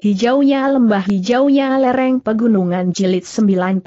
Hijaunya lembah hijaunya lereng pegunungan jilid 95.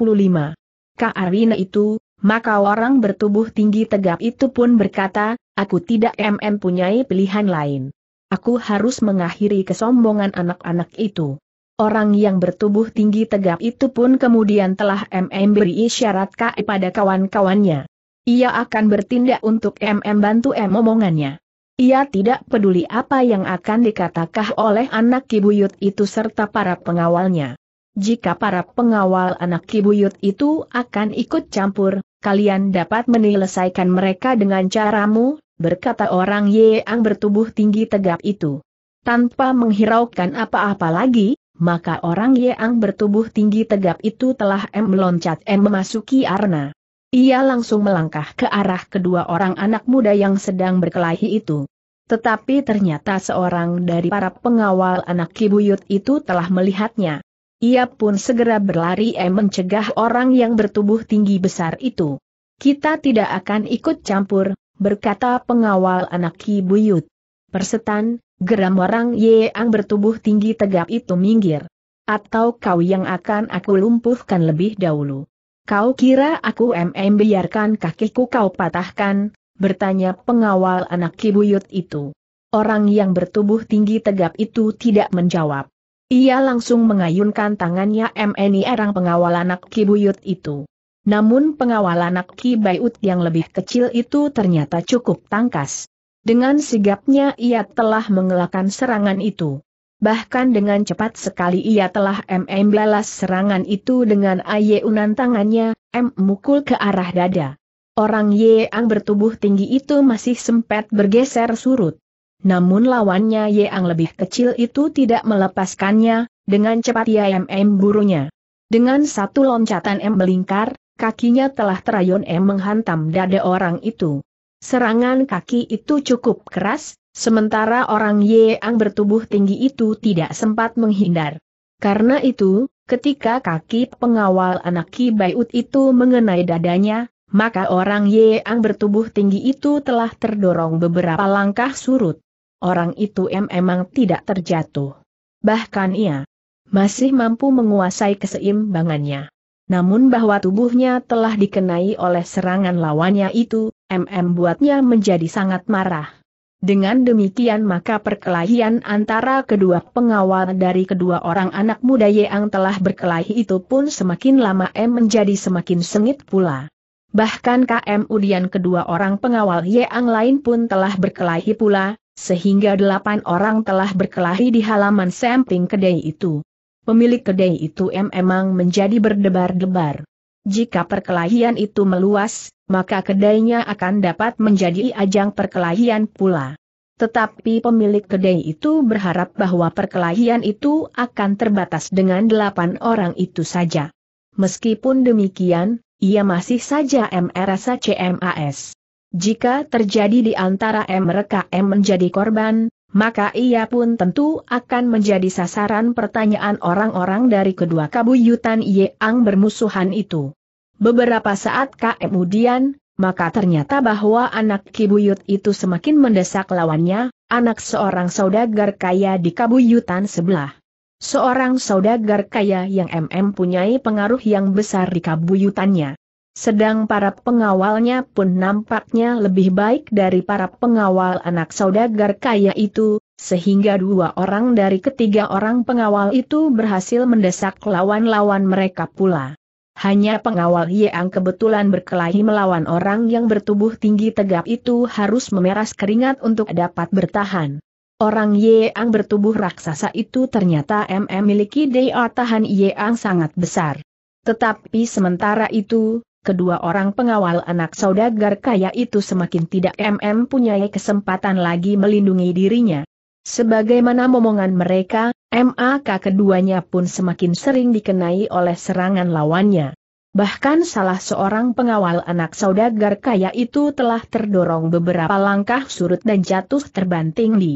Kaarina itu, maka orang bertubuh tinggi tegap itu pun berkata, aku tidak mm punyai pilihan lain. Aku harus mengakhiri kesombongan anak-anak itu. Orang yang bertubuh tinggi tegap itu pun kemudian telah MM beri isyarat KE pada kawan-kawannya. Ia akan bertindak untuk MM bantu M omongannya. Ia tidak peduli apa yang akan dikatakan oleh anak kibuyut itu serta para pengawalnya. Jika para pengawal anak kibuyut itu akan ikut campur, kalian dapat menyelesaikan mereka dengan caramu, berkata orang yang bertubuh tinggi tegap itu. Tanpa menghiraukan apa-apa lagi, maka orang yang bertubuh tinggi tegap itu telah M meloncat dan memasuki Arna. Ia langsung melangkah ke arah kedua orang anak muda yang sedang berkelahi itu. Tetapi ternyata seorang dari para pengawal anak kibuyut itu telah melihatnya. Ia pun segera berlari dan eh, mencegah orang yang bertubuh tinggi besar itu. Kita tidak akan ikut campur, berkata pengawal anak kibuyut. Persetan, geram orang yang bertubuh tinggi tegap itu minggir. Atau kau yang akan aku lumpuhkan lebih dahulu. Kau kira aku MM biarkan kakiku kau patahkan? Bertanya pengawal anak kibuyut itu. Orang yang bertubuh tinggi tegap itu tidak menjawab. Ia langsung mengayunkan tangannya MNI erang pengawal anak kibuyut itu. Namun pengawal anak kibayut yang lebih kecil itu ternyata cukup tangkas. Dengan sigapnya ia telah mengelakkan serangan itu. Bahkan dengan cepat sekali ia telah MM balas serangan itu dengan Unan tangannya, M mukul ke arah dada. Orang ang bertubuh tinggi itu masih sempat bergeser surut. Namun lawannya ang lebih kecil itu tidak melepaskannya, dengan cepat ia MM burunya. Dengan satu loncatan M melingkar, kakinya telah terayun M menghantam dada orang itu. Serangan kaki itu cukup keras, Sementara orang Ye Ang bertubuh tinggi itu tidak sempat menghindar. Karena itu, ketika kaki pengawal anak Ki Baiut itu mengenai dadanya, maka orang Ye Ang bertubuh tinggi itu telah terdorong beberapa langkah surut. Orang itu memang tidak terjatuh. Bahkan ia masih mampu menguasai keseimbangannya. Namun bahwa tubuhnya telah dikenai oleh serangan lawannya itu, MM buatnya menjadi sangat marah. Dengan demikian maka perkelahian antara kedua pengawal dari kedua orang anak muda yang telah berkelahi itu pun semakin lama M menjadi semakin sengit pula. Bahkan KM Udian kedua orang pengawal yang lain pun telah berkelahi pula, sehingga delapan orang telah berkelahi di halaman samping kedai itu. Pemilik kedai itu M memang menjadi berdebar-debar. Jika perkelahian itu meluas, maka kedainya akan dapat menjadi ajang perkelahian pula. Tetapi pemilik kedai itu berharap bahwa perkelahian itu akan terbatas dengan delapan orang itu saja. Meskipun demikian, ia masih saja merasa CMAS. Jika terjadi di antara mereka M menjadi korban, maka ia pun tentu akan menjadi sasaran pertanyaan orang-orang dari kedua kabuyutan Yang bermusuhan itu. Beberapa saat kemudian, maka ternyata bahwa anak kibuyut itu semakin mendesak lawannya, anak seorang saudagar kaya di kabuyutan sebelah. Seorang saudagar kaya yang MM punyai pengaruh yang besar di kabuyutannya. Sedang para pengawalnya pun nampaknya lebih baik dari para pengawal anak saudagar kaya itu, sehingga dua orang dari ketiga orang pengawal itu berhasil mendesak lawan-lawan mereka pula. Hanya pengawal Yeang kebetulan berkelahi melawan orang yang bertubuh tinggi tegap itu harus memeras keringat untuk dapat bertahan. Orang Yeang bertubuh raksasa itu ternyata MM miliki daya tahan Yeang sangat besar. Tetapi sementara itu, kedua orang pengawal anak saudagar kaya itu semakin tidak MM punya kesempatan lagi melindungi dirinya. Sebagaimana momongan mereka, MAK keduanya pun semakin sering dikenai oleh serangan lawannya. Bahkan salah seorang pengawal anak saudagar kaya itu telah terdorong beberapa langkah surut dan jatuh terbanting di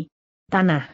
tanah.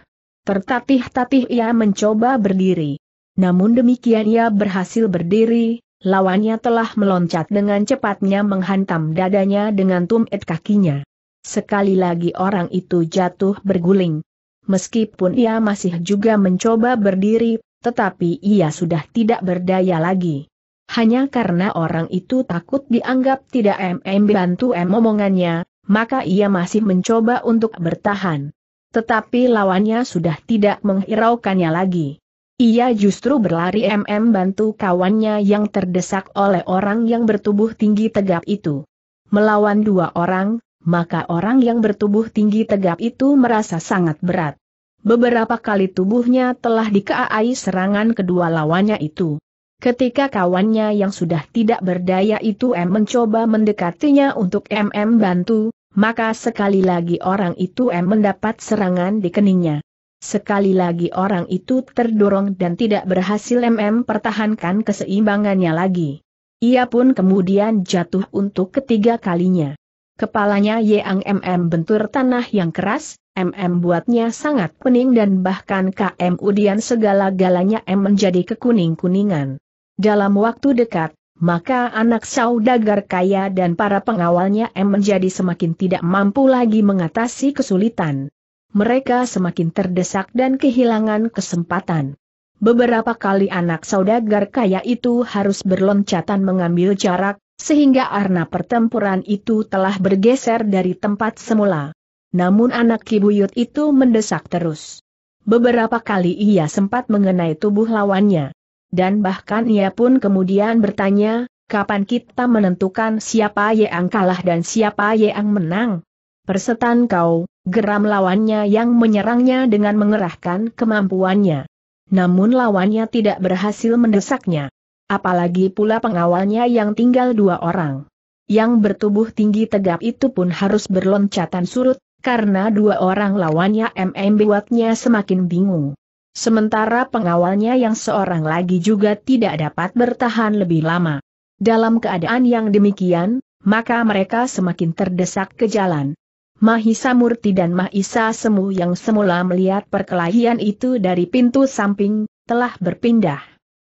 Tertatih-tatih ia mencoba berdiri. Namun demikian ia berhasil berdiri, Lawannya telah meloncat dengan cepatnya menghantam dadanya dengan tumit kakinya. Sekali lagi orang itu jatuh berguling. Meskipun ia masih juga mencoba berdiri, tetapi ia sudah tidak berdaya lagi. Hanya karena orang itu takut dianggap tidak MM bantu M omongannya, maka ia masih mencoba untuk bertahan. Tetapi lawannya sudah tidak menghiraukannya lagi. Ia justru berlari MM bantu kawannya yang terdesak oleh orang yang bertubuh tinggi tegap itu. Melawan dua orang, maka orang yang bertubuh tinggi tegap itu merasa sangat berat. Beberapa kali tubuhnya telah dikeaai serangan kedua lawannya itu. Ketika kawannya yang sudah tidak berdaya itu M mencoba mendekatinya untuk MM bantu, maka sekali lagi orang itu M mendapat serangan di keningnya. Sekali lagi orang itu terdorong dan tidak berhasil MM pertahankan keseimbangannya lagi. Ia pun kemudian jatuh untuk ketiga kalinya. Kepalanya Yang MM bentur tanah yang keras, MM buatnya sangat pening dan bahkan KM Udian segala-galanya M menjadi kekuning-kuningan. Dalam waktu dekat, maka anak saudagar kaya dan para pengawalnya M menjadi semakin tidak mampu lagi mengatasi kesulitan mereka semakin terdesak dan kehilangan kesempatan. Beberapa kali anak saudagar kaya itu harus berloncatan mengambil jarak, sehingga arna pertempuran itu telah bergeser dari tempat semula. Namun anak kibuyut itu mendesak terus. Beberapa kali ia sempat mengenai tubuh lawannya. Dan bahkan ia pun kemudian bertanya, kapan kita menentukan siapa yang kalah dan siapa yang menang? Persetan kau, geram lawannya yang menyerangnya dengan mengerahkan kemampuannya. Namun lawannya tidak berhasil mendesaknya. Apalagi pula pengawalnya yang tinggal dua orang. Yang bertubuh tinggi tegap itu pun harus berloncatan surut, karena dua orang lawannya MM buatnya semakin bingung. Sementara pengawalnya yang seorang lagi juga tidak dapat bertahan lebih lama. Dalam keadaan yang demikian, maka mereka semakin terdesak ke jalan. Mahisa Murti dan Mahisa Semu yang semula melihat perkelahian itu dari pintu samping, telah berpindah.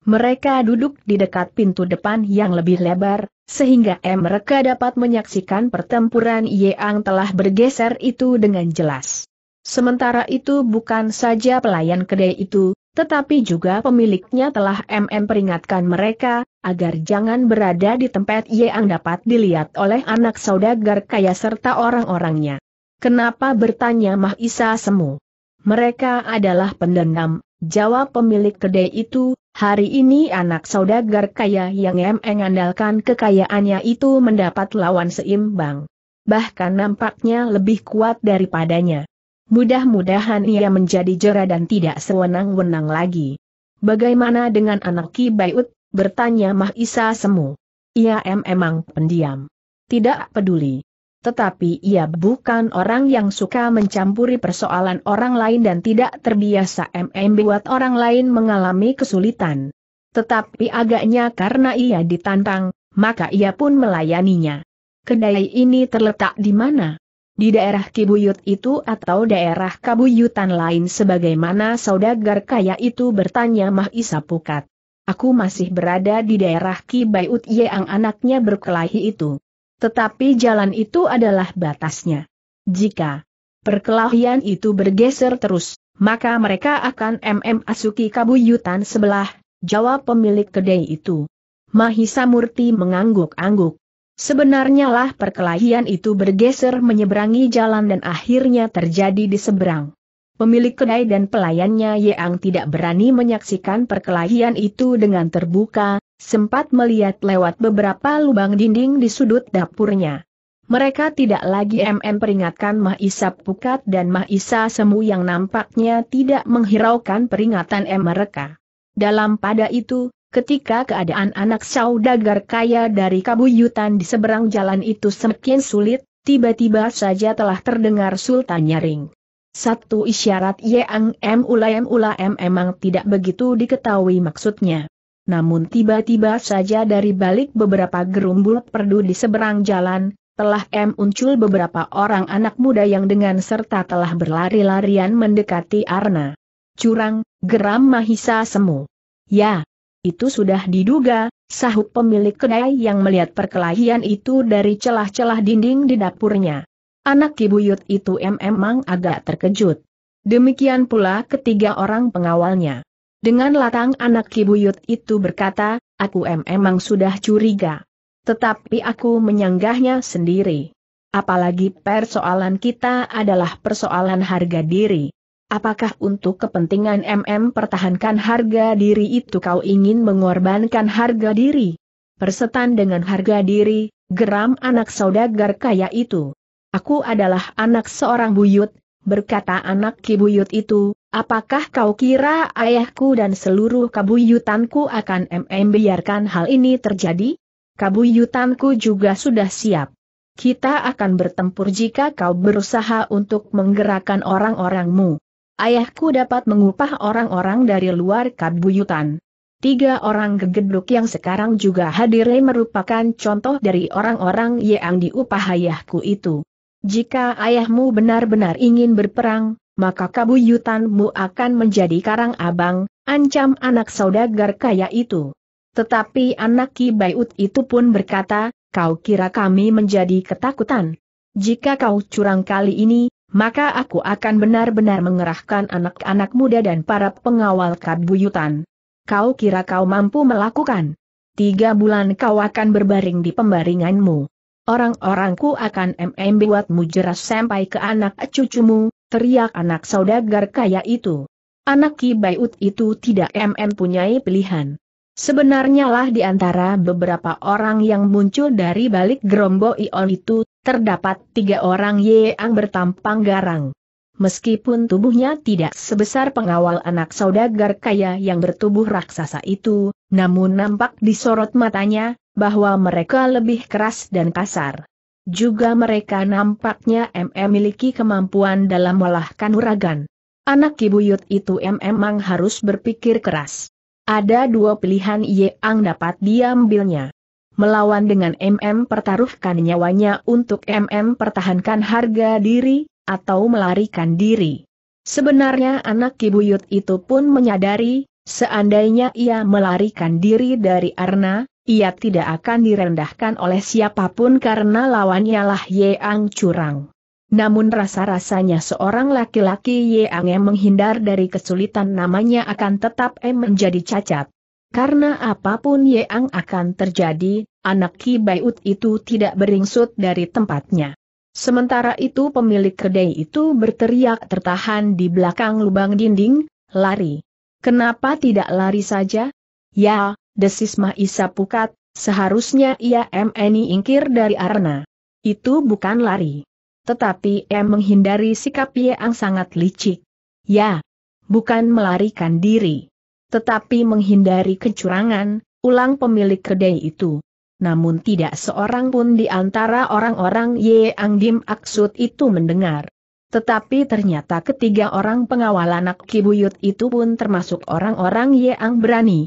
Mereka duduk di dekat pintu depan yang lebih lebar, sehingga mereka dapat menyaksikan pertempuran Yeang telah bergeser itu dengan jelas. Sementara itu bukan saja pelayan kedai itu, tetapi juga pemiliknya telah MM peringatkan mereka, agar jangan berada di tempat yang dapat dilihat oleh anak saudagar kaya serta orang-orangnya. Kenapa bertanya Mahisa Semu? Mereka adalah pendendam, jawab pemilik kedai itu, hari ini anak saudagar kaya yang MM andalkan kekayaannya itu mendapat lawan seimbang. Bahkan nampaknya lebih kuat daripadanya. Mudah-mudahan ia menjadi jera dan tidak sewenang-wenang lagi. Bagaimana dengan anak Ki Bayut? bertanya Mahisa Semu. Ia memang pendiam. Tidak peduli. Tetapi ia bukan orang yang suka mencampuri persoalan orang lain dan tidak terbiasa MM buat orang lain mengalami kesulitan. Tetapi agaknya karena ia ditantang, maka ia pun melayaninya. Kedai ini terletak di mana? Di daerah Kibuyut itu atau daerah Kabuyutan lain sebagaimana saudagar kaya itu bertanya Isa Pukat. Aku masih berada di daerah Kibayut yang anaknya berkelahi itu. Tetapi jalan itu adalah batasnya. Jika perkelahian itu bergeser terus, maka mereka akan MM Asuki Kabuyutan sebelah, jawab pemilik kedai itu. Mahisa Murti mengangguk-angguk. Sebenarnya lah perkelahian itu bergeser menyeberangi jalan dan akhirnya terjadi di seberang. Pemilik kedai dan pelayannya Yeang tidak berani menyaksikan perkelahian itu dengan terbuka, sempat melihat lewat beberapa lubang dinding di sudut dapurnya. Mereka tidak lagi MM peringatkan Mahisa Pukat dan Isa Semu yang nampaknya tidak menghiraukan peringatan M mereka. Dalam pada itu, Ketika keadaan anak saudagar kaya dari kabuyutan di seberang jalan itu semakin sulit, tiba-tiba saja telah terdengar Sultan nyaring. Satu isyarat Yang M ula m emang tidak begitu diketahui maksudnya. Namun tiba-tiba saja dari balik beberapa gerumbul perdu di seberang jalan, telah M muncul beberapa orang anak muda yang dengan serta telah berlari-larian mendekati Arna. Curang, geram Mahisa Semu. Ya, itu sudah diduga, sahut pemilik kedai yang melihat perkelahian itu dari celah-celah dinding di dapurnya. Anak kibuyut itu memang agak terkejut. Demikian pula ketiga orang pengawalnya. Dengan latang anak kibuyut itu berkata, aku memang sudah curiga. Tetapi aku menyanggahnya sendiri. Apalagi persoalan kita adalah persoalan harga diri. Apakah untuk kepentingan MM pertahankan harga diri itu kau ingin mengorbankan harga diri? Persetan dengan harga diri, geram anak saudagar kaya itu. Aku adalah anak seorang buyut, berkata anak kibuyut itu, apakah kau kira ayahku dan seluruh kabuyutanku akan MM biarkan hal ini terjadi? Kabuyutanku juga sudah siap. Kita akan bertempur jika kau berusaha untuk menggerakkan orang-orangmu. Ayahku dapat mengupah orang-orang dari luar kabuyutan. Tiga orang gegedruk yang sekarang juga hadir merupakan contoh dari orang-orang yang diupah ayahku itu. Jika ayahmu benar-benar ingin berperang, maka kabuyutanmu akan menjadi karang abang, ancam anak saudagar kaya itu. Tetapi anak Ki Kibayut itu pun berkata, kau kira kami menjadi ketakutan. Jika kau curang kali ini, maka aku akan benar-benar mengerahkan anak-anak muda dan para pengawal kabuyutan. Kau kira kau mampu melakukan? Tiga bulan kau akan berbaring di pembaringanmu. Orang-orangku akan mm buatmu jeras sampai ke anak cucumu, teriak anak saudagar kaya itu. Anak Bayut itu tidak mm punyai pilihan. Sebenarnya lah di antara beberapa orang yang muncul dari balik gerombol Ion itu terdapat tiga orang Ye Ang bertampang garang. Meskipun tubuhnya tidak sebesar pengawal anak saudagar kaya yang bertubuh raksasa itu, namun nampak disorot matanya, bahwa mereka lebih keras dan kasar. Juga mereka nampaknya MM miliki kemampuan dalam melahkan uragan. Anak kibuyut itu MM memang harus berpikir keras. Ada dua pilihan Ye Ang dapat diambilnya. Melawan dengan MM pertaruhkan nyawanya untuk MM pertahankan harga diri, atau melarikan diri. Sebenarnya anak kibuyut itu pun menyadari, seandainya ia melarikan diri dari Arna, ia tidak akan direndahkan oleh siapapun karena lawannya lah Yeang curang. Namun rasa-rasanya seorang laki-laki Yeang yang menghindar dari kesulitan namanya akan tetap M menjadi cacat. Karena apapun yang akan terjadi, anak Ki Baiut itu tidak beringsut dari tempatnya. Sementara itu pemilik kedai itu berteriak tertahan di belakang lubang dinding, lari. Kenapa tidak lari saja? Ya, desis Mahisa Pukat, seharusnya ia MNI ingkir dari arena. Itu bukan lari. Tetapi ia menghindari sikap yang sangat licik. Ya, bukan melarikan diri tetapi menghindari kecurangan, ulang pemilik kedai itu. Namun tidak seorang pun di antara orang-orang Ye Dim Aksud itu mendengar. Tetapi ternyata ketiga orang pengawal anak Kibuyut itu pun termasuk orang-orang Yeang berani.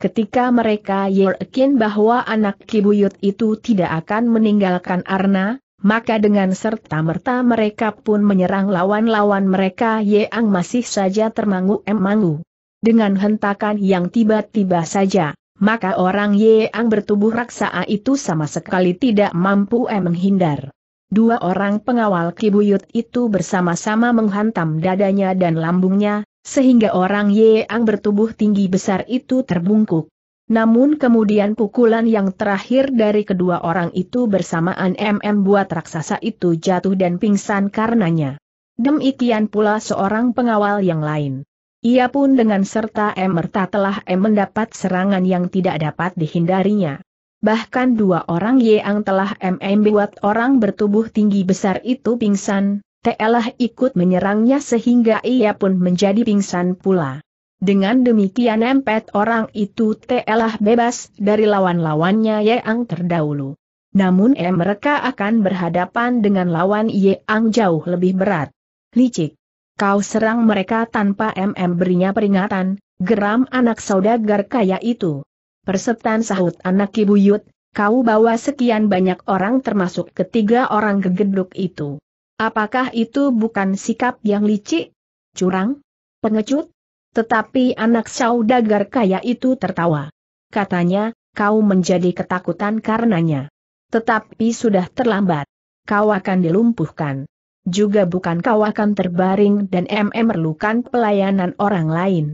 Ketika mereka yakin bahwa anak Kibuyut itu tidak akan meninggalkan Arna, maka dengan serta-merta mereka pun menyerang lawan-lawan mereka Yeang masih saja termangu-emangu dengan hentakan yang tiba-tiba saja, maka orang Yeang bertubuh raksasa itu sama sekali tidak mampu eh, menghindar. Dua orang pengawal kibuyut itu bersama-sama menghantam dadanya dan lambungnya, sehingga orang Yeang bertubuh tinggi besar itu terbungkuk. Namun kemudian pukulan yang terakhir dari kedua orang itu bersamaan MM buat raksasa itu jatuh dan pingsan karenanya. Demikian pula seorang pengawal yang lain. Ia pun dengan serta emerta telah em mendapat serangan yang tidak dapat dihindarinya. Bahkan dua orang yang telah MM buat orang bertubuh tinggi besar itu pingsan, Telah ikut menyerangnya sehingga ia pun menjadi pingsan pula. Dengan demikian empat orang itu telah bebas dari lawan-lawannya Yang terdahulu. Namun mereka akan berhadapan dengan lawan Yang jauh lebih berat. Licik kau serang mereka tanpa MM berinya peringatan, geram anak saudagar kaya itu. Persetan sahut anak kibuyut, kau bawa sekian banyak orang termasuk ketiga orang gegeduk itu. Apakah itu bukan sikap yang licik? Curang? Pengecut? Tetapi anak saudagar kaya itu tertawa. Katanya, kau menjadi ketakutan karenanya. Tetapi sudah terlambat. Kau akan dilumpuhkan. Juga bukan kau akan terbaring dan MM memerlukan pelayanan orang lain.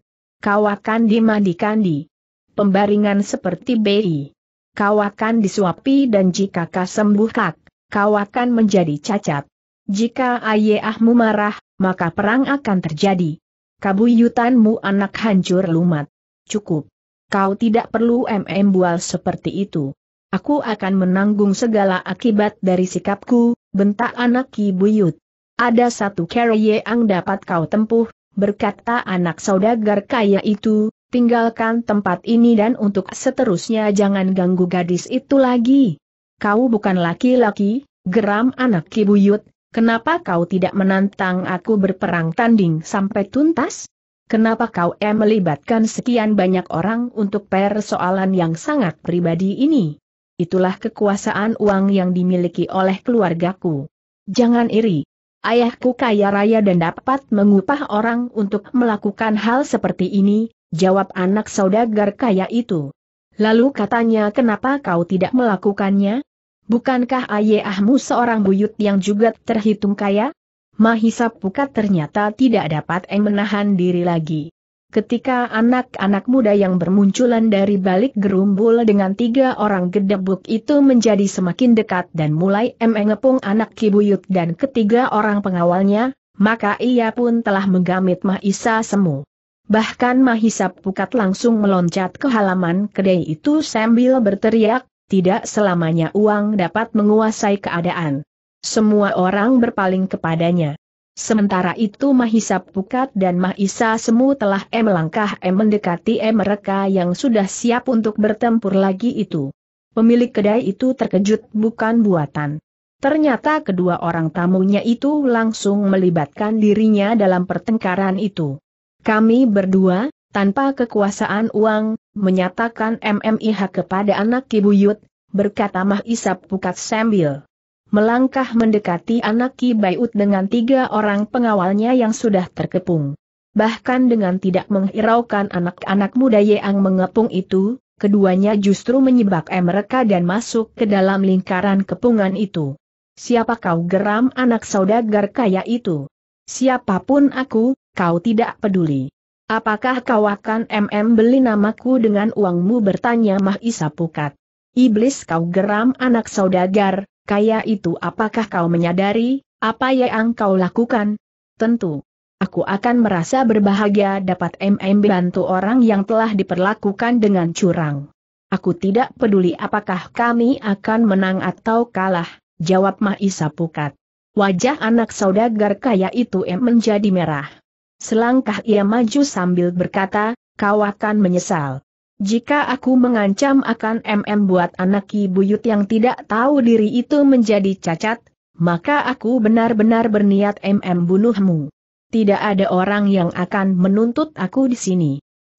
Kau akan dimandikan di pembaringan seperti bayi. Kau akan disuapi dan jika kau sembuh kak, kau akan menjadi cacat. Jika ayahmu marah, maka perang akan terjadi. Kabuyutanmu anak hancur lumat. Cukup. Kau tidak perlu MM bual seperti itu. Aku akan menanggung segala akibat dari sikapku, bentak anak Ki Buyut. Ada satu kerye yang dapat kau tempuh, berkata anak saudagar kaya itu, tinggalkan tempat ini dan untuk seterusnya jangan ganggu gadis itu lagi. Kau bukan laki-laki, geram anak Ki Buyut, kenapa kau tidak menantang aku berperang tanding sampai tuntas? Kenapa kau em melibatkan sekian banyak orang untuk persoalan yang sangat pribadi ini? itulah kekuasaan uang yang dimiliki oleh keluargaku. Jangan iri. Ayahku kaya raya dan dapat mengupah orang untuk melakukan hal seperti ini, jawab anak saudagar kaya itu. Lalu katanya kenapa kau tidak melakukannya? Bukankah ayahmu seorang buyut yang juga terhitung kaya? Mahisa Pukat ternyata tidak dapat eng menahan diri lagi. Ketika anak-anak muda yang bermunculan dari balik gerumbul dengan tiga orang gedebuk itu menjadi semakin dekat dan mulai mengepung anak kibuyut dan ketiga orang pengawalnya, maka ia pun telah menggamit Mahisa Semu. Bahkan Mahisa Pukat langsung meloncat ke halaman kedai itu sambil berteriak, tidak selamanya uang dapat menguasai keadaan. Semua orang berpaling kepadanya. Sementara itu Mahisa Pukat dan Mahisa Semu telah M langkah M mendekati M mereka yang sudah siap untuk bertempur lagi itu. Pemilik kedai itu terkejut bukan buatan. Ternyata kedua orang tamunya itu langsung melibatkan dirinya dalam pertengkaran itu. Kami berdua, tanpa kekuasaan uang, menyatakan MMIH kepada anak Kibuyut, berkata Mahisa Pukat sambil melangkah mendekati anak Ki Baiut dengan tiga orang pengawalnya yang sudah terkepung. Bahkan dengan tidak menghiraukan anak-anak muda yang mengepung itu, keduanya justru menyebak mereka dan masuk ke dalam lingkaran kepungan itu. Siapa kau geram anak saudagar kaya itu? Siapapun aku, kau tidak peduli. Apakah kau akan MM beli namaku dengan uangmu bertanya Mahisa Pukat. Iblis kau geram anak saudagar, Kaya itu apakah kau menyadari, apa yang kau lakukan? Tentu. Aku akan merasa berbahagia dapat MMB bantu orang yang telah diperlakukan dengan curang. Aku tidak peduli apakah kami akan menang atau kalah, jawab Mahisa Pukat. Wajah anak saudagar kaya itu M menjadi merah. Selangkah ia maju sambil berkata, kau akan menyesal. Jika aku mengancam akan MM buat anak buyut yang tidak tahu diri itu menjadi cacat, maka aku benar-benar berniat MM bunuhmu. Tidak ada orang yang akan menuntut aku di sini.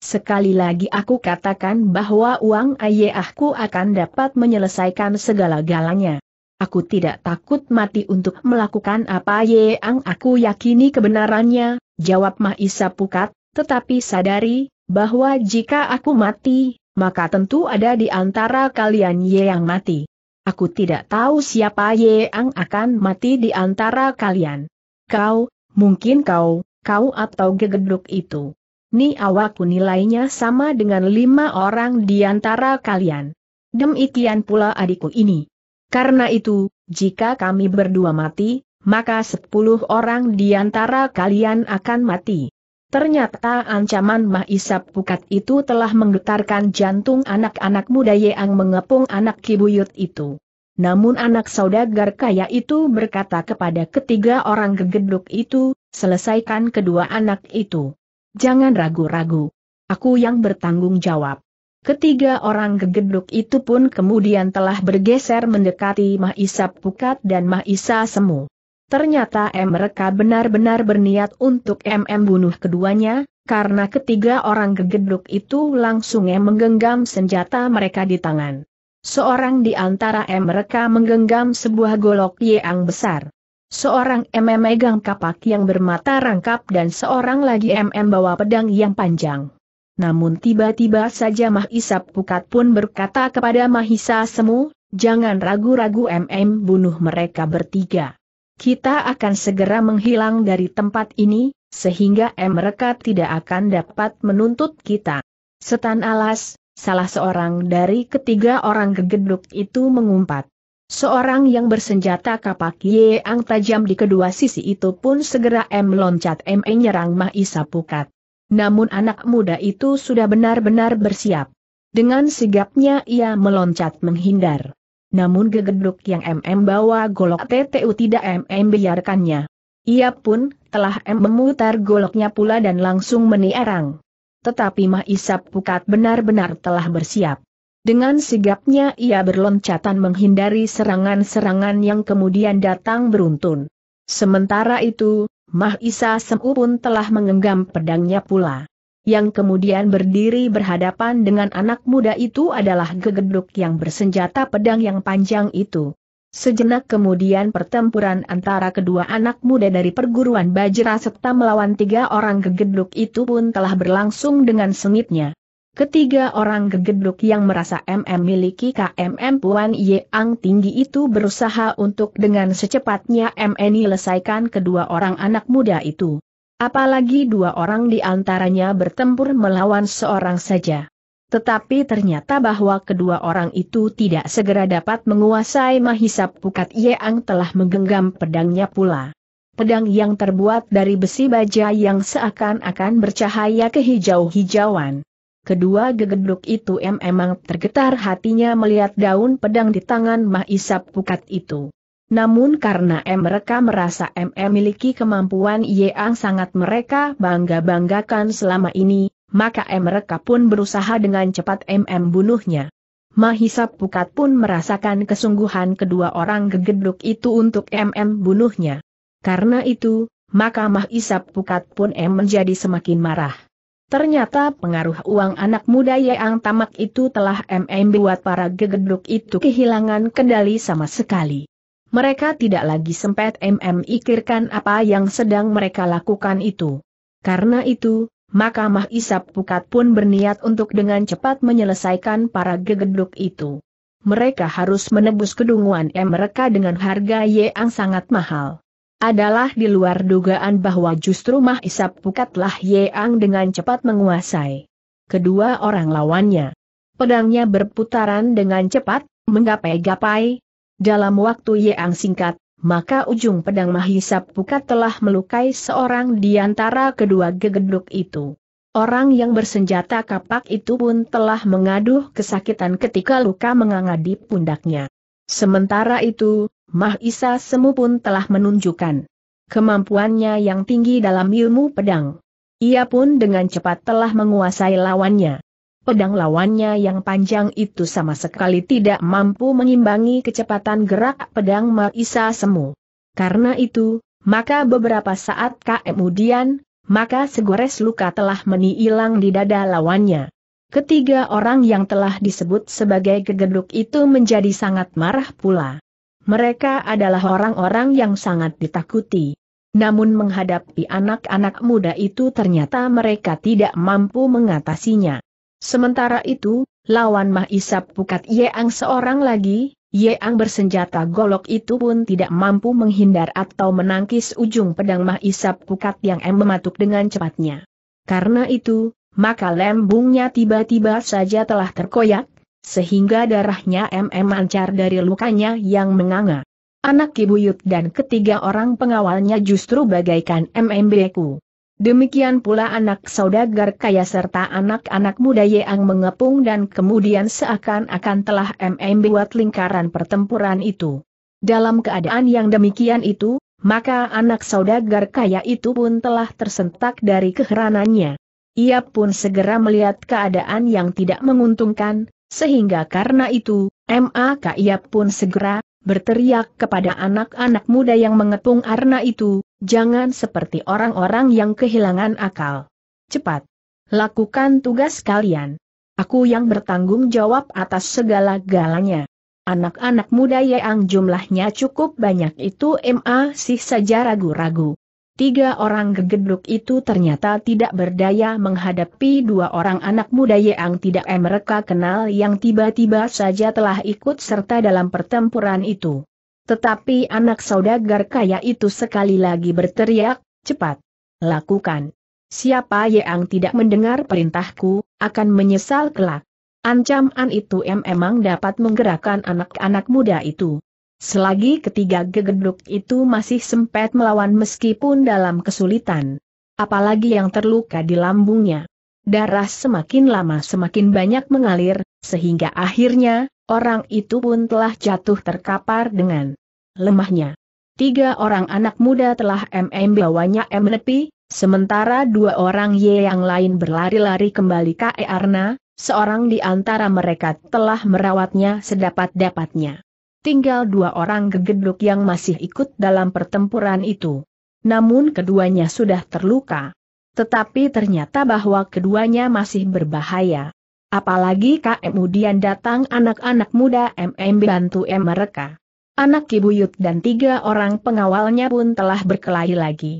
Sekali lagi aku katakan bahwa uang ayahku akan dapat menyelesaikan segala-galanya. Aku tidak takut mati untuk melakukan apa yang aku yakini kebenarannya, jawab Mahisa Pukat, tetapi sadari, bahwa jika aku mati, maka tentu ada di antara kalian Ye yang mati. Aku tidak tahu siapa Ye yang akan mati di antara kalian. Kau, mungkin kau, kau atau gegeduk itu. Ni awakku nilainya sama dengan lima orang di antara kalian. Demikian pula adikku ini. Karena itu, jika kami berdua mati, maka sepuluh orang di antara kalian akan mati. Ternyata ancaman Mahisap Pukat itu telah menggetarkan jantung anak-anak muda yang mengepung anak kibuyut itu. Namun anak saudagar kaya itu berkata kepada ketiga orang gegeduk itu, selesaikan kedua anak itu. Jangan ragu-ragu. Aku yang bertanggung jawab. Ketiga orang gegeduk itu pun kemudian telah bergeser mendekati Mahisap Pukat dan Mahisa Semu. Ternyata M mereka benar-benar berniat untuk MM bunuh keduanya, karena ketiga orang gegeduk itu langsung menggenggam senjata mereka di tangan. Seorang di antara M mereka menggenggam sebuah golok yang besar. Seorang MM megang kapak yang bermata rangkap dan seorang lagi MM bawa pedang yang panjang. Namun tiba-tiba saja Mahisa Pukat pun berkata kepada Mahisa Semu, jangan ragu-ragu MM bunuh mereka bertiga kita akan segera menghilang dari tempat ini, sehingga mereka tidak akan dapat menuntut kita. Setan alas, salah seorang dari ketiga orang gegeduk itu mengumpat. Seorang yang bersenjata kapak yang tajam di kedua sisi itu pun segera M loncat M menyerang Mahisa Pukat. Namun anak muda itu sudah benar-benar bersiap. Dengan sigapnya ia meloncat menghindar namun gegeduk yang MM bawa golok TTU tidak MM biarkannya. Ia pun telah M memutar goloknya pula dan langsung menierang. Tetapi Mah Isap Pukat benar-benar telah bersiap. Dengan sigapnya ia berloncatan menghindari serangan-serangan yang kemudian datang beruntun. Sementara itu, Mah Isa Semu pun telah mengenggam pedangnya pula. Yang kemudian berdiri berhadapan dengan anak muda itu adalah gegeduk yang bersenjata pedang yang panjang itu. Sejenak kemudian pertempuran antara kedua anak muda dari perguruan Bajra serta melawan tiga orang gegeduk itu pun telah berlangsung dengan sengitnya. Ketiga orang gegeduk yang merasa MM miliki KMM Puan Yeang tinggi itu berusaha untuk dengan secepatnya MN selesaikan kedua orang anak muda itu. Apalagi dua orang di antaranya bertempur melawan seorang saja. Tetapi ternyata bahwa kedua orang itu tidak segera dapat menguasai mahisap pukat Yeang telah menggenggam pedangnya pula. Pedang yang terbuat dari besi baja yang seakan-akan bercahaya kehijau-hijauan. Kedua gegeduk itu memang tergetar hatinya melihat daun pedang di tangan mahisap pukat itu. Namun karena M mereka merasa M memiliki kemampuan yang sangat mereka bangga-banggakan selama ini, maka M mereka pun berusaha dengan cepat MM bunuhnya. Mahisa Pukat pun merasakan kesungguhan kedua orang gegeduk itu untuk MM bunuhnya. Karena itu, maka Mahisa Pukat pun M menjadi semakin marah. Ternyata pengaruh uang anak muda yang tamak itu telah MM buat para gegeduk itu kehilangan kendali sama sekali. Mereka tidak lagi sempat memikirkan apa yang sedang mereka lakukan itu. Karena itu, maka Mah Isap Pukat pun berniat untuk dengan cepat menyelesaikan para gegeduk itu. Mereka harus menebus kedunguan M mereka dengan harga yang sangat mahal adalah di luar dugaan bahwa justru Mah Isap Pukatlah Yeang dengan cepat menguasai kedua orang lawannya. Pedangnya berputaran dengan cepat, menggapai-gapai, dalam waktu yang singkat, maka ujung pedang Mahisa Pukat telah melukai seorang di antara kedua gegeduk itu. Orang yang bersenjata kapak itu pun telah mengaduh kesakitan ketika luka menganga pundaknya. Sementara itu, Mahisa Semu pun telah menunjukkan kemampuannya yang tinggi dalam ilmu pedang. Ia pun dengan cepat telah menguasai lawannya. Pedang lawannya yang panjang itu sama sekali tidak mampu mengimbangi kecepatan gerak pedang Marisa Semu. Karena itu, maka beberapa saat kemudian, maka segores luka telah meniilang di dada lawannya. Ketiga orang yang telah disebut sebagai gegeduk itu menjadi sangat marah pula. Mereka adalah orang-orang yang sangat ditakuti. Namun menghadapi anak-anak muda itu ternyata mereka tidak mampu mengatasinya. Sementara itu, lawan Mah Isap Pukat Yeang seorang lagi, Yeang bersenjata golok itu pun tidak mampu menghindar atau menangkis ujung pedang Mah Isap Pukat yang em mematuk dengan cepatnya. Karena itu, maka lembungnya tiba-tiba saja telah terkoyak, sehingga darahnya MM mancar dari lukanya yang menganga. Anak kibuyut dan ketiga orang pengawalnya justru bagaikan MM beku. Demikian pula anak saudagar kaya serta anak-anak muda yang mengepung dan kemudian seakan-akan telah MM buat lingkaran pertempuran itu. Dalam keadaan yang demikian itu, maka anak saudagar kaya itu pun telah tersentak dari keheranannya. Ia pun segera melihat keadaan yang tidak menguntungkan, sehingga karena itu, MAK ia pun segera berteriak kepada anak-anak muda yang mengepung Arna itu, Jangan seperti orang-orang yang kehilangan akal. Cepat. Lakukan tugas kalian. Aku yang bertanggung jawab atas segala galanya. Anak-anak muda yang jumlahnya cukup banyak itu ma, sih saja ragu-ragu. Tiga orang gegeduk itu ternyata tidak berdaya menghadapi dua orang anak muda yang tidak mereka kenal yang tiba-tiba saja telah ikut serta dalam pertempuran itu. Tetapi anak saudagar kaya itu sekali lagi berteriak, cepat, lakukan. Siapa yang tidak mendengar perintahku, akan menyesal kelak. Ancaman itu memang dapat menggerakkan anak-anak muda itu. Selagi ketiga gegeduk itu masih sempat melawan meskipun dalam kesulitan. Apalagi yang terluka di lambungnya. Darah semakin lama semakin banyak mengalir, sehingga akhirnya, orang itu pun telah jatuh terkapar dengan lemahnya. Tiga orang anak muda telah MM bawanya menepi, sementara dua orang Y yang lain berlari-lari kembali ke Arna, seorang di antara mereka telah merawatnya sedapat-dapatnya. Tinggal dua orang gegeduk yang masih ikut dalam pertempuran itu. Namun keduanya sudah terluka. Tetapi ternyata bahwa keduanya masih berbahaya. Apalagi KM kemudian datang anak-anak muda MM bantu M mereka. Anak Kibuyut dan tiga orang pengawalnya pun telah berkelahi lagi.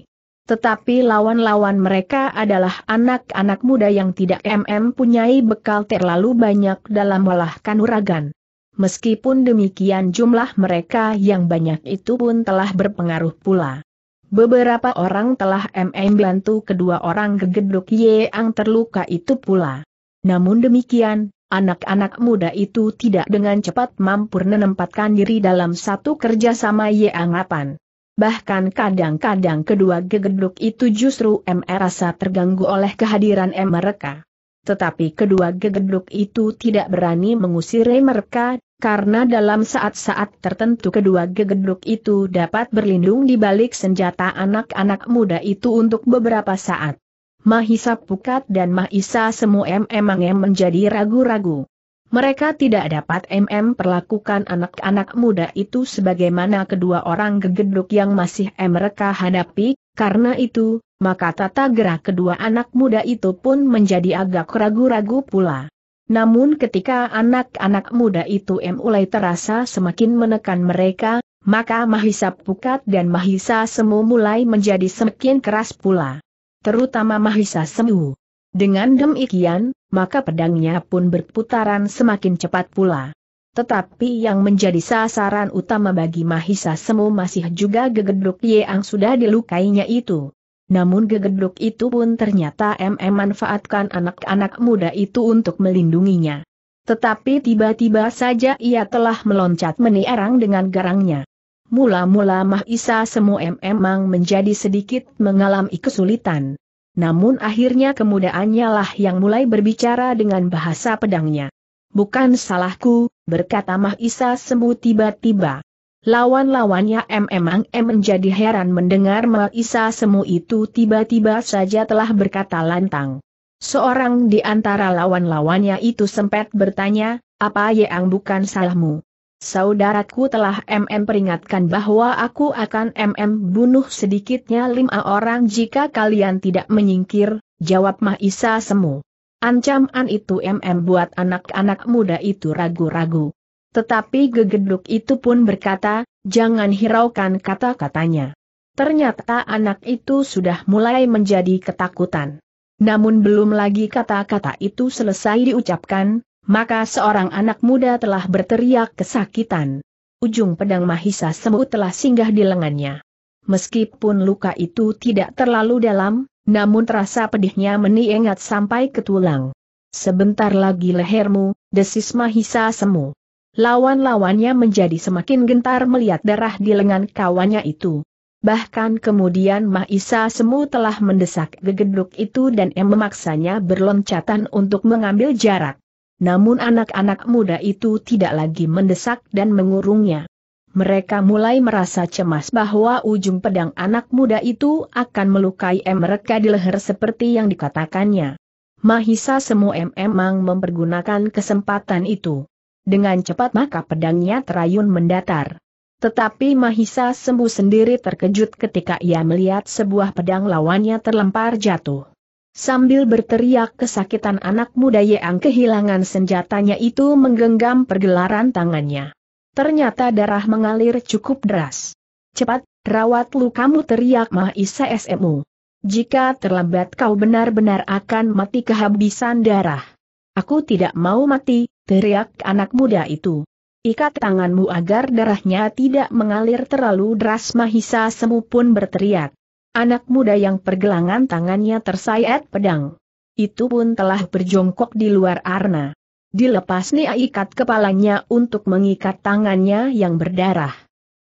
Tetapi lawan-lawan mereka adalah anak-anak muda yang tidak MM punyai bekal terlalu banyak dalam olah kanuragan. Meskipun demikian jumlah mereka yang banyak itu pun telah berpengaruh pula. Beberapa orang telah MM bantu kedua orang gegeduk yang terluka itu pula. Namun demikian, Anak-anak muda itu tidak dengan cepat mampu menempatkan diri dalam satu kerjasama yeangapan. Bahkan kadang-kadang kedua gegeduk itu justru M merasa terganggu oleh kehadiran M mereka. Tetapi kedua gegeduk itu tidak berani mengusir mereka, karena dalam saat-saat tertentu kedua gegeduk itu dapat berlindung di balik senjata anak-anak muda itu untuk beberapa saat. Mahisa Pukat dan Mahisa Semu MM menjadi ragu-ragu. Mereka tidak dapat MM perlakukan anak-anak muda itu sebagaimana kedua orang gegeduk yang masih M mereka hadapi, karena itu, maka tata gerak kedua anak muda itu pun menjadi agak ragu-ragu pula. Namun ketika anak-anak muda itu M mulai terasa semakin menekan mereka, maka Mahisa Pukat dan Mahisa Semu mulai menjadi semakin keras pula terutama Mahisa Semu. Dengan demikian, maka pedangnya pun berputaran semakin cepat pula. Tetapi yang menjadi sasaran utama bagi Mahisa Semu masih juga gegedruk yang sudah dilukainya itu. Namun gegedruk itu pun ternyata MM manfaatkan anak-anak muda itu untuk melindunginya. Tetapi tiba-tiba saja ia telah meloncat meniarang dengan garangnya. Mula-mula Mahisa semua memang menjadi sedikit mengalami kesulitan. Namun akhirnya kemudaannya lah yang mulai berbicara dengan bahasa pedangnya. Bukan salahku, berkata Mahisa semu tiba-tiba. Lawan-lawannya memang M menjadi heran mendengar Mahisa semu itu tiba-tiba saja telah berkata lantang. Seorang di antara lawan-lawannya itu sempat bertanya, apa yang bukan salahmu? Saudaraku telah MM peringatkan bahwa aku akan MM bunuh sedikitnya lima orang jika kalian tidak menyingkir, jawab Mahisa Semu. Ancaman itu MM buat anak-anak muda itu ragu-ragu. Tetapi gegeduk itu pun berkata, jangan hiraukan kata-katanya. Ternyata anak itu sudah mulai menjadi ketakutan. Namun belum lagi kata-kata itu selesai diucapkan, maka seorang anak muda telah berteriak kesakitan. Ujung pedang Mahisa Semu telah singgah di lengannya. Meskipun luka itu tidak terlalu dalam, namun terasa pedihnya meniengat sampai ke tulang. Sebentar lagi lehermu, desis Mahisa Semu. Lawan-lawannya menjadi semakin gentar melihat darah di lengan kawannya itu. Bahkan kemudian Mahisa Semu telah mendesak gegeduk itu dan em memaksanya berloncatan untuk mengambil jarak. Namun anak-anak muda itu tidak lagi mendesak dan mengurungnya. Mereka mulai merasa cemas bahwa ujung pedang anak muda itu akan melukai mereka di leher seperti yang dikatakannya. Mahisa semua memang mempergunakan kesempatan itu. Dengan cepat maka pedangnya terayun mendatar. Tetapi Mahisa sembuh sendiri terkejut ketika ia melihat sebuah pedang lawannya terlempar jatuh. Sambil berteriak kesakitan anak muda yang kehilangan senjatanya itu menggenggam pergelaran tangannya. Ternyata darah mengalir cukup deras. Cepat, rawat lu kamu teriak Mahisa SMU. Jika terlambat kau benar-benar akan mati kehabisan darah. Aku tidak mau mati, teriak anak muda itu. Ikat tanganmu agar darahnya tidak mengalir terlalu deras Mahisa Semu pun berteriak. Anak muda yang pergelangan tangannya tersayat pedang. Itu pun telah berjongkok di luar arna. Dilepas Nia ikat kepalanya untuk mengikat tangannya yang berdarah.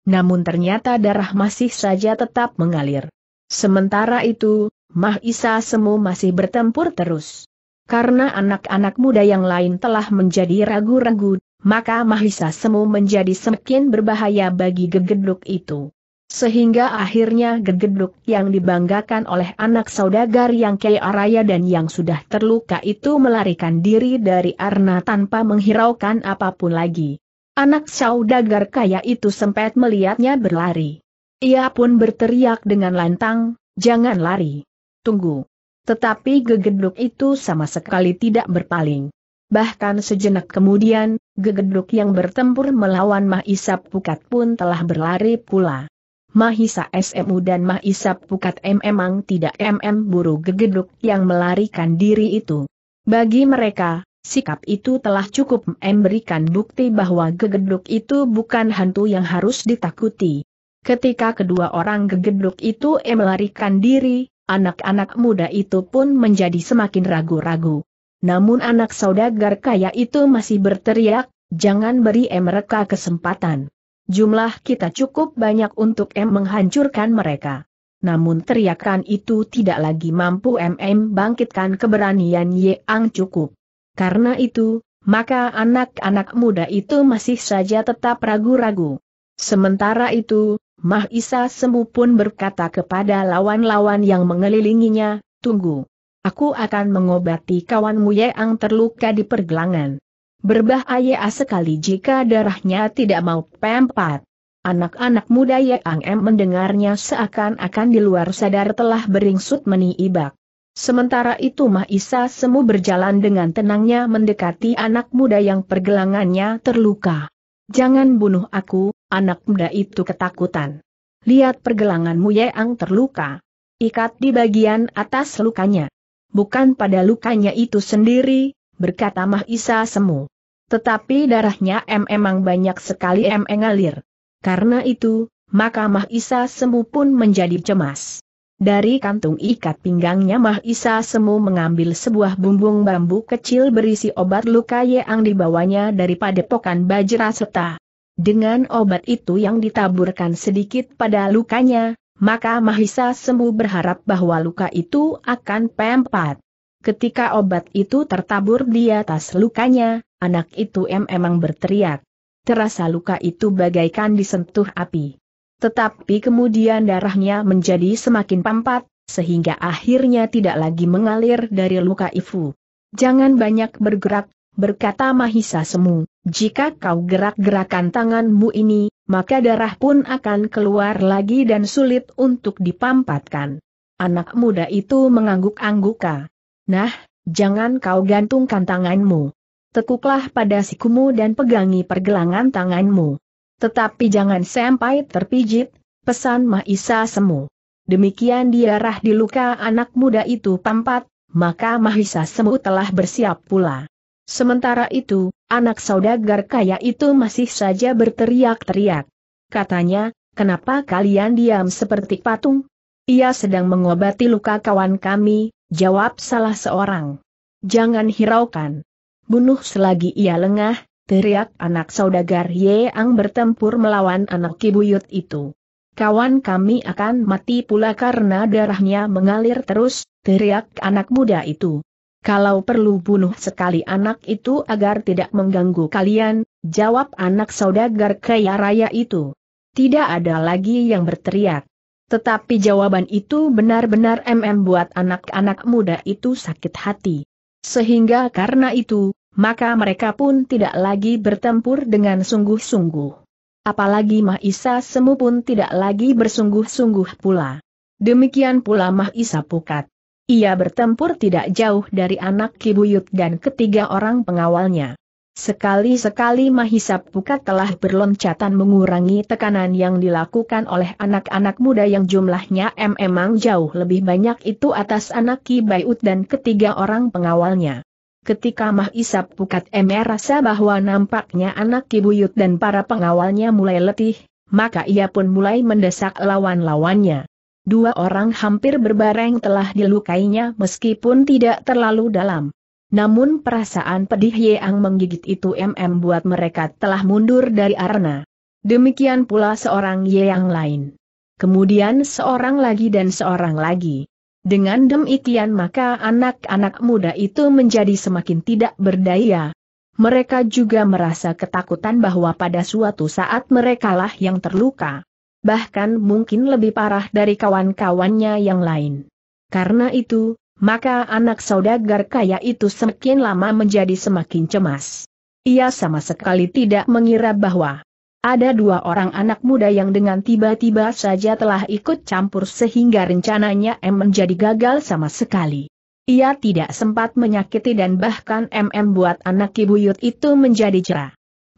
Namun ternyata darah masih saja tetap mengalir. Sementara itu, Mah Isa Semu masih bertempur terus. Karena anak-anak muda yang lain telah menjadi ragu-ragu, maka Mahisa Semu menjadi semakin berbahaya bagi gegeduk itu. Sehingga akhirnya gegeduk yang dibanggakan oleh anak saudagar yang kaya raya dan yang sudah terluka itu melarikan diri dari Arna tanpa menghiraukan apapun lagi. Anak saudagar kaya itu sempat melihatnya berlari. Ia pun berteriak dengan lantang, jangan lari. Tunggu. Tetapi gegeduk itu sama sekali tidak berpaling. Bahkan sejenak kemudian, gegeduk yang bertempur melawan Mahisap Pukat pun telah berlari pula. Mahisa SMU dan Mahisa Pukat M memang tidak MM buru gegeduk yang melarikan diri itu. Bagi mereka, sikap itu telah cukup memberikan bukti bahwa gegeduk itu bukan hantu yang harus ditakuti. Ketika kedua orang gegeduk itu eh melarikan diri, anak-anak muda itu pun menjadi semakin ragu-ragu. Namun anak saudagar kaya itu masih berteriak, jangan beri mereka kesempatan. Jumlah kita cukup banyak untuk M menghancurkan mereka. Namun teriakan itu tidak lagi mampu MM bangkitkan keberanian Yeang cukup. Karena itu, maka anak-anak muda itu masih saja tetap ragu-ragu. Sementara itu, Mahisa Semu pun berkata kepada lawan-lawan yang mengelilinginya, Tunggu. Aku akan mengobati kawanmu Yeang terluka di pergelangan. Berbahaya sekali jika darahnya tidak mau pempat. Anak-anak muda Yang M mendengarnya seakan-akan di luar sadar telah beringsut meniibak. Sementara itu Mahisa Semu berjalan dengan tenangnya mendekati anak muda yang pergelangannya terluka. Jangan bunuh aku, anak muda itu ketakutan. Lihat pergelanganmu Yang terluka. Ikat di bagian atas lukanya. Bukan pada lukanya itu sendiri, berkata Mahisa Semu. Tetapi darahnya M emang banyak sekali M ngalir. Karena itu, maka Mahisa Semu pun menjadi cemas. Dari kantung ikat pinggangnya Mahisa Semu mengambil sebuah bumbung bambu kecil berisi obat luka yang dibawanya dari padepokan Bajra Seta. Dengan obat itu yang ditaburkan sedikit pada lukanya, maka Mahisa Semu berharap bahwa luka itu akan pempat. Ketika obat itu tertabur di atas lukanya, anak itu memang berteriak. Terasa luka itu bagaikan disentuh api. Tetapi kemudian darahnya menjadi semakin pampat, sehingga akhirnya tidak lagi mengalir dari luka Ifu. Jangan banyak bergerak, berkata Mahisa Semu, jika kau gerak-gerakan tanganmu ini, maka darah pun akan keluar lagi dan sulit untuk dipampatkan. Anak muda itu mengangguk-angguka. Nah, jangan kau gantungkan tanganmu. Tekuklah pada sikumu dan pegangi pergelangan tanganmu. Tetapi jangan sampai terpijit, pesan Mahisa Semu. Demikian diarah di luka anak muda itu pampat, maka Mahisa Semu telah bersiap pula. Sementara itu, anak saudagar kaya itu masih saja berteriak-teriak. Katanya, kenapa kalian diam seperti patung? Ia sedang mengobati luka kawan kami, Jawab salah seorang. Jangan hiraukan. Bunuh selagi ia lengah, teriak anak saudagar Ye Ang bertempur melawan anak kibuyut itu. Kawan kami akan mati pula karena darahnya mengalir terus, teriak anak muda itu. Kalau perlu bunuh sekali anak itu agar tidak mengganggu kalian, jawab anak saudagar kaya raya itu. Tidak ada lagi yang berteriak. Tetapi jawaban itu benar-benar MM buat anak-anak muda itu sakit hati. Sehingga karena itu, maka mereka pun tidak lagi bertempur dengan sungguh-sungguh. Apalagi Mahisa Semu pun tidak lagi bersungguh-sungguh pula. Demikian pula Mahisa Pukat. Ia bertempur tidak jauh dari anak Kibuyut dan ketiga orang pengawalnya. Sekali-sekali Mahisa Pukat telah berloncatan mengurangi tekanan yang dilakukan oleh anak-anak muda yang jumlahnya memang jauh lebih banyak itu atas anak Ki Bayut dan ketiga orang pengawalnya. Ketika Mahisa Pukat MR rasa bahwa nampaknya anak Ki Buyut dan para pengawalnya mulai letih, maka ia pun mulai mendesak lawan-lawannya. Dua orang hampir berbareng telah dilukainya meskipun tidak terlalu dalam. Namun perasaan pedih yang menggigit itu MM buat mereka telah mundur dari arena. Demikian pula seorang yang lain. Kemudian seorang lagi dan seorang lagi. Dengan demikian maka anak-anak muda itu menjadi semakin tidak berdaya. Mereka juga merasa ketakutan bahwa pada suatu saat merekalah yang terluka. Bahkan mungkin lebih parah dari kawan-kawannya yang lain. Karena itu, maka anak saudagar kaya itu semakin lama menjadi semakin cemas. Ia sama sekali tidak mengira bahwa ada dua orang anak muda yang dengan tiba-tiba saja telah ikut campur sehingga rencananya M menjadi gagal sama sekali. Ia tidak sempat menyakiti dan bahkan MM buat anak kibuyut itu menjadi cerah.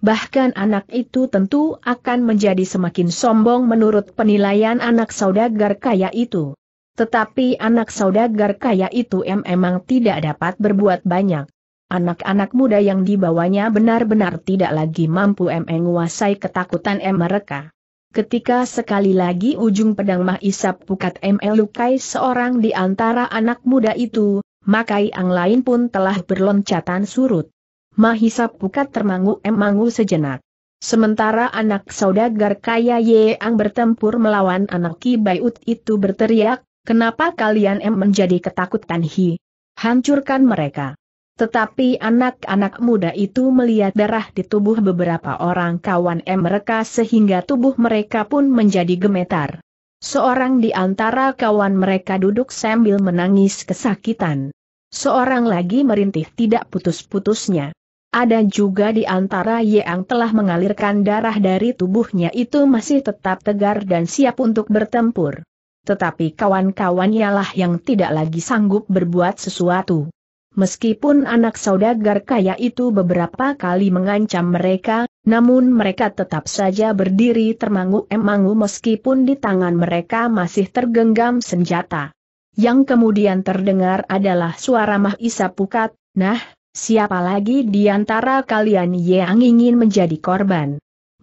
Bahkan anak itu tentu akan menjadi semakin sombong menurut penilaian anak saudagar kaya itu. Tetapi anak saudagar kaya itu memang tidak dapat berbuat banyak. Anak-anak muda yang dibawanya benar-benar tidak lagi mampu menguasai ketakutan M mereka. Ketika sekali lagi ujung pedang Mahisap Pukat M melukai seorang di antara anak muda itu, maka yang lain pun telah berloncatan surut. Mahisap Pukat termangu-emangu sejenak. Sementara anak saudagar kaya ang bertempur melawan anak Kibayut itu berteriak, Kenapa kalian em menjadi ketakutan hi? Hancurkan mereka. Tetapi anak-anak muda itu melihat darah di tubuh beberapa orang kawan M mereka sehingga tubuh mereka pun menjadi gemetar. Seorang di antara kawan mereka duduk sambil menangis kesakitan. Seorang lagi merintih tidak putus-putusnya. Ada juga di antara yang telah mengalirkan darah dari tubuhnya itu masih tetap tegar dan siap untuk bertempur. Tetapi kawan-kawannya lah yang tidak lagi sanggup berbuat sesuatu. Meskipun anak saudagar kaya itu beberapa kali mengancam mereka, namun mereka tetap saja berdiri termangu-emangu meskipun di tangan mereka masih tergenggam senjata. Yang kemudian terdengar adalah suara Mahisa Pukat, nah, siapa lagi di antara kalian yang ingin menjadi korban?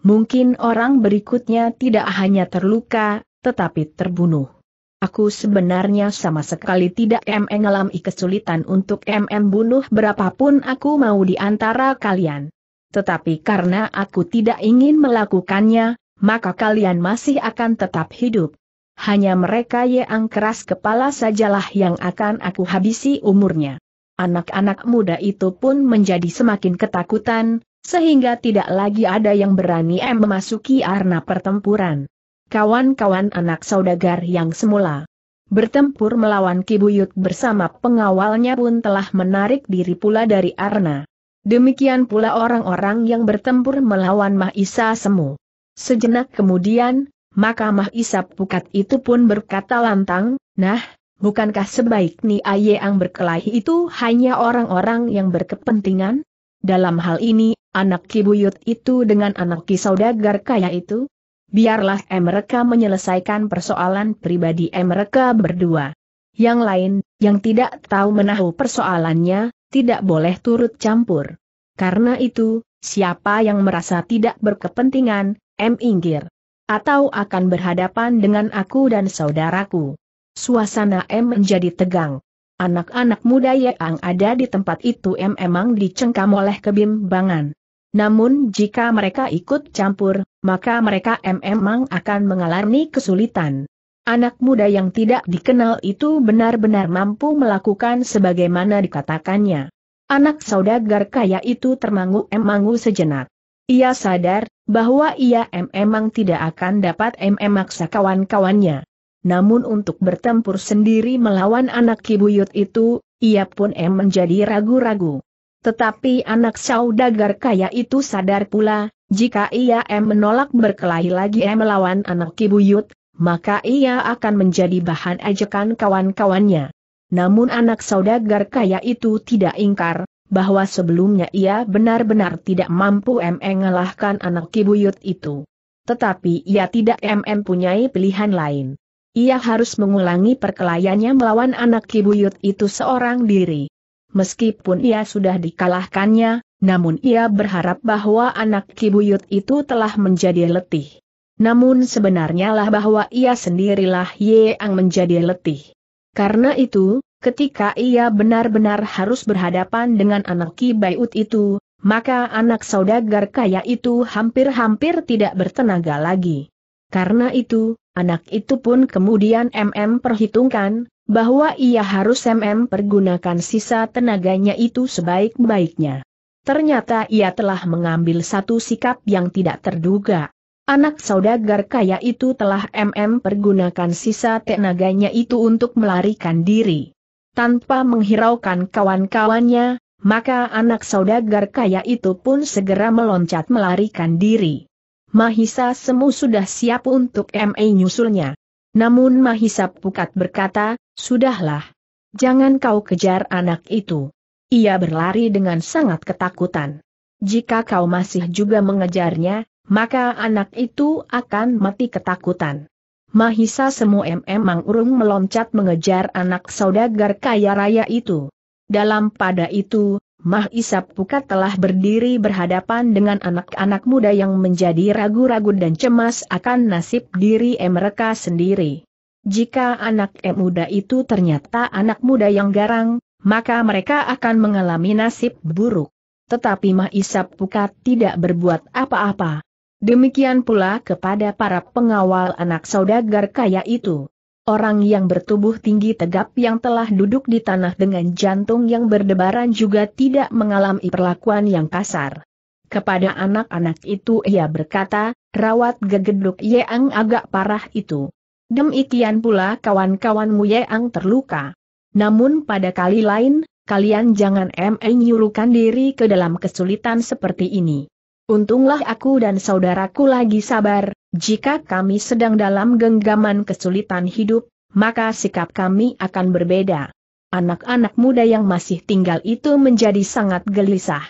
Mungkin orang berikutnya tidak hanya terluka, tetapi terbunuh. Aku sebenarnya sama sekali tidak mengalami kesulitan untuk MM bunuh berapapun aku mau di antara kalian. Tetapi karena aku tidak ingin melakukannya, maka kalian masih akan tetap hidup. Hanya mereka yang keras kepala sajalah yang akan aku habisi umurnya. Anak-anak muda itu pun menjadi semakin ketakutan, sehingga tidak lagi ada yang berani memasuki arena pertempuran kawan-kawan anak saudagar yang semula bertempur melawan Kibuyut bersama pengawalnya pun telah menarik diri pula dari Arna. Demikian pula orang-orang yang bertempur melawan Mahisa Semu. Sejenak kemudian, maka Mahisa Pukat itu pun berkata lantang, Nah, bukankah sebaik ni aye Ayeang berkelahi itu hanya orang-orang yang berkepentingan? Dalam hal ini, anak Kibuyut itu dengan anak Kisaudagar kaya itu? Biarlah mereka menyelesaikan persoalan pribadi mereka berdua. Yang lain, yang tidak tahu menahu persoalannya, tidak boleh turut campur. Karena itu, siapa yang merasa tidak berkepentingan, M. Inggir. Atau akan berhadapan dengan aku dan saudaraku. Suasana M menjadi tegang. Anak-anak muda yang ada di tempat itu M emang dicengkam oleh kebimbangan. Namun jika mereka ikut campur, maka mereka memang akan mengalami kesulitan. Anak muda yang tidak dikenal itu benar-benar mampu melakukan sebagaimana dikatakannya. Anak saudagar kaya itu termangu-emangu sejenak. Ia sadar bahwa ia memang tidak akan dapat memaksa kawan-kawannya. Namun untuk bertempur sendiri melawan anak kibuyut itu, ia pun em menjadi ragu-ragu. Tetapi anak saudagar kaya itu sadar pula jika ia M menolak berkelahi lagi M melawan anak kibuyut, maka ia akan menjadi bahan ajakan kawan-kawannya. Namun anak saudagar kaya itu tidak ingkar, bahwa sebelumnya ia benar-benar tidak mampu M mengalahkan anak kibuyut itu. Tetapi ia tidak M mempunyai pilihan lain. Ia harus mengulangi perkelahiannya melawan anak kibuyut itu seorang diri. Meskipun ia sudah dikalahkannya, namun ia berharap bahwa anak Kibuyut itu telah menjadi letih. Namun sebenarnya lah bahwa ia sendirilah yang menjadi letih. Karena itu, ketika ia benar-benar harus berhadapan dengan anak kibuyut itu, maka anak saudagar kaya itu hampir-hampir tidak bertenaga lagi. Karena itu, anak itu pun kemudian MM perhitungkan, bahwa ia harus MM pergunakan sisa tenaganya itu sebaik-baiknya. Ternyata ia telah mengambil satu sikap yang tidak terduga. Anak saudagar kaya itu telah MM pergunakan sisa tenaganya itu untuk melarikan diri. Tanpa menghiraukan kawan-kawannya, maka anak saudagar kaya itu pun segera meloncat melarikan diri. Mahisa Semu sudah siap untuk MA nyusulnya. Namun Mahisa Pukat berkata, sudahlah. Jangan kau kejar anak itu. Ia berlari dengan sangat ketakutan. Jika kau masih juga mengejarnya, maka anak itu akan mati ketakutan. Mahisa Semu MM urung meloncat mengejar anak saudagar kaya raya itu. Dalam pada itu, Mahisa Pukat telah berdiri berhadapan dengan anak-anak muda yang menjadi ragu-ragu dan cemas akan nasib diri mereka sendiri. Jika anak M muda itu ternyata anak muda yang garang, maka mereka akan mengalami nasib buruk. Tetapi Mahisap Pukat tidak berbuat apa-apa. Demikian pula kepada para pengawal anak saudagar kaya itu. Orang yang bertubuh tinggi tegap yang telah duduk di tanah dengan jantung yang berdebaran juga tidak mengalami perlakuan yang kasar. Kepada anak-anak itu ia berkata, rawat gegeduk Yeang agak parah itu. Demikian pula kawan-kawanmu Yeang terluka. Namun pada kali lain, kalian jangan menyuruhkan diri ke dalam kesulitan seperti ini. Untunglah aku dan saudaraku lagi sabar, jika kami sedang dalam genggaman kesulitan hidup, maka sikap kami akan berbeda. Anak-anak muda yang masih tinggal itu menjadi sangat gelisah.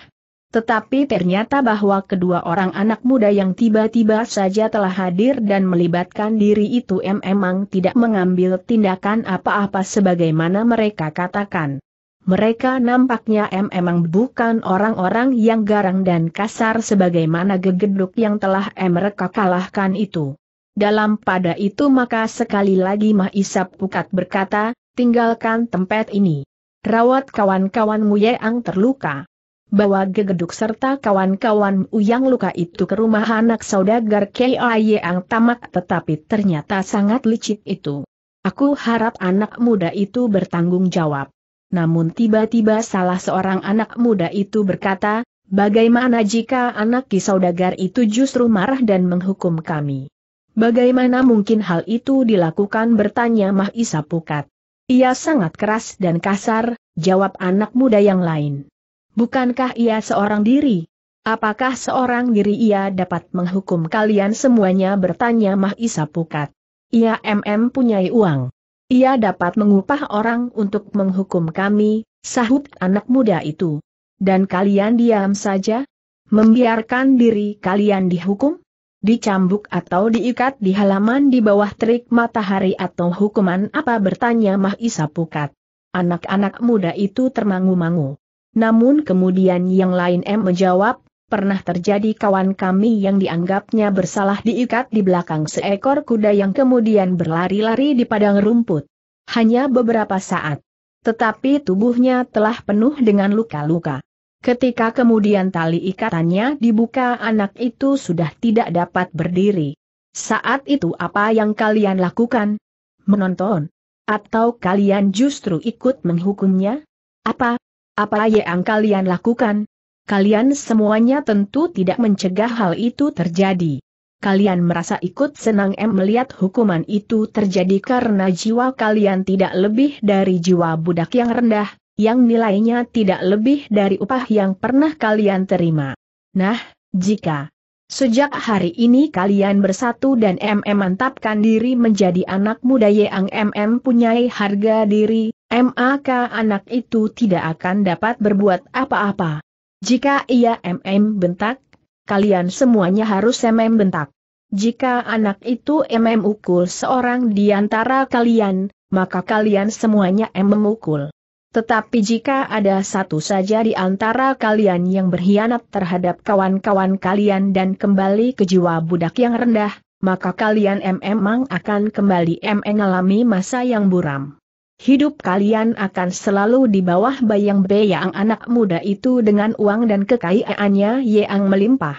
Tetapi ternyata bahwa kedua orang anak muda yang tiba-tiba saja telah hadir dan melibatkan diri itu memang tidak mengambil tindakan apa-apa sebagaimana mereka katakan. Mereka nampaknya memang bukan orang-orang yang garang dan kasar sebagaimana gegeduk yang telah mereka kalahkan itu. Dalam pada itu maka sekali lagi Mahisap Pukat berkata, tinggalkan tempat ini. Rawat kawan-kawanmu yang terluka bawa gegeduk serta kawan kawan yang luka itu ke rumah anak saudagar Kiai Yang Tamak tetapi ternyata sangat licik itu. Aku harap anak muda itu bertanggung jawab. Namun tiba-tiba salah seorang anak muda itu berkata, bagaimana jika anak ki saudagar itu justru marah dan menghukum kami? Bagaimana mungkin hal itu dilakukan bertanya Mahisa Pukat. Ia sangat keras dan kasar, jawab anak muda yang lain. Bukankah ia seorang diri? Apakah seorang diri ia dapat menghukum kalian semuanya bertanya Mahisa Pukat. Ia MM punyai uang. Ia dapat mengupah orang untuk menghukum kami, sahut anak muda itu. Dan kalian diam saja? Membiarkan diri kalian dihukum? Dicambuk atau diikat di halaman di bawah terik matahari atau hukuman apa bertanya Mahisa Pukat. Anak-anak muda itu termangu-mangu. Namun kemudian yang lain M menjawab, pernah terjadi kawan kami yang dianggapnya bersalah diikat di belakang seekor kuda yang kemudian berlari-lari di padang rumput. Hanya beberapa saat. Tetapi tubuhnya telah penuh dengan luka-luka. Ketika kemudian tali ikatannya dibuka anak itu sudah tidak dapat berdiri. Saat itu apa yang kalian lakukan? Menonton? Atau kalian justru ikut menghukumnya? Apa apa yang kalian lakukan? Kalian semuanya tentu tidak mencegah hal itu terjadi. Kalian merasa ikut senang em melihat hukuman itu terjadi karena jiwa kalian tidak lebih dari jiwa budak yang rendah, yang nilainya tidak lebih dari upah yang pernah kalian terima. Nah, jika Sejak hari ini kalian bersatu dan MM mantapkan diri menjadi anak muda yang MM punyai harga diri, MAK anak itu tidak akan dapat berbuat apa-apa. Jika ia MM bentak, kalian semuanya harus MM bentak. Jika anak itu MM ukul seorang di antara kalian, maka kalian semuanya MM ukul. Tetapi jika ada satu saja di antara kalian yang berkhianat terhadap kawan-kawan kalian dan kembali ke jiwa budak yang rendah, maka kalian memang akan kembali mengalami masa yang buram. Hidup kalian akan selalu di bawah bayang bayang anak muda itu dengan uang dan kekayaannya yang melimpah.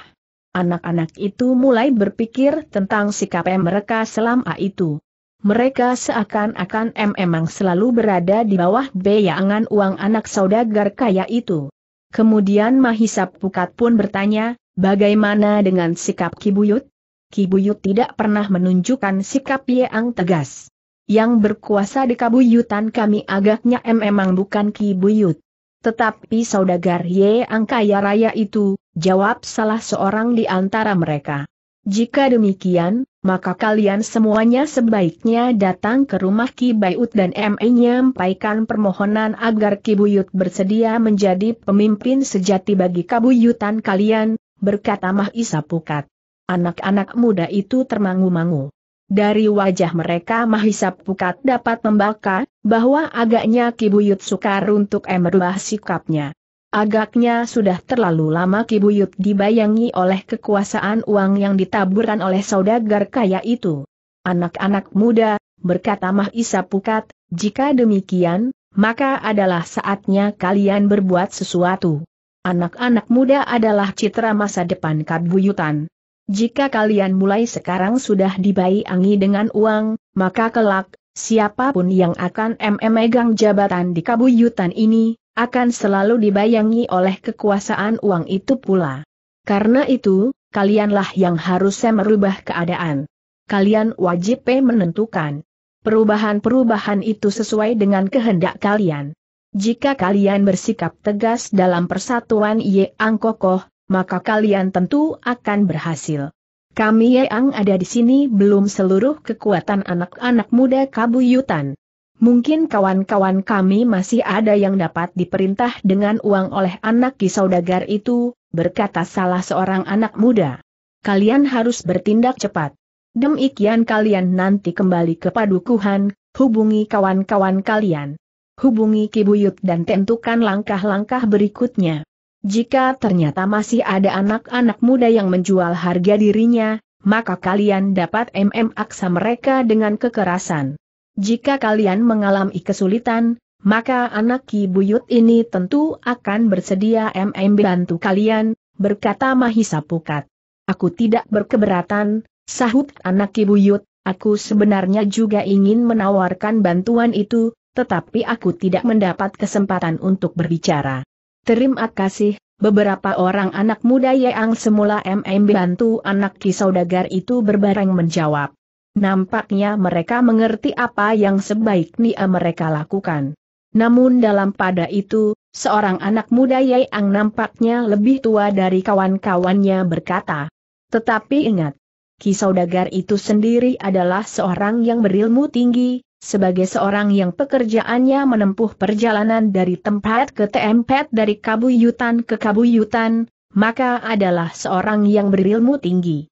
Anak-anak itu mulai berpikir tentang sikap mereka selama itu. Mereka seakan-akan memang selalu berada di bawah bayangan uang anak saudagar kaya itu. Kemudian Mahisa Pukat pun bertanya, bagaimana dengan sikap Kibuyut? Kibuyut tidak pernah menunjukkan sikap yang tegas. Yang berkuasa di Kabuyutan kami agaknya memang bukan Kibuyut. Tetapi saudagar Ye kaya raya itu, jawab salah seorang di antara mereka. Jika demikian, maka kalian semuanya sebaiknya datang ke rumah Ki Bayut dan menyampaikan permohonan agar Ki Buyut bersedia menjadi pemimpin sejati bagi kabuyutan kalian, berkata Mahisa Pukat. Anak-anak muda itu termangu-mangu. Dari wajah mereka Mahisa Pukat dapat membaca bahwa agaknya Ki Buyut sukar untuk merubah sikapnya. Agaknya sudah terlalu lama Kibuyut dibayangi oleh kekuasaan uang yang ditaburkan oleh saudagar kaya itu. Anak-anak muda, berkata Mahisa Pukat, jika demikian, maka adalah saatnya kalian berbuat sesuatu. Anak-anak muda adalah citra masa depan kabuyutan. Jika kalian mulai sekarang sudah dibayangi dengan uang, maka kelak, siapapun yang akan memegang jabatan di kabuyutan ini, akan selalu dibayangi oleh kekuasaan uang itu pula. Karena itu, kalianlah yang harusnya merubah keadaan. Kalian wajib menentukan perubahan-perubahan itu sesuai dengan kehendak kalian. Jika kalian bersikap tegas dalam persatuan Ye Ang Kokoh, maka kalian tentu akan berhasil. Kami Ang ada di sini belum seluruh kekuatan anak-anak muda kabuyutan. Mungkin kawan-kawan kami masih ada yang dapat diperintah dengan uang oleh anak ki saudagar itu, berkata salah seorang anak muda. Kalian harus bertindak cepat. Demikian kalian nanti kembali ke padukuhan, hubungi kawan-kawan kalian. Hubungi Kibuyut dan tentukan langkah-langkah berikutnya. Jika ternyata masih ada anak-anak muda yang menjual harga dirinya, maka kalian dapat MM aksa mereka dengan kekerasan. Jika kalian mengalami kesulitan, maka anak Ki Buyut ini tentu akan bersedia MM bantu kalian, berkata Mahisa Pukat. Aku tidak berkeberatan, sahut anak Ki Buyut, aku sebenarnya juga ingin menawarkan bantuan itu, tetapi aku tidak mendapat kesempatan untuk berbicara. Terima kasih, beberapa orang anak muda yang semula MM bantu anak Ki Saudagar itu berbareng menjawab. Nampaknya mereka mengerti apa yang sebaiknya mereka lakukan. Namun dalam pada itu, seorang anak muda Yang nampaknya lebih tua dari kawan-kawannya berkata. Tetapi ingat, Kisaudagar itu sendiri adalah seorang yang berilmu tinggi, sebagai seorang yang pekerjaannya menempuh perjalanan dari tempat ke tempat dari kabuyutan ke kabuyutan, maka adalah seorang yang berilmu tinggi.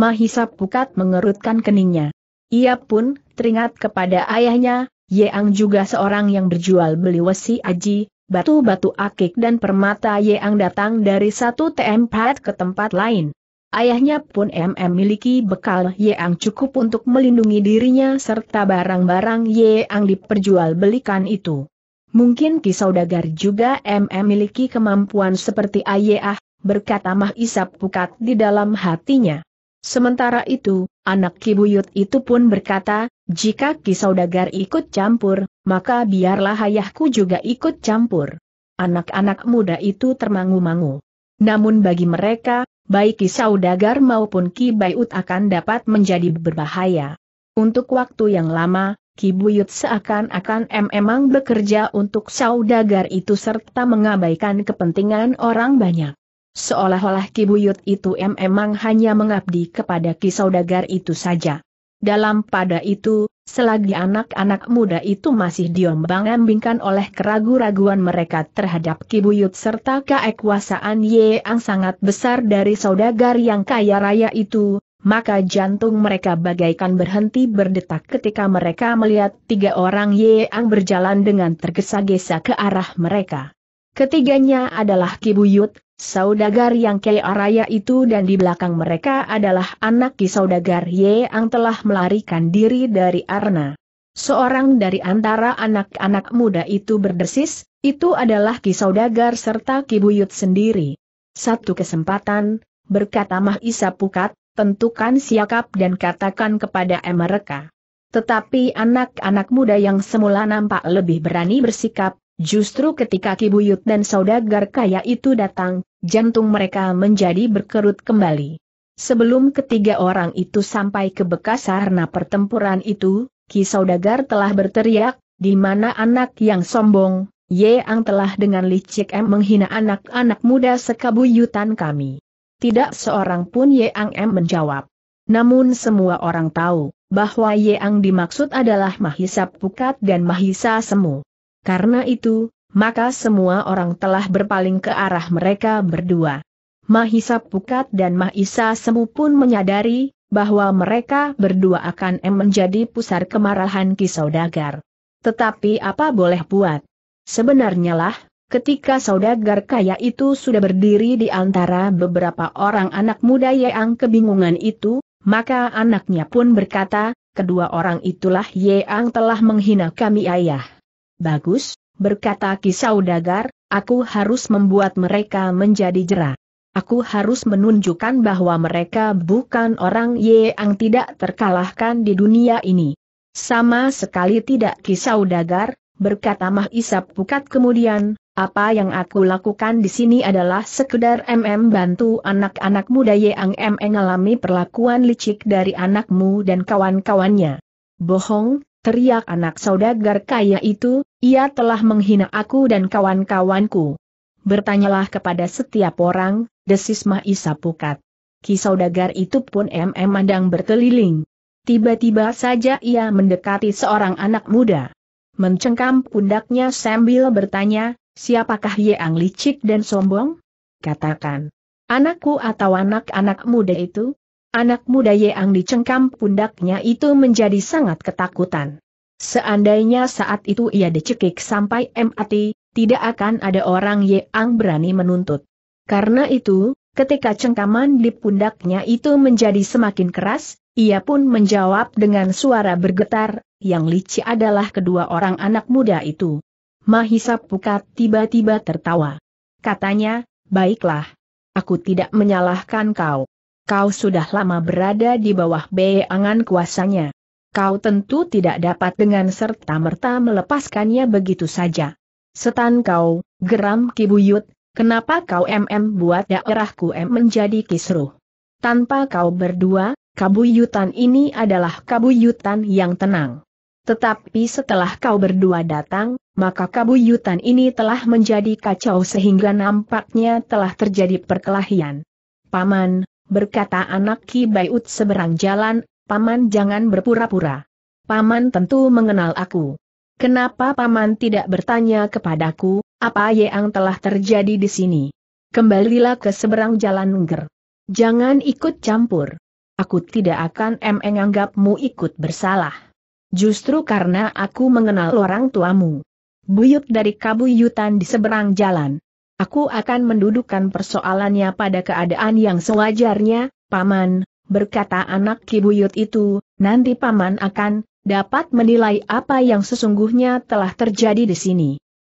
Mahisa Pukat mengerutkan keningnya. Ia pun teringat kepada ayahnya, Yeang juga seorang yang berjual beli wesi aji, batu-batu akik dan permata Yeang datang dari satu tempat ke tempat lain. Ayahnya pun MM miliki bekal Yeang cukup untuk melindungi dirinya serta barang-barang Yeang belikan itu. Mungkin kisaudagar juga MM miliki kemampuan seperti Ayah, berkata Mahisap Pukat di dalam hatinya. Sementara itu, anak kibuyut itu pun berkata, jika kisaudagar ikut campur, maka biarlah ayahku juga ikut campur. Anak-anak muda itu termangu-mangu. Namun bagi mereka, baik kisaudagar maupun kibayut akan dapat menjadi berbahaya. Untuk waktu yang lama, kibuyut seakan-akan memang bekerja untuk saudagar itu serta mengabaikan kepentingan orang banyak. Seolah-olah kibuyut itu memang hanya mengabdi kepada Ki Saudagar itu saja. Dalam pada itu, selagi anak-anak muda itu masih diombang-ambingkan oleh keragu raguan mereka terhadap kibuyut serta keekuasaan yang sangat besar dari saudagar yang kaya raya itu, maka jantung mereka bagaikan berhenti berdetak ketika mereka melihat tiga orang yang berjalan dengan tergesa-gesa ke arah mereka. Ketiganya adalah kibuyut, Saudagar yang kaya raya itu dan di belakang mereka adalah anak ki saudagar Ye yang telah melarikan diri dari Arna. Seorang dari antara anak-anak muda itu berdesis, itu adalah ki saudagar serta ki buyut sendiri. Satu kesempatan, berkata Mah Isa Pukat, tentukan siakap dan katakan kepada mereka. Tetapi anak-anak muda yang semula nampak lebih berani bersikap, Justru ketika Kibuyut dan saudagar kaya itu datang, jantung mereka menjadi berkerut kembali. Sebelum ketiga orang itu sampai ke bekas sarana pertempuran itu, Ki Saudagar telah berteriak, di mana anak yang sombong, Yeang telah dengan licik M menghina anak-anak muda sekabuyutan kami. Tidak seorang pun Yeang M menjawab. Namun semua orang tahu, bahwa Yeang dimaksud adalah Mahisa Pukat dan Mahisa Semu. Karena itu, maka semua orang telah berpaling ke arah mereka berdua. Mahisa Pukat dan Mahisa Semu pun menyadari bahwa mereka berdua akan menjadi pusar kemarahan Ki Kisaudagar. Tetapi apa boleh buat? Sebenarnya lah, ketika saudagar kaya itu sudah berdiri di antara beberapa orang anak muda yang kebingungan itu, maka anaknya pun berkata, kedua orang itulah yang telah menghina kami ayah. Bagus, berkata Kisau Dagar, aku harus membuat mereka menjadi jerah. Aku harus menunjukkan bahwa mereka bukan orang yang tidak terkalahkan di dunia ini. Sama sekali tidak Kisau Dagar, berkata Mahisap Pukat kemudian, apa yang aku lakukan di sini adalah sekedar MM bantu anak-anak muda yang MM mengalami perlakuan licik dari anakmu dan kawan-kawannya. Bohong, teriak anak saudagar kaya itu, ia telah menghina aku dan kawan-kawanku. Bertanyalah kepada setiap orang, desis Mahisa Pukat. Ki saudagar itu pun MM mandang berkeliling. Tiba-tiba saja ia mendekati seorang anak muda. Mencengkam pundaknya sambil bertanya, siapakah Yeang licik dan sombong? Katakan. Anakku atau anak-anak muda itu? Anak muda Yeang dicengkam pundaknya itu menjadi sangat ketakutan. Seandainya saat itu ia dicekik sampai mati, tidak akan ada orang Yeang berani menuntut. Karena itu, ketika cengkaman di pundaknya itu menjadi semakin keras, ia pun menjawab dengan suara bergetar, yang licik adalah kedua orang anak muda itu. Mahisa Pukat tiba-tiba tertawa. Katanya, baiklah. Aku tidak menyalahkan kau kau sudah lama berada di bawah beangan kuasanya. Kau tentu tidak dapat dengan serta-merta melepaskannya begitu saja. Setan kau, geram kibuyut, kenapa kau mm buat daerahku em menjadi kisruh? Tanpa kau berdua, kabuyutan ini adalah kabuyutan yang tenang. Tetapi setelah kau berdua datang, maka kabuyutan ini telah menjadi kacau sehingga nampaknya telah terjadi perkelahian. Paman, berkata anak Ki Baiut seberang jalan, Paman jangan berpura-pura. Paman tentu mengenal aku. Kenapa Paman tidak bertanya kepadaku, apa yang telah terjadi di sini? Kembalilah ke seberang jalan Nungger. Jangan ikut campur. Aku tidak akan menganggapmu ikut bersalah. Justru karena aku mengenal orang tuamu. Buyut dari kabuyutan di seberang jalan. Aku akan mendudukan persoalannya pada keadaan yang sewajarnya, Paman, berkata anak kibuyut itu, nanti Paman akan dapat menilai apa yang sesungguhnya telah terjadi di sini.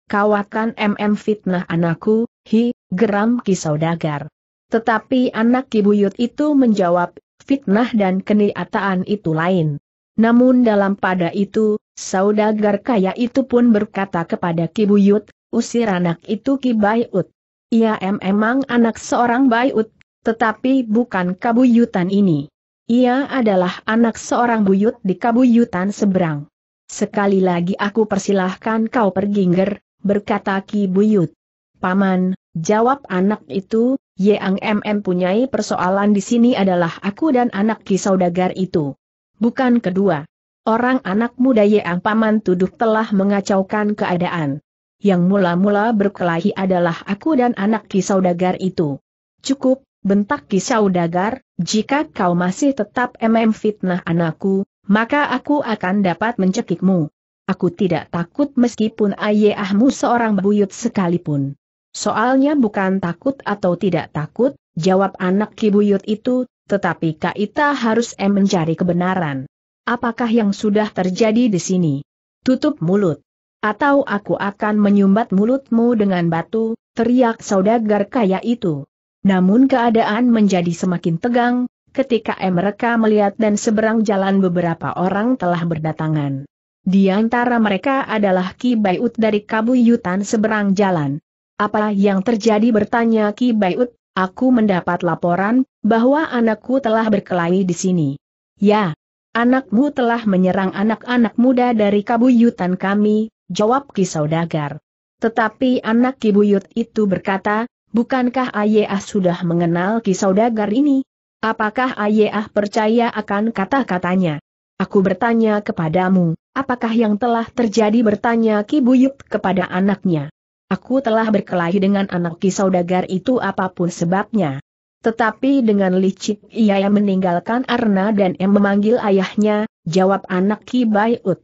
Kawakan MM fitnah anakku, hi, geram kisaudagar. Tetapi anak kibuyut itu menjawab, fitnah dan keniataan itu lain. Namun dalam pada itu, saudagar kaya itu pun berkata kepada kibuyut, usir anak itu Ki Bayut. Ia emang anak seorang Bayut, tetapi bukan kabuyutan ini. Ia adalah anak seorang buyut di kabuyutan seberang. Sekali lagi aku persilahkan kau pergi berkata Ki Buyut. Paman, jawab anak itu, yang MM punyai persoalan di sini adalah aku dan anak Ki Saudagar itu. Bukan kedua. Orang anak muda yang paman tuduh telah mengacaukan keadaan yang mula-mula berkelahi adalah aku dan anak Ki Saudagar itu. Cukup, bentak Ki Saudagar, jika kau masih tetap mm fitnah anakku, maka aku akan dapat mencekikmu. Aku tidak takut meskipun ayahmu seorang buyut sekalipun. Soalnya bukan takut atau tidak takut, jawab anak kibuyut itu, tetapi Kaita harus em mencari kebenaran. Apakah yang sudah terjadi di sini? Tutup mulut. Atau aku akan menyumbat mulutmu dengan batu, teriak saudagar kaya itu. Namun keadaan menjadi semakin tegang, ketika mereka melihat dan seberang jalan beberapa orang telah berdatangan. Di antara mereka adalah Ki Bayut dari Kabuyutan seberang jalan. Apa yang terjadi bertanya Ki Bayut? aku mendapat laporan, bahwa anakku telah berkelahi di sini. Ya, anakmu telah menyerang anak-anak muda dari Kabuyutan kami, jawab Kisaudagar. Tetapi anak kibuyut itu berkata, bukankah ayah sudah mengenal Kisaudagar ini? Apakah ayah percaya akan kata-katanya? Aku bertanya kepadamu, apakah yang telah terjadi bertanya kibuyut kepada anaknya. Aku telah berkelahi dengan anak Kisaudagar itu apapun sebabnya. Tetapi dengan licik ia meninggalkan Arna dan yang memanggil ayahnya, jawab anak Kibayut.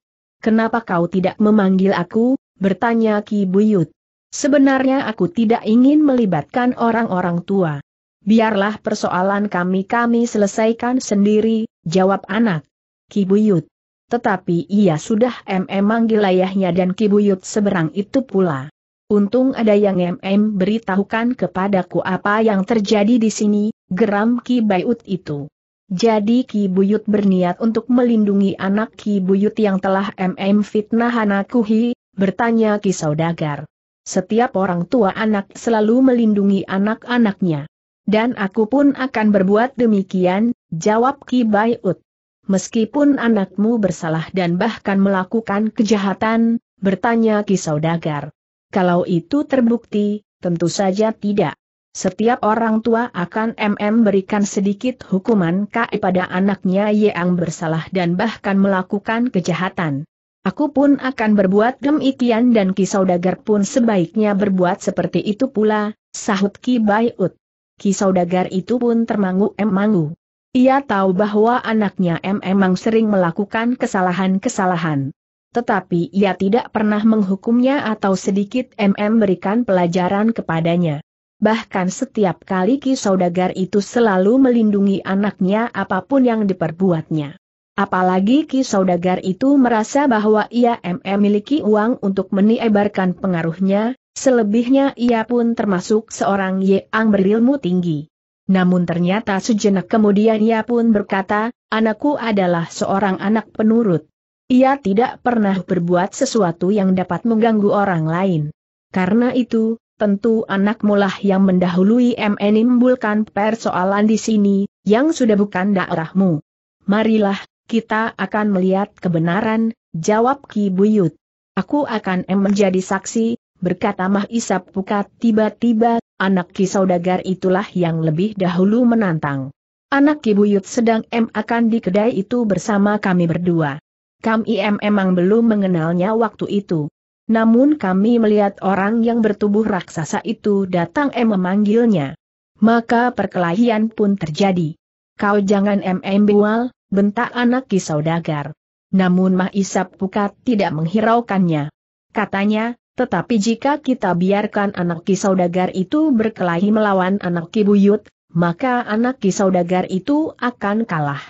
Kenapa kau tidak memanggil aku? bertanya Ki Buyut. Sebenarnya aku tidak ingin melibatkan orang-orang tua. Biarlah persoalan kami-kami selesaikan sendiri, jawab anak. Ki Buyut. Tetapi ia sudah MM manggil ayahnya dan Ki Buyut seberang itu pula. Untung ada yang MM beritahukan kepadaku apa yang terjadi di sini, geram Ki Buyut itu. Jadi Ki Buyut berniat untuk melindungi anak Ki Buyut yang telah MM fitnah anakuhi, bertanya Ki Saudagar. Setiap orang tua anak selalu melindungi anak-anaknya. Dan aku pun akan berbuat demikian, jawab Ki Bayut. Meskipun anakmu bersalah dan bahkan melakukan kejahatan, bertanya Ki Saudagar. Kalau itu terbukti, tentu saja tidak. Setiap orang tua akan MM berikan sedikit hukuman KI pada anaknya yang bersalah dan bahkan melakukan kejahatan. Aku pun akan berbuat demikian dan Ki Saudagar pun sebaiknya berbuat seperti itu pula, sahut Ki Bayut. Ki Saudagar itu pun termangu-emangu. Ia tahu bahwa anaknya M M-M emang sering melakukan kesalahan-kesalahan tetapi ia tidak pernah menghukumnya atau sedikit MM berikan pelajaran kepadanya bahkan setiap kali Ki Saudagar itu selalu melindungi anaknya apapun yang diperbuatnya. Apalagi Ki Saudagar itu merasa bahwa ia memiliki uang untuk menyebarkan pengaruhnya, selebihnya ia pun termasuk seorang yang berilmu tinggi. Namun ternyata sejenak kemudian ia pun berkata, anakku adalah seorang anak penurut. Ia tidak pernah berbuat sesuatu yang dapat mengganggu orang lain. Karena itu, tentu anak mulah yang mendahului menimbulkan persoalan di sini, yang sudah bukan daerahmu. Marilah, kita akan melihat kebenaran, jawab Ki Buyut. Aku akan em menjadi saksi, berkata Mah Isap Pukat tiba-tiba, anak Ki Saudagar itulah yang lebih dahulu menantang. Anak Ki Buyut sedang em akan di kedai itu bersama kami berdua. Kami em emang belum mengenalnya waktu itu. Namun kami melihat orang yang bertubuh raksasa itu datang em memanggilnya. Maka perkelahian pun terjadi. Kau jangan em Bual, bentak anak kisau dagar. Namun Mahisap Isap Pukat tidak menghiraukannya. Katanya, tetapi jika kita biarkan anak kisau dagar itu berkelahi melawan anak kibuyut, maka anak kisau dagar itu akan kalah.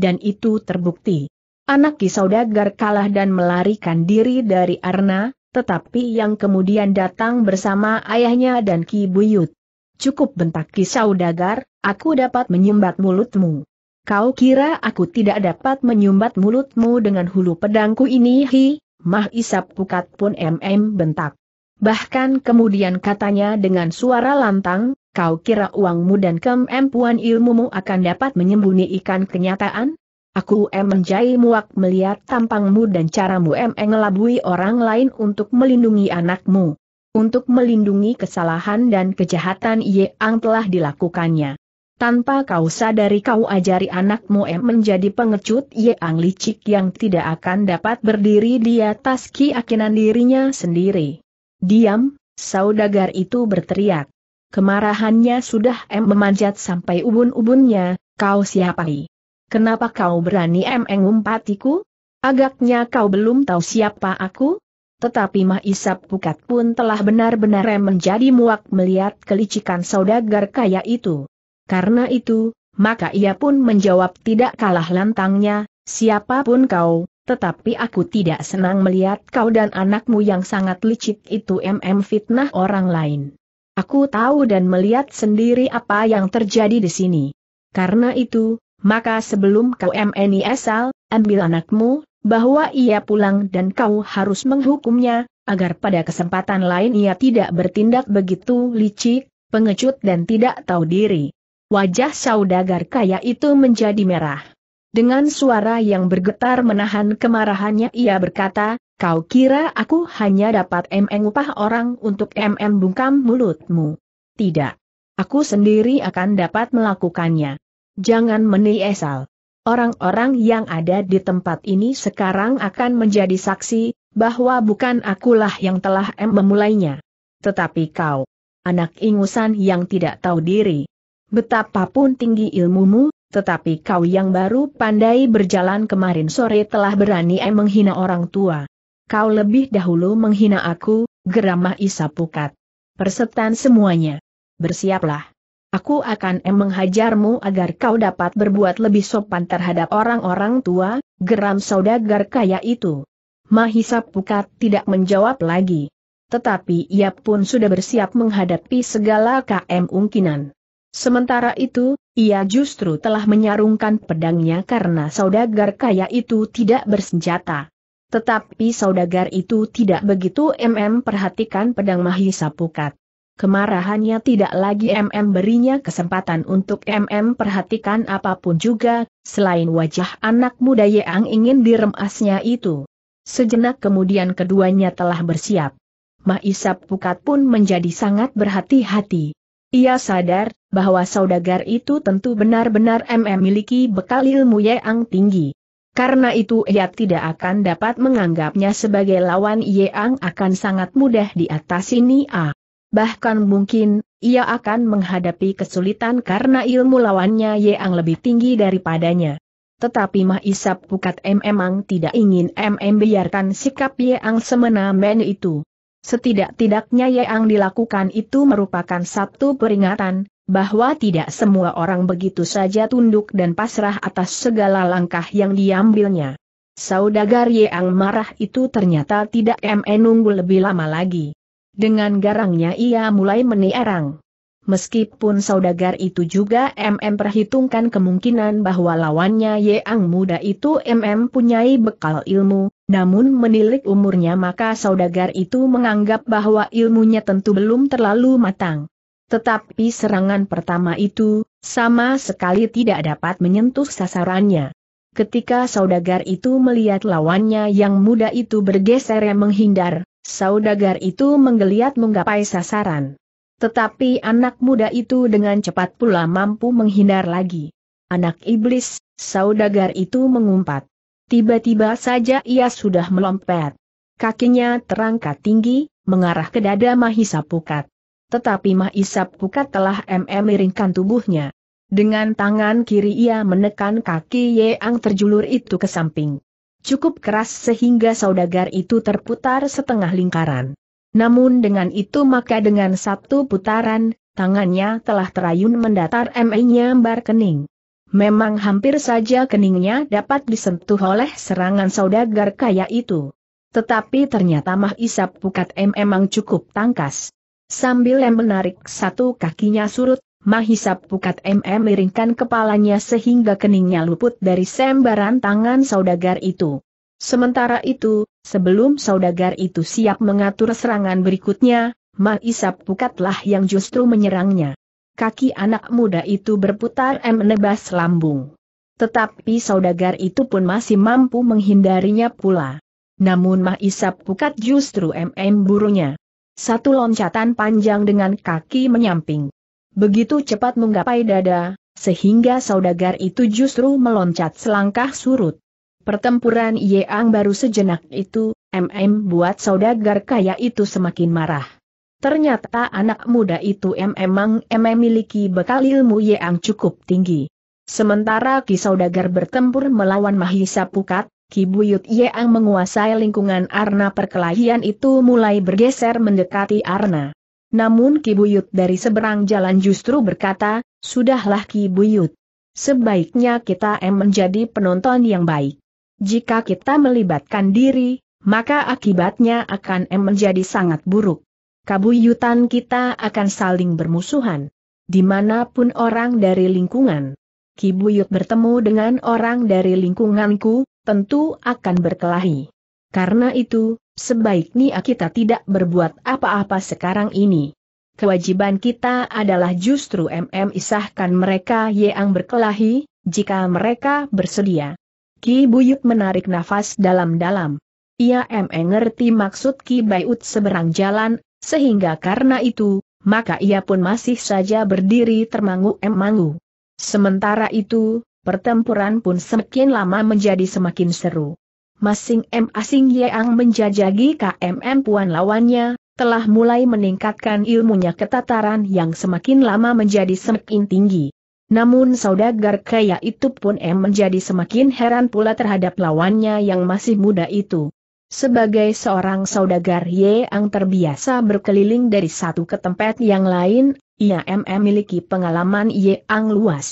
Dan itu terbukti. Anak Kisaudagar kalah dan melarikan diri dari Arna, tetapi yang kemudian datang bersama ayahnya dan Ki Buyut. Cukup bentak Kisaudagar, aku dapat menyumbat mulutmu. Kau kira aku tidak dapat menyumbat mulutmu dengan hulu pedangku ini hi, mah isap pukat pun mm bentak. Bahkan kemudian katanya dengan suara lantang, kau kira uangmu dan kemampuan ilmumu akan dapat menyembunyikan kenyataan? Aku em menjai muak melihat tampangmu dan caramu em ngelabui orang lain untuk melindungi anakmu. Untuk melindungi kesalahan dan kejahatan yang telah dilakukannya. Tanpa kau sadari kau ajari anakmu em menjadi pengecut yang licik yang tidak akan dapat berdiri di atas keyakinan dirinya sendiri. Diam, saudagar itu berteriak. Kemarahannya sudah em memanjat sampai ubun-ubunnya, kau siapai? Kenapa kau berani mengumpatiku? umpatiku? Agaknya kau belum tahu siapa aku? Tetapi Mahisap Pukat pun telah benar-benar menjadi muak melihat kelicikan saudagar kaya itu. Karena itu, maka ia pun menjawab tidak kalah lantangnya, siapapun kau, tetapi aku tidak senang melihat kau dan anakmu yang sangat licik itu mm fitnah orang lain. Aku tahu dan melihat sendiri apa yang terjadi di sini. Karena itu, maka sebelum kau MNI asal, ambil anakmu, bahwa ia pulang dan kau harus menghukumnya, agar pada kesempatan lain ia tidak bertindak begitu licik, pengecut dan tidak tahu diri. Wajah saudagar kaya itu menjadi merah. Dengan suara yang bergetar menahan kemarahannya ia berkata, kau kira aku hanya dapat MM upah orang untuk MM bungkam mulutmu? Tidak. Aku sendiri akan dapat melakukannya. Jangan meniesal. Orang-orang yang ada di tempat ini sekarang akan menjadi saksi, bahwa bukan akulah yang telah M memulainya. Tetapi kau, anak ingusan yang tidak tahu diri. Betapapun tinggi ilmumu, tetapi kau yang baru pandai berjalan kemarin sore telah berani menghina orang tua. Kau lebih dahulu menghina aku, geramah Isa Pukat. Persetan semuanya. Bersiaplah. Aku akan menghajarmu agar kau dapat berbuat lebih sopan terhadap orang-orang tua, geram saudagar kaya itu. Mahisa Pukat tidak menjawab lagi. Tetapi ia pun sudah bersiap menghadapi segala KM kemungkinan. Sementara itu, ia justru telah menyarungkan pedangnya karena saudagar kaya itu tidak bersenjata. Tetapi saudagar itu tidak begitu mm perhatikan pedang Mahisa Pukat. Kemarahannya tidak lagi MM berinya kesempatan untuk MM perhatikan apapun juga, selain wajah anak muda yang ingin diremasnya itu. Sejenak kemudian keduanya telah bersiap. Isap Pukat pun menjadi sangat berhati-hati. Ia sadar, bahwa saudagar itu tentu benar-benar MM miliki bekal ilmu yang tinggi. Karena itu ia tidak akan dapat menganggapnya sebagai lawan Yeang akan sangat mudah diatasi Nia. Bahkan mungkin, ia akan menghadapi kesulitan karena ilmu lawannya yang lebih tinggi daripadanya. Tetapi Mah Isap Pukat M memang tidak ingin M biarkan sikap Yeang semena-mena itu. Setidak-tidaknya Yeang dilakukan itu merupakan satu peringatan, bahwa tidak semua orang begitu saja tunduk dan pasrah atas segala langkah yang diambilnya. Saudagar Yeang marah itu ternyata tidak M nunggu lebih lama lagi. Dengan garangnya ia mulai menierang. Meskipun saudagar itu juga MM perhitungkan kemungkinan bahwa lawannya Yang muda itu MM punyai bekal ilmu, namun menilik umurnya maka saudagar itu menganggap bahwa ilmunya tentu belum terlalu matang. Tetapi serangan pertama itu, sama sekali tidak dapat menyentuh sasarannya. Ketika saudagar itu melihat lawannya yang muda itu bergeser yang menghindar, Saudagar itu menggeliat menggapai sasaran. Tetapi anak muda itu dengan cepat pula mampu menghindar lagi. Anak iblis, saudagar itu mengumpat. Tiba-tiba saja ia sudah melompat. Kakinya terangkat tinggi, mengarah ke dada Mahisa Pukat. Tetapi Mahisa Pukat telah mm miringkan tubuhnya. Dengan tangan kiri ia menekan kaki Yeang terjulur itu ke samping cukup keras sehingga saudagar itu terputar setengah lingkaran. Namun dengan itu maka dengan satu putaran, tangannya telah terayun mendatar m nya bar kening. Memang hampir saja keningnya dapat disentuh oleh serangan saudagar kaya itu. Tetapi ternyata Mah Isap Pukat M memang cukup tangkas. Sambil M menarik satu kakinya surut Mahisa Pukat MM miringkan kepalanya sehingga keningnya luput dari sembaran tangan saudagar itu. Sementara itu, sebelum saudagar itu siap mengatur serangan berikutnya, Mahisa Pukatlah yang justru menyerangnya. Kaki anak muda itu berputar M menebas lambung. Tetapi saudagar itu pun masih mampu menghindarinya pula. Namun Mahisa Pukat justru MM burunya. Satu loncatan panjang dengan kaki menyamping begitu cepat menggapai dada, sehingga saudagar itu justru meloncat selangkah surut. Pertempuran Yeang baru sejenak itu, MM buat saudagar kaya itu semakin marah. Ternyata anak muda itu memang memiliki bekal ilmu Yeang cukup tinggi. Sementara Ki Saudagar bertempur melawan Mahisa Pukat, Ki Buyut Yeang menguasai lingkungan Arna perkelahian itu mulai bergeser mendekati Arna. Namun Ki Buyut dari seberang jalan justru berkata, Sudahlah Ki Buyut. Sebaiknya kita em menjadi penonton yang baik. Jika kita melibatkan diri, maka akibatnya akan em menjadi sangat buruk. Kabuyutan kita akan saling bermusuhan. Dimanapun orang dari lingkungan. Ki Buyut bertemu dengan orang dari lingkunganku, tentu akan berkelahi. Karena itu, sebaiknya kita tidak berbuat apa-apa sekarang ini. Kewajiban kita adalah justru MM isahkan mereka yang berkelahi, jika mereka bersedia. Ki Buyut menarik nafas dalam-dalam. Ia MM ngerti maksud Ki Bayut seberang jalan, sehingga karena itu, maka ia pun masih saja berdiri termangu mangu Sementara itu, pertempuran pun semakin lama menjadi semakin seru masing M asing Yeang menjajagi KMM puan lawannya, telah mulai meningkatkan ilmunya ke tataran yang semakin lama menjadi semakin tinggi. Namun saudagar kaya itu pun M menjadi semakin heran pula terhadap lawannya yang masih muda itu. Sebagai seorang saudagar Yeang terbiasa berkeliling dari satu ke tempat yang lain, ia M memiliki pengalaman Yeang luas.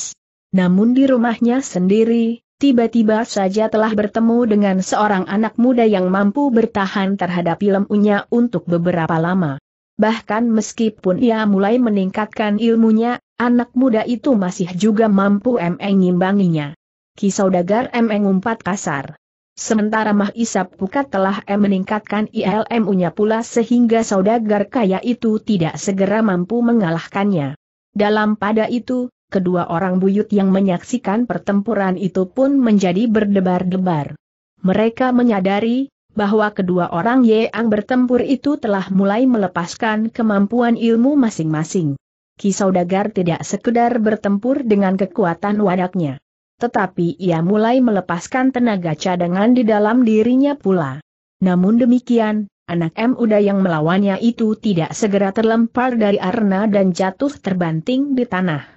Namun di rumahnya sendiri, tiba-tiba saja telah bertemu dengan seorang anak muda yang mampu bertahan terhadap ilmunya untuk beberapa lama. Bahkan meskipun ia mulai meningkatkan ilmunya, anak muda itu masih juga mampu mengimbanginya. Kisaudagar Kisau dagar Meng umpat kasar. Sementara Mah Isap Pukat telah M meningkatkan ilmuNya pula sehingga saudagar kaya itu tidak segera mampu mengalahkannya. Dalam pada itu, Kedua orang buyut yang menyaksikan pertempuran itu pun menjadi berdebar-debar. Mereka menyadari bahwa kedua orang yang bertempur itu telah mulai melepaskan kemampuan ilmu masing-masing. Kisaudagar tidak sekedar bertempur dengan kekuatan wadaknya. Tetapi ia mulai melepaskan tenaga cadangan di dalam dirinya pula. Namun demikian, anak M. Uda yang melawannya itu tidak segera terlempar dari arena dan jatuh terbanting di tanah.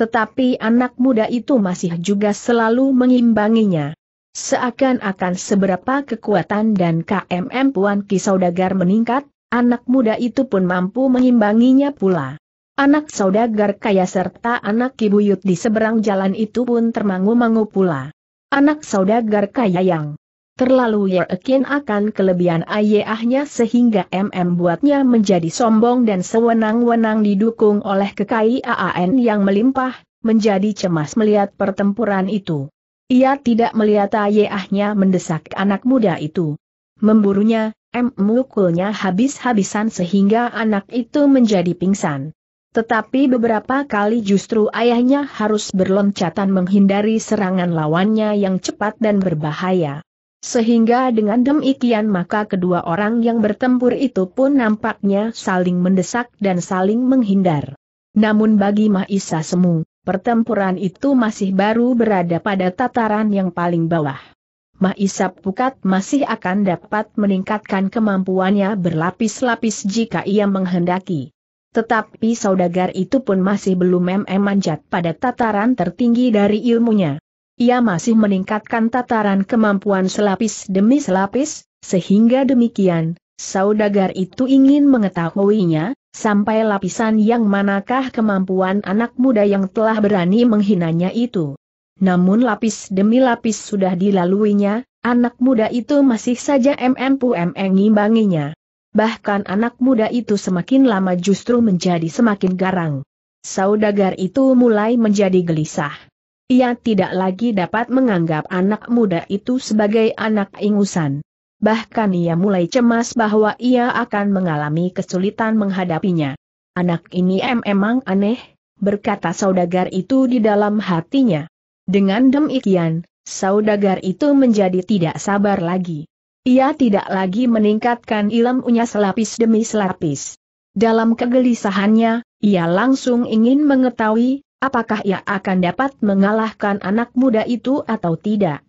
Tetapi anak muda itu masih juga selalu mengimbanginya. Seakan-akan seberapa kekuatan dan KMM Puan Ki Saudagar meningkat, anak muda itu pun mampu mengimbanginya pula. Anak saudagar kaya serta anak kibuyut di seberang jalan itu pun termangu-mangu pula. Anak saudagar kaya yang terlalu yakin akan kelebihan ayahnya sehingga MM buatnya menjadi sombong dan sewenang-wenang didukung oleh kekayaan yang melimpah, menjadi cemas melihat pertempuran itu. Ia tidak melihat ayahnya mendesak anak muda itu. Memburunya, M memukulnya habis-habisan sehingga anak itu menjadi pingsan. Tetapi beberapa kali justru ayahnya harus berloncatan menghindari serangan lawannya yang cepat dan berbahaya. Sehingga dengan demikian maka kedua orang yang bertempur itu pun nampaknya saling mendesak dan saling menghindar. Namun bagi Mahisa Semu, pertempuran itu masih baru berada pada tataran yang paling bawah. Mahisa Pukat masih akan dapat meningkatkan kemampuannya berlapis-lapis jika ia menghendaki. Tetapi saudagar itu pun masih belum memanjat manjat pada tataran tertinggi dari ilmunya ia masih meningkatkan tataran kemampuan selapis demi selapis, sehingga demikian, saudagar itu ingin mengetahuinya, sampai lapisan yang manakah kemampuan anak muda yang telah berani menghinanya itu. Namun lapis demi lapis sudah dilaluinya, anak muda itu masih saja mm ngimbanginya. Bahkan anak muda itu semakin lama justru menjadi semakin garang. Saudagar itu mulai menjadi gelisah. Ia tidak lagi dapat menganggap anak muda itu sebagai anak ingusan. Bahkan ia mulai cemas bahwa ia akan mengalami kesulitan menghadapinya. Anak ini memang aneh, berkata saudagar itu di dalam hatinya. Dengan demikian, saudagar itu menjadi tidak sabar lagi. Ia tidak lagi meningkatkan ilmunya selapis demi selapis. Dalam kegelisahannya, ia langsung ingin mengetahui apakah ia akan dapat mengalahkan anak muda itu atau tidak.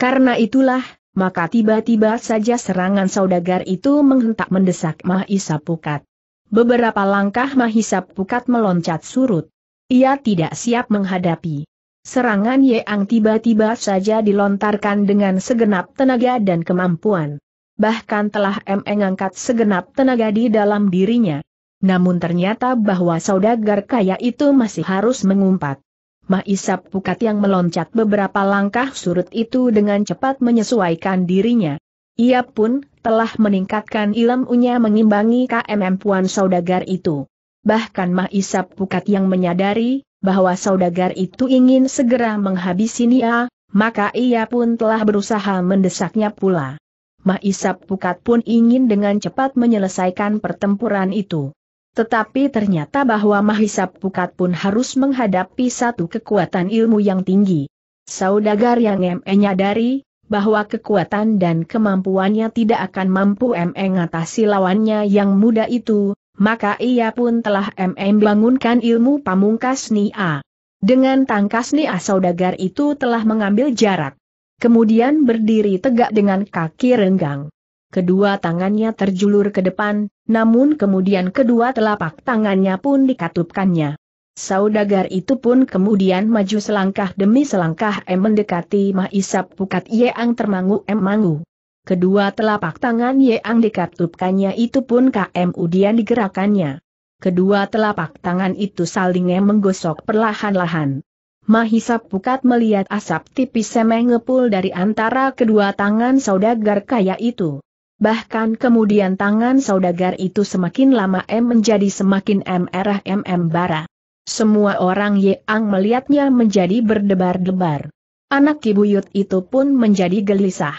Karena itulah, maka tiba-tiba saja serangan saudagar itu menghentak mendesak Mahisa Pukat. Beberapa langkah Mahisa Pukat meloncat surut. Ia tidak siap menghadapi. Serangan Yeang tiba-tiba saja dilontarkan dengan segenap tenaga dan kemampuan. Bahkan telah mengangkat segenap tenaga di dalam dirinya. Namun ternyata bahwa saudagar kaya itu masih harus mengumpat. Mahisap Pukat yang meloncat beberapa langkah surut itu dengan cepat menyesuaikan dirinya. Ia pun telah meningkatkan ilmunya mengimbangi KMM Puan Saudagar itu. Bahkan Mahisap Pukat yang menyadari bahwa Saudagar itu ingin segera menghabisi Nia, maka ia pun telah berusaha mendesaknya pula. Mahisap Pukat pun ingin dengan cepat menyelesaikan pertempuran itu. Tetapi ternyata bahwa Mahisa Pukat pun harus menghadapi satu kekuatan ilmu yang tinggi. Saudagar yang ME nyadari, bahwa kekuatan dan kemampuannya tidak akan mampu e ME ngatasi lawannya yang muda itu, maka ia pun telah e ME bangunkan ilmu pamungkas Nia. Dengan tangkas Nia saudagar itu telah mengambil jarak. Kemudian berdiri tegak dengan kaki renggang. Kedua tangannya terjulur ke depan, namun kemudian kedua telapak tangannya pun dikatupkannya. Saudagar itu pun kemudian maju selangkah demi selangkah em mendekati Mahisap Pukat Yeang termangu em mangu. Kedua telapak tangan Yeang dikatupkannya itu pun KM Udian digerakannya. Kedua telapak tangan itu saling em menggosok perlahan-lahan. Mahisap Pukat melihat asap tipis semengepul dari antara kedua tangan saudagar kaya itu. Bahkan kemudian tangan saudagar itu semakin lama M menjadi semakin M erah MM bara. Semua orang Yang melihatnya menjadi berdebar-debar. Anak kibuyut itu pun menjadi gelisah.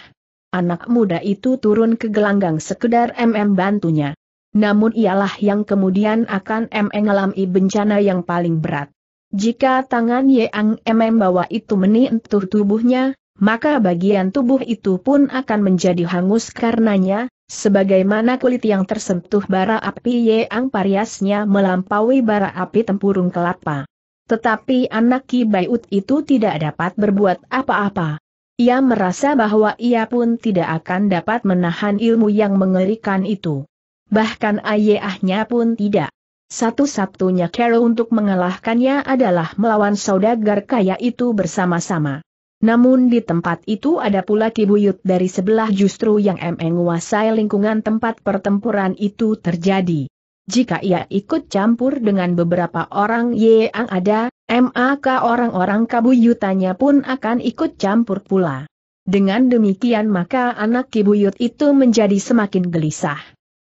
Anak muda itu turun ke gelanggang sekedar MM bantunya. Namun ialah yang kemudian akan M mengalami bencana yang paling berat. Jika tangan Yang MM bawa itu menentuh tubuhnya, maka bagian tubuh itu pun akan menjadi hangus karenanya, sebagaimana kulit yang tersentuh bara api yang pariasnya melampaui bara api tempurung kelapa. Tetapi anak Ki Baiut itu tidak dapat berbuat apa-apa. Ia merasa bahwa ia pun tidak akan dapat menahan ilmu yang mengerikan itu. Bahkan ayahnya pun tidak. Satu-satunya cara untuk mengalahkannya adalah melawan saudagar kaya itu bersama-sama. Namun di tempat itu ada pula kibuyut dari sebelah justru yang menguasai lingkungan tempat pertempuran itu terjadi. Jika ia ikut campur dengan beberapa orang yang ada, maka orang-orang kabuyutannya pun akan ikut campur pula. Dengan demikian maka anak kibuyut itu menjadi semakin gelisah.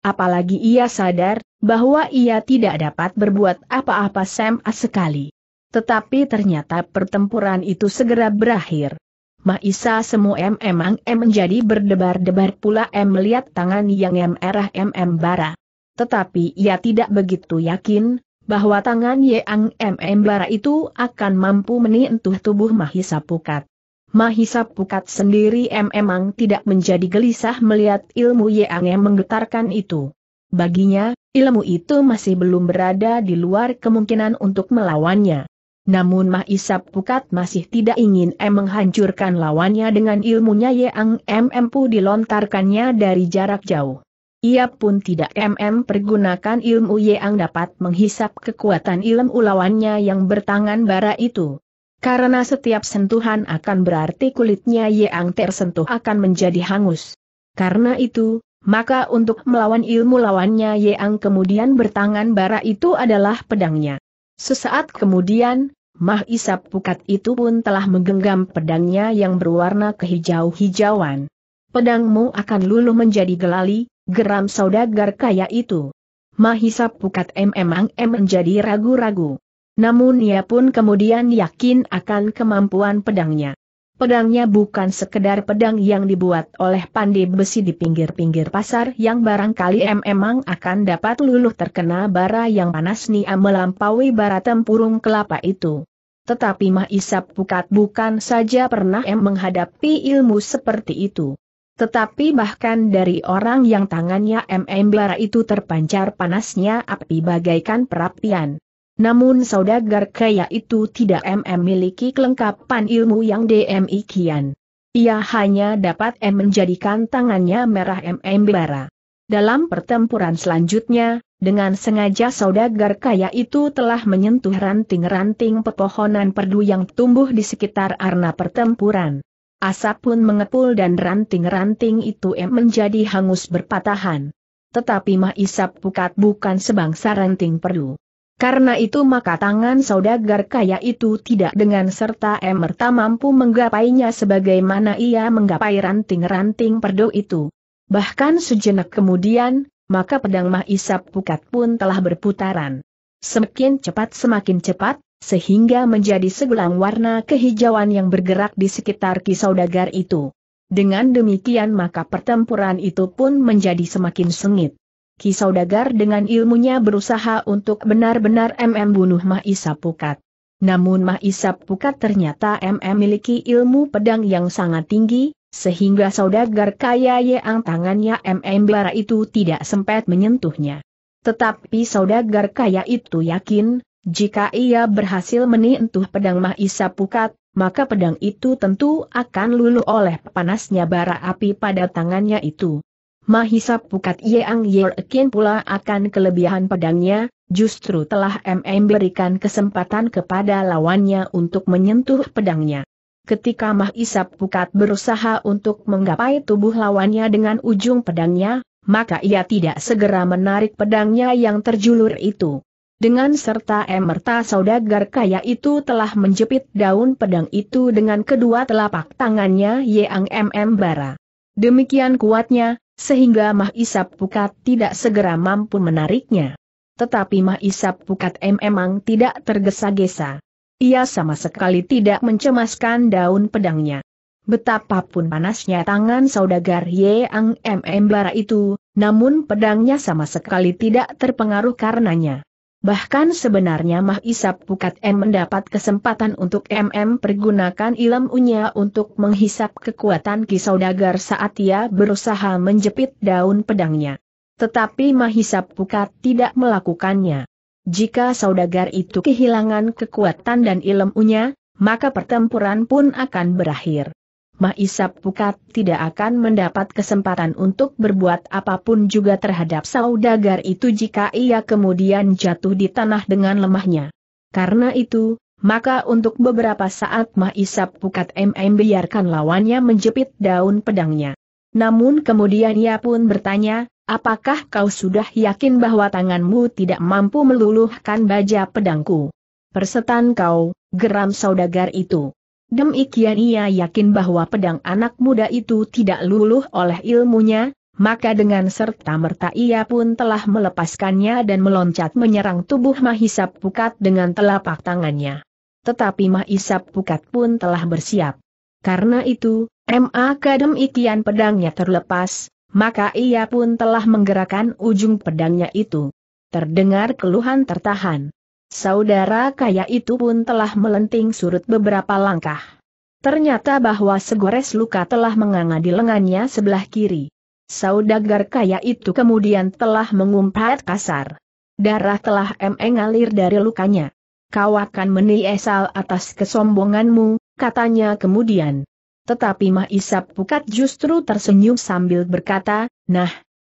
Apalagi ia sadar, bahwa ia tidak dapat berbuat apa-apa sama sekali. Tetapi ternyata pertempuran itu segera berakhir. Maisa semu emang M menjadi berdebar-debar pula M melihat tangan yang M erah MM bara. Tetapi ia tidak begitu yakin, bahwa tangan Yang MM bara itu akan mampu menyentuh tubuh Mahisa Pukat. Mahisa Pukat sendiri M emang tidak menjadi gelisah melihat ilmu Yang M menggetarkan itu. Baginya, ilmu itu masih belum berada di luar kemungkinan untuk melawannya. Namun Mah Isap Pukat masih tidak ingin M menghancurkan lawannya dengan ilmunya yang M empu dilontarkannya dari jarak jauh. Ia pun tidak MM pergunakan ilmu yang dapat menghisap kekuatan ilmu lawannya yang bertangan bara itu. Karena setiap sentuhan akan berarti kulitnya yang tersentuh akan menjadi hangus. Karena itu, maka untuk melawan ilmu lawannya yang kemudian bertangan bara itu adalah pedangnya. Sesaat kemudian, Mah Isap Pukat itu pun telah menggenggam pedangnya yang berwarna kehijau-hijauan. Pedangmu akan luluh menjadi gelali, geram saudagar kaya itu. Mah Pukat M emang M menjadi ragu-ragu. Namun ia pun kemudian yakin akan kemampuan pedangnya. Pedangnya bukan sekedar pedang yang dibuat oleh pandai besi di pinggir-pinggir pasar yang barangkali memang akan dapat luluh terkena bara yang panas nia melampaui bara tempurung kelapa itu. Tetapi Mahisap Pukat bukan saja pernah em menghadapi ilmu seperti itu. Tetapi bahkan dari orang yang tangannya MM bara itu terpancar panasnya api bagaikan perapian. Namun saudagar kaya itu tidak memiliki kelengkapan ilmu yang demikian. Ia hanya dapat M menjadikan tangannya merah MM bara. Dalam pertempuran selanjutnya, dengan sengaja saudagar kaya itu telah menyentuh ranting-ranting pepohonan perdu yang tumbuh di sekitar arena pertempuran. Asap pun mengepul dan ranting-ranting itu M menjadi hangus berpatahan. Tetapi Mahisap Pukat bukan sebangsa ranting perdu. Karena itu maka tangan saudagar kaya itu tidak dengan serta emerta mampu menggapainya sebagaimana ia menggapai ranting-ranting perdo itu. Bahkan sejenak kemudian, maka pedang Mahisap Pukat pun telah berputaran. Semakin cepat semakin cepat, sehingga menjadi segelang warna kehijauan yang bergerak di sekitar kisaudagar itu. Dengan demikian maka pertempuran itu pun menjadi semakin sengit. Ki Saudagar dengan ilmunya berusaha untuk benar-benar MM bunuh Mahisa Pukat. Namun Mahisa Pukat ternyata MM miliki ilmu pedang yang sangat tinggi, sehingga Saudagar kaya yang tangannya MM Bara itu tidak sempat menyentuhnya. Tetapi Saudagar kaya itu yakin, jika ia berhasil menyentuh pedang Mahisa Pukat, maka pedang itu tentu akan luluh oleh panasnya bara api pada tangannya itu. Mahisa Pukat Yeang ekin pula akan kelebihan pedangnya, justru telah MM berikan kesempatan kepada lawannya untuk menyentuh pedangnya. Ketika Mahisa Pukat berusaha untuk menggapai tubuh lawannya dengan ujung pedangnya, maka ia tidak segera menarik pedangnya yang terjulur itu. Dengan serta emerta saudagar kaya itu telah menjepit daun pedang itu dengan kedua telapak tangannya Yeang MM Bara. Demikian kuatnya, sehingga Mah Isap Pukat tidak segera mampu menariknya. Tetapi Mah Isap Pukat M memang tidak tergesa-gesa. Ia sama sekali tidak mencemaskan daun pedangnya. Betapapun panasnya tangan saudagar Yeang M Bara itu, namun pedangnya sama sekali tidak terpengaruh karenanya. Bahkan sebenarnya Mah Isap Pukat M mendapat kesempatan untuk MM pergunakan ilmunya untuk menghisap kekuatan Kisaudagar saat ia berusaha menjepit daun pedangnya. Tetapi Mahisap Pukat tidak melakukannya. Jika saudagar itu kehilangan kekuatan dan ilmunya, maka pertempuran pun akan berakhir. Mahisap Pukat tidak akan mendapat kesempatan untuk berbuat apapun juga terhadap saudagar itu jika ia kemudian jatuh di tanah dengan lemahnya. Karena itu, maka untuk beberapa saat Mahisap Pukat MM biarkan lawannya menjepit daun pedangnya. Namun kemudian ia pun bertanya, apakah kau sudah yakin bahwa tanganmu tidak mampu meluluhkan baja pedangku? Persetan kau, geram saudagar itu. Demikian ia yakin bahwa pedang anak muda itu tidak luluh oleh ilmunya, maka dengan serta-merta ia pun telah melepaskannya dan meloncat menyerang tubuh Mahisap Pukat dengan telapak tangannya. Tetapi Mahisap Pukat pun telah bersiap. Karena itu, MA demikian pedangnya terlepas, maka ia pun telah menggerakkan ujung pedangnya itu. Terdengar keluhan tertahan. Saudara kaya itu pun telah melenting surut beberapa langkah. Ternyata bahwa segores luka telah menganga di lengannya sebelah kiri. Saudagar kaya itu kemudian telah mengumpat kasar. Darah telah mengalir dari lukanya. Kau akan meniesal atas kesombonganmu, katanya kemudian. Tetapi Mahisap Pukat justru tersenyum sambil berkata, Nah,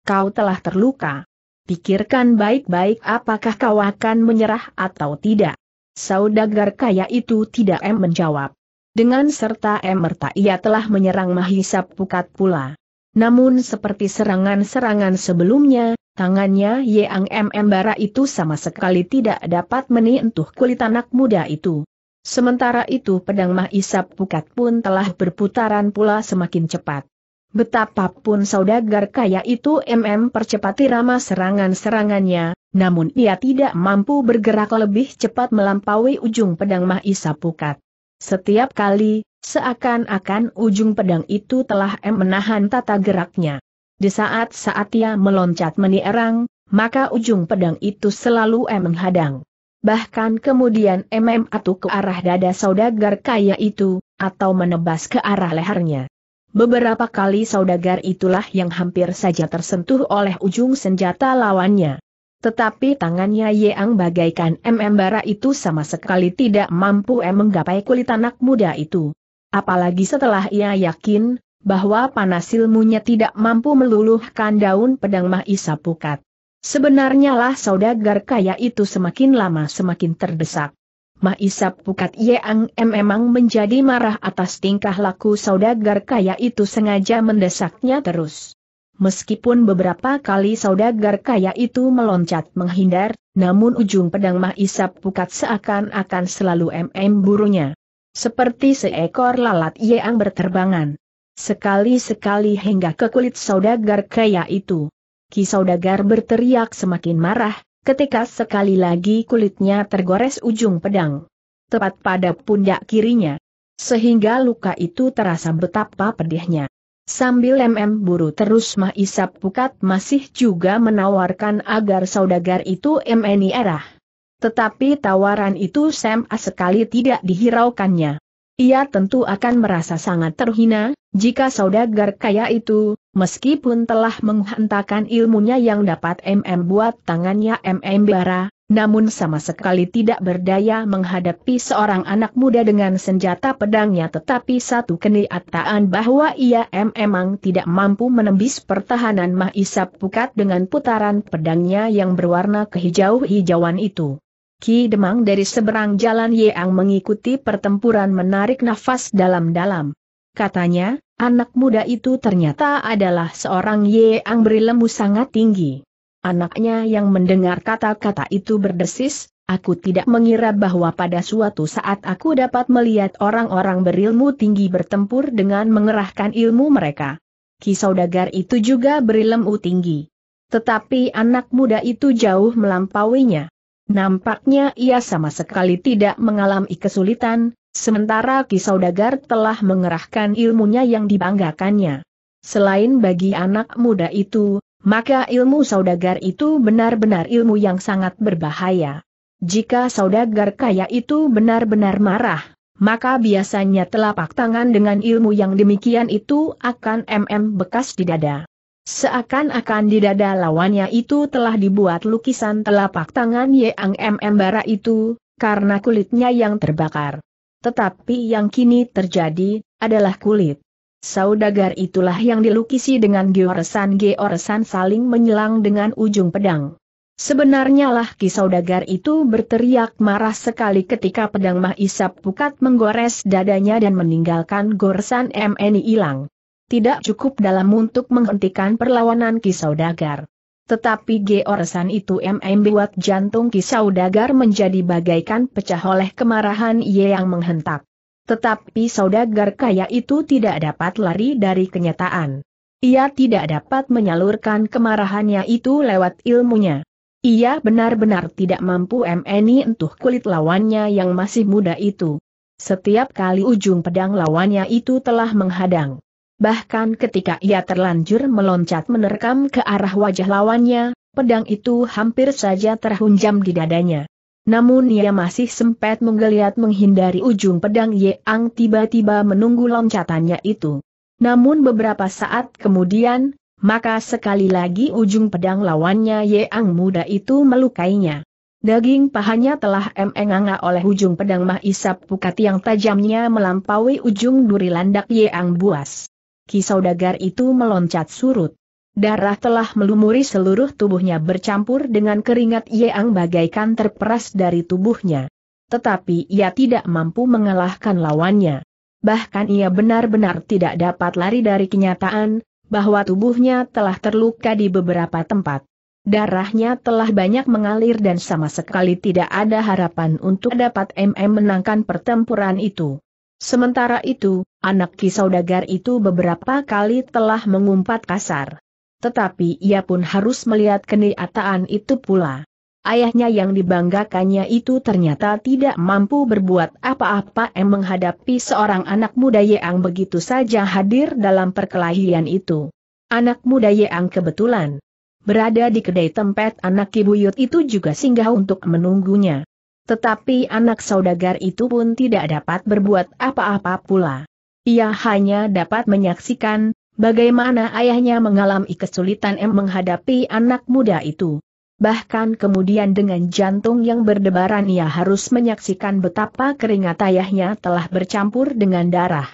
kau telah terluka. Pikirkan baik-baik apakah kau akan menyerah atau tidak. Saudagar kaya itu tidak M menjawab. Dengan serta merta ia telah menyerang Mahisa Pukat pula. Namun seperti serangan-serangan sebelumnya, tangannya Yang M. Embara itu sama sekali tidak dapat menyentuh kulit anak muda itu. Sementara itu pedang Mahisap Pukat pun telah berputaran pula semakin cepat. Betapapun saudagar kaya itu MM percepati ramah serangan-serangannya, namun ia tidak mampu bergerak lebih cepat melampaui ujung pedang Mahisa Pukat. Setiap kali, seakan-akan ujung pedang itu telah M menahan tata geraknya. Di saat-saat ia meloncat menierang, maka ujung pedang itu selalu M menghadang. Bahkan kemudian MM atu ke arah dada saudagar kaya itu, atau menebas ke arah lehernya. Beberapa kali saudagar itulah yang hampir saja tersentuh oleh ujung senjata lawannya. Tetapi tangannya Yeang bagaikan MM bara itu sama sekali tidak mampu menggapai kulit anak muda itu. Apalagi setelah ia yakin, bahwa panas ilmunya tidak mampu meluluhkan daun pedang Mahisa Pukat. Sebenarnya lah saudagar kaya itu semakin lama semakin terdesak. Mahisap Pukat Yeang M memang menjadi marah atas tingkah laku saudagar kaya itu sengaja mendesaknya terus. Meskipun beberapa kali saudagar kaya itu meloncat menghindar, namun ujung pedang Mahisap Pukat seakan-akan selalu MM burunya. Seperti seekor lalat Yeang berterbangan. Sekali-sekali hingga ke kulit saudagar kaya itu. Ki saudagar berteriak semakin marah, ketika sekali lagi kulitnya tergores ujung pedang. Tepat pada pundak kirinya. Sehingga luka itu terasa betapa pedihnya. Sambil MM buru terus Mah Pukat masih juga menawarkan agar saudagar itu MNI arah. Tetapi tawaran itu Sam sekali tidak dihiraukannya. Ia tentu akan merasa sangat terhina, jika saudagar kaya itu, meskipun telah menghantarkan ilmunya yang dapat MM buat tangannya MM bara, namun sama sekali tidak berdaya menghadapi seorang anak muda dengan senjata pedangnya tetapi satu kenyataan bahwa ia memang tidak mampu menembis pertahanan Mahisap Pukat dengan putaran pedangnya yang berwarna kehijau-hijauan itu. Ki Demang dari seberang jalan Yeang mengikuti pertempuran menarik nafas dalam-dalam. Katanya, Anak muda itu ternyata adalah seorang Ye yang berilmu sangat tinggi. Anaknya yang mendengar kata-kata itu berdesis, aku tidak mengira bahwa pada suatu saat aku dapat melihat orang-orang berilmu tinggi bertempur dengan mengerahkan ilmu mereka. Kisaudagar itu juga berilmu tinggi. Tetapi anak muda itu jauh melampauinya. Nampaknya ia sama sekali tidak mengalami kesulitan, Sementara Kisaudagar telah mengerahkan ilmunya yang dibanggakannya. Selain bagi anak muda itu, maka ilmu saudagar itu benar-benar ilmu yang sangat berbahaya. Jika saudagar kaya itu benar-benar marah, maka biasanya telapak tangan dengan ilmu yang demikian itu akan MM bekas di dada. Seakan-akan di dada lawannya itu telah dibuat lukisan telapak tangan Yang MM bara itu, karena kulitnya yang terbakar. Tetapi yang kini terjadi, adalah kulit. Saudagar itulah yang dilukisi dengan georesan-georesan saling menyelang dengan ujung pedang. Sebenarnya lah kisaudagar itu berteriak marah sekali ketika pedang Mahisap Pukat menggores dadanya dan meninggalkan goresan MNI hilang. Tidak cukup dalam untuk menghentikan perlawanan kisaudagar. Tetapi georesan itu buat jantung kisau dagar menjadi bagaikan pecah oleh kemarahan ia yang menghentak. Tetapi saudagar kaya itu tidak dapat lari dari kenyataan. Ia tidak dapat menyalurkan kemarahannya itu lewat ilmunya. Ia benar-benar tidak mampu MNI entuh kulit lawannya yang masih muda itu. Setiap kali ujung pedang lawannya itu telah menghadang. Bahkan ketika ia terlanjur meloncat menerkam ke arah wajah lawannya, pedang itu hampir saja terhunjam di dadanya. Namun ia masih sempat menggeliat menghindari ujung pedang Yang tiba-tiba menunggu loncatannya itu. Namun beberapa saat kemudian, maka sekali lagi ujung pedang lawannya Ang muda itu melukainya. Daging pahanya telah emenganga oleh ujung pedang Mahisap Pukat yang tajamnya melampaui ujung duri landak Ang Buas. Kisaudagar itu meloncat surut. Darah telah melumuri seluruh tubuhnya bercampur dengan keringat Yeang bagaikan terperas dari tubuhnya. Tetapi ia tidak mampu mengalahkan lawannya. Bahkan ia benar-benar tidak dapat lari dari kenyataan, bahwa tubuhnya telah terluka di beberapa tempat. Darahnya telah banyak mengalir dan sama sekali tidak ada harapan untuk dapat MM menangkan pertempuran itu. Sementara itu, anak saudagar itu beberapa kali telah mengumpat kasar. Tetapi ia pun harus melihat kenyataan itu pula. Ayahnya yang dibanggakannya itu ternyata tidak mampu berbuat apa-apa yang menghadapi seorang anak muda yang begitu saja hadir dalam perkelahian itu. Anak muda yang kebetulan berada di kedai tempat anak kibuyut itu juga singgah untuk menunggunya. Tetapi anak saudagar itu pun tidak dapat berbuat apa-apa pula. Ia hanya dapat menyaksikan, bagaimana ayahnya mengalami kesulitan em menghadapi anak muda itu. Bahkan kemudian dengan jantung yang berdebaran ia harus menyaksikan betapa keringat ayahnya telah bercampur dengan darah.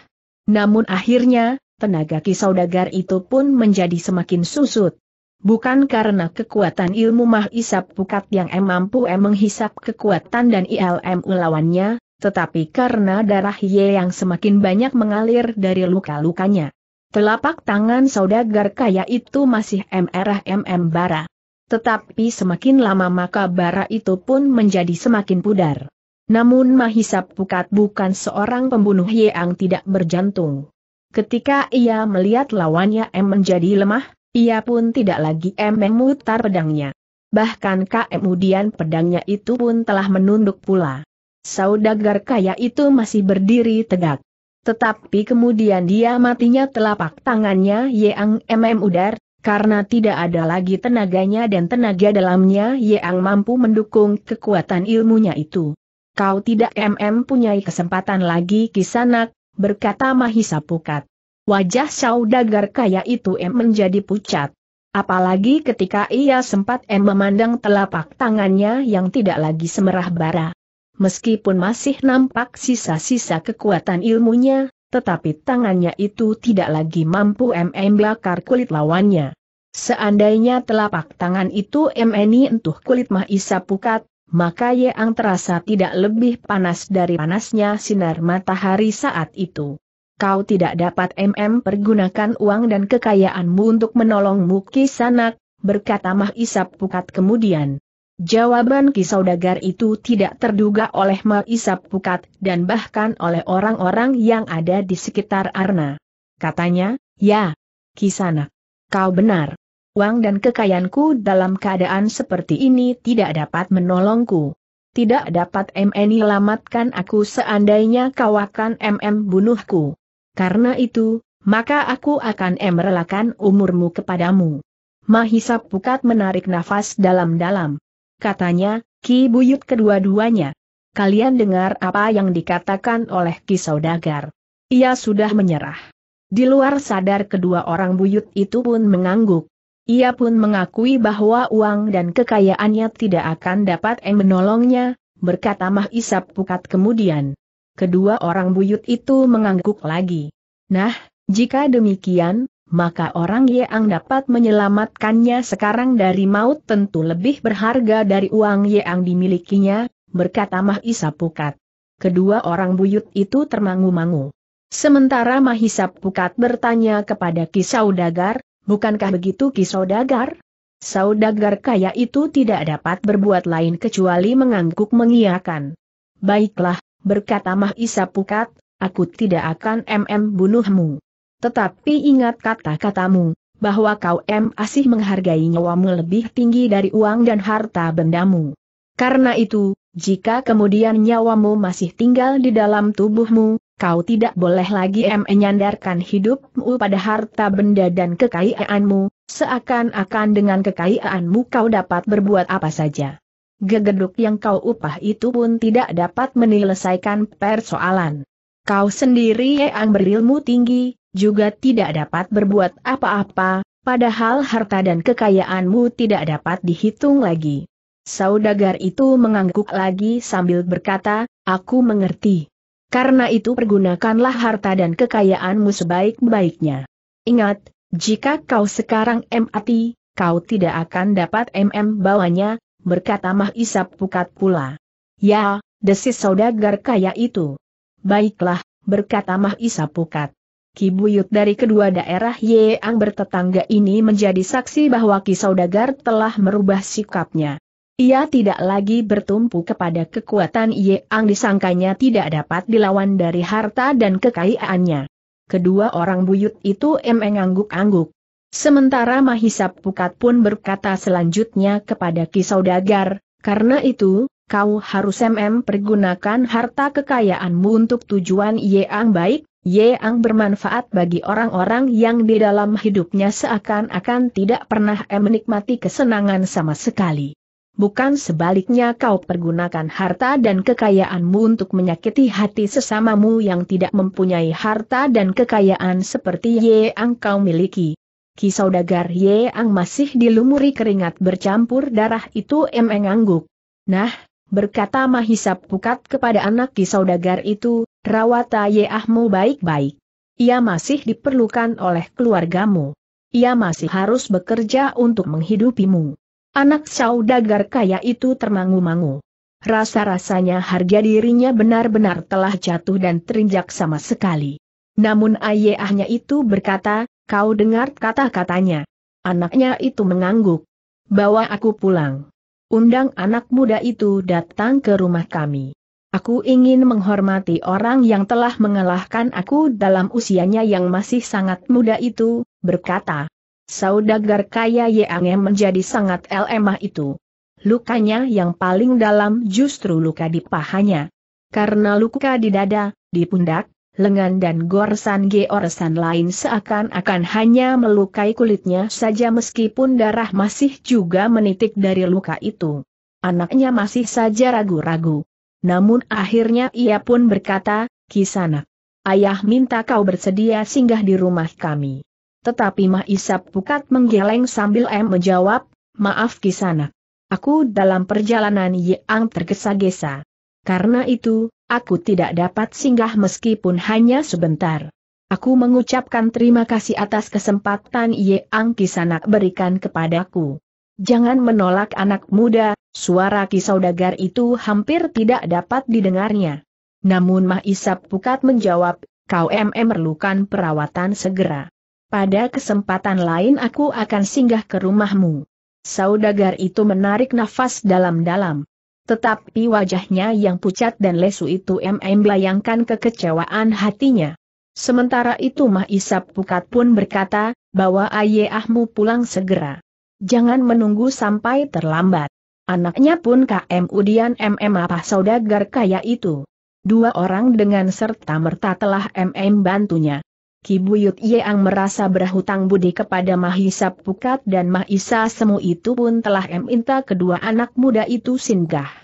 Namun akhirnya, tenaga kisaudagar itu pun menjadi semakin susut bukan karena kekuatan ilmu mah isap pukat yang em mampu em menghisap kekuatan dan ilm lawannya, tetapi karena darah Ye yang semakin banyak mengalir dari luka-lukanya. Telapak tangan saudagar kaya itu masih merah mm bara. Tetapi semakin lama maka bara itu pun menjadi semakin pudar. Namun Mahisap Pukat bukan seorang pembunuh yang tidak berjantung. Ketika ia melihat lawannya M menjadi lemah, ia pun tidak lagi memutar pedangnya. Bahkan kemudian pedangnya itu pun telah menunduk pula. Saudagar kaya itu masih berdiri tegak. Tetapi kemudian dia matinya telapak tangannya yeang MM udar, karena tidak ada lagi tenaganya dan tenaga dalamnya yeang mampu mendukung kekuatan ilmunya itu. Kau tidak MM punyai kesempatan lagi kisanak, berkata Mahisa Pukat wajah saudagar kaya itu M menjadi pucat. Apalagi ketika ia sempat M memandang telapak tangannya yang tidak lagi semerah bara. Meskipun masih nampak sisa-sisa kekuatan ilmunya, tetapi tangannya itu tidak lagi mampu MM bakar kulit lawannya. Seandainya telapak tangan itu MNI entuh kulit Mahisa Pukat, maka Yang terasa tidak lebih panas dari panasnya sinar matahari saat itu kau tidak dapat MM pergunakan uang dan kekayaanmu untuk menolongmu Kisanak, berkata Mahisap Pukat kemudian. Jawaban Kisaudagar itu tidak terduga oleh Mahisap Pukat dan bahkan oleh orang-orang yang ada di sekitar Arna. Katanya, ya, Kisanak, kau benar. Uang dan kekayaanku dalam keadaan seperti ini tidak dapat menolongku. Tidak dapat MN selamatkan aku seandainya kau akan MM bunuhku. Karena itu, maka aku akan merelakan umurmu kepadamu. Mahisa Pukat menarik nafas dalam-dalam. Katanya, Ki Buyut kedua-duanya. Kalian dengar apa yang dikatakan oleh Ki Saudagar. Ia sudah menyerah. Di luar sadar kedua orang Buyut itu pun mengangguk. Ia pun mengakui bahwa uang dan kekayaannya tidak akan dapat menolongnya, berkata Mahisap Pukat kemudian. Kedua orang buyut itu mengangguk lagi. Nah, jika demikian, maka orang Yang dapat menyelamatkannya sekarang dari maut tentu lebih berharga dari uang Yang dimilikinya, berkata Mahisa Pukat. Kedua orang buyut itu termangu-mangu. Sementara Mahisa Pukat bertanya kepada Kisaudagar, bukankah begitu Kisaudagar? Saudagar kaya itu tidak dapat berbuat lain kecuali mengangguk mengiakan. Baiklah, berkata Mahisa Pukat, aku tidak akan mm bunuhmu. Tetapi ingat kata-katamu, bahwa kau M asih menghargai nyawamu lebih tinggi dari uang dan harta bendamu. Karena itu, jika kemudian nyawamu masih tinggal di dalam tubuhmu, kau tidak boleh lagi menyandarkan hidupmu pada harta benda dan kekayaanmu, seakan-akan dengan kekayaanmu kau dapat berbuat apa saja gegeduk yang kau upah itu pun tidak dapat menyelesaikan persoalan. Kau sendiri yang berilmu tinggi, juga tidak dapat berbuat apa-apa, padahal harta dan kekayaanmu tidak dapat dihitung lagi. Saudagar itu mengangguk lagi sambil berkata, aku mengerti. Karena itu pergunakanlah harta dan kekayaanmu sebaik-baiknya. Ingat, jika kau sekarang mati, kau tidak akan dapat MM bawanya, berkata Mah Isap Pukat pula. Ya, desis saudagar kaya itu. Baiklah, berkata Mah Isap Pukat. Kibuyut dari kedua daerah Yeang bertetangga ini menjadi saksi bahwa Ki Saudagar telah merubah sikapnya. Ia tidak lagi bertumpu kepada kekuatan Yeang disangkanya tidak dapat dilawan dari harta dan kekayaannya. Kedua orang buyut itu emeng angguk-angguk. Sementara Mahisa Pukat pun berkata selanjutnya kepada Ki Saudagar, karena itu, kau harus MM pergunakan harta kekayaanmu untuk tujuan yang baik, yang bermanfaat bagi orang-orang yang di dalam hidupnya seakan-akan tidak pernah menikmati kesenangan sama sekali. Bukan sebaliknya kau pergunakan harta dan kekayaanmu untuk menyakiti hati sesamamu yang tidak mempunyai harta dan kekayaan seperti yang kau miliki. Ki Saudagar Yeang masih dilumuri keringat bercampur darah itu emeng angguk. Nah, berkata Mahisap Pukat kepada anak Ki Saudagar itu, rawata Yeahmu baik-baik. Ia masih diperlukan oleh keluargamu. Ia masih harus bekerja untuk menghidupimu. Anak Saudagar kaya itu termangu-mangu. Rasa-rasanya harga dirinya benar-benar telah jatuh dan terinjak sama sekali. Namun ayahnya itu berkata, Kau dengar kata-katanya. Anaknya itu mengangguk. Bawa aku pulang. Undang anak muda itu datang ke rumah kami. Aku ingin menghormati orang yang telah mengalahkan aku dalam usianya yang masih sangat muda itu, berkata. Saudagar kaya Yeangem menjadi sangat lemah itu. Lukanya yang paling dalam justru luka di pahanya. Karena luka di dada, di pundak, lengan dan goresan georesan lain seakan-akan hanya melukai kulitnya saja meskipun darah masih juga menitik dari luka itu. Anaknya masih saja ragu-ragu. Namun akhirnya ia pun berkata, Kisana, ayah minta kau bersedia singgah di rumah kami. Tetapi Mahisap Pukat menggeleng sambil M menjawab, maaf Kisana, Aku dalam perjalanan yang tergesa-gesa. Karena itu, aku tidak dapat singgah meskipun hanya sebentar. Aku mengucapkan terima kasih atas kesempatan Yeang Kisanak berikan kepadaku. Jangan menolak anak muda, suara Kisaudagar itu hampir tidak dapat didengarnya. Namun Isap Pukat menjawab, kau MM memerlukan perawatan segera. Pada kesempatan lain aku akan singgah ke rumahmu. Saudagar itu menarik nafas dalam-dalam. Tetapi wajahnya yang pucat dan lesu itu MM bayangkan kekecewaan hatinya. Sementara itu Mah Isap Pukat pun berkata, bahwa ayahmu pulang segera. Jangan menunggu sampai terlambat. Anaknya pun KM Udian MM apa saudagar kaya itu. Dua orang dengan serta-merta telah MM bantunya. Kibuyut Yeang merasa berhutang budi kepada Mahisa Pukat dan Mahisa Semu itu pun telah meminta kedua anak muda itu singgah.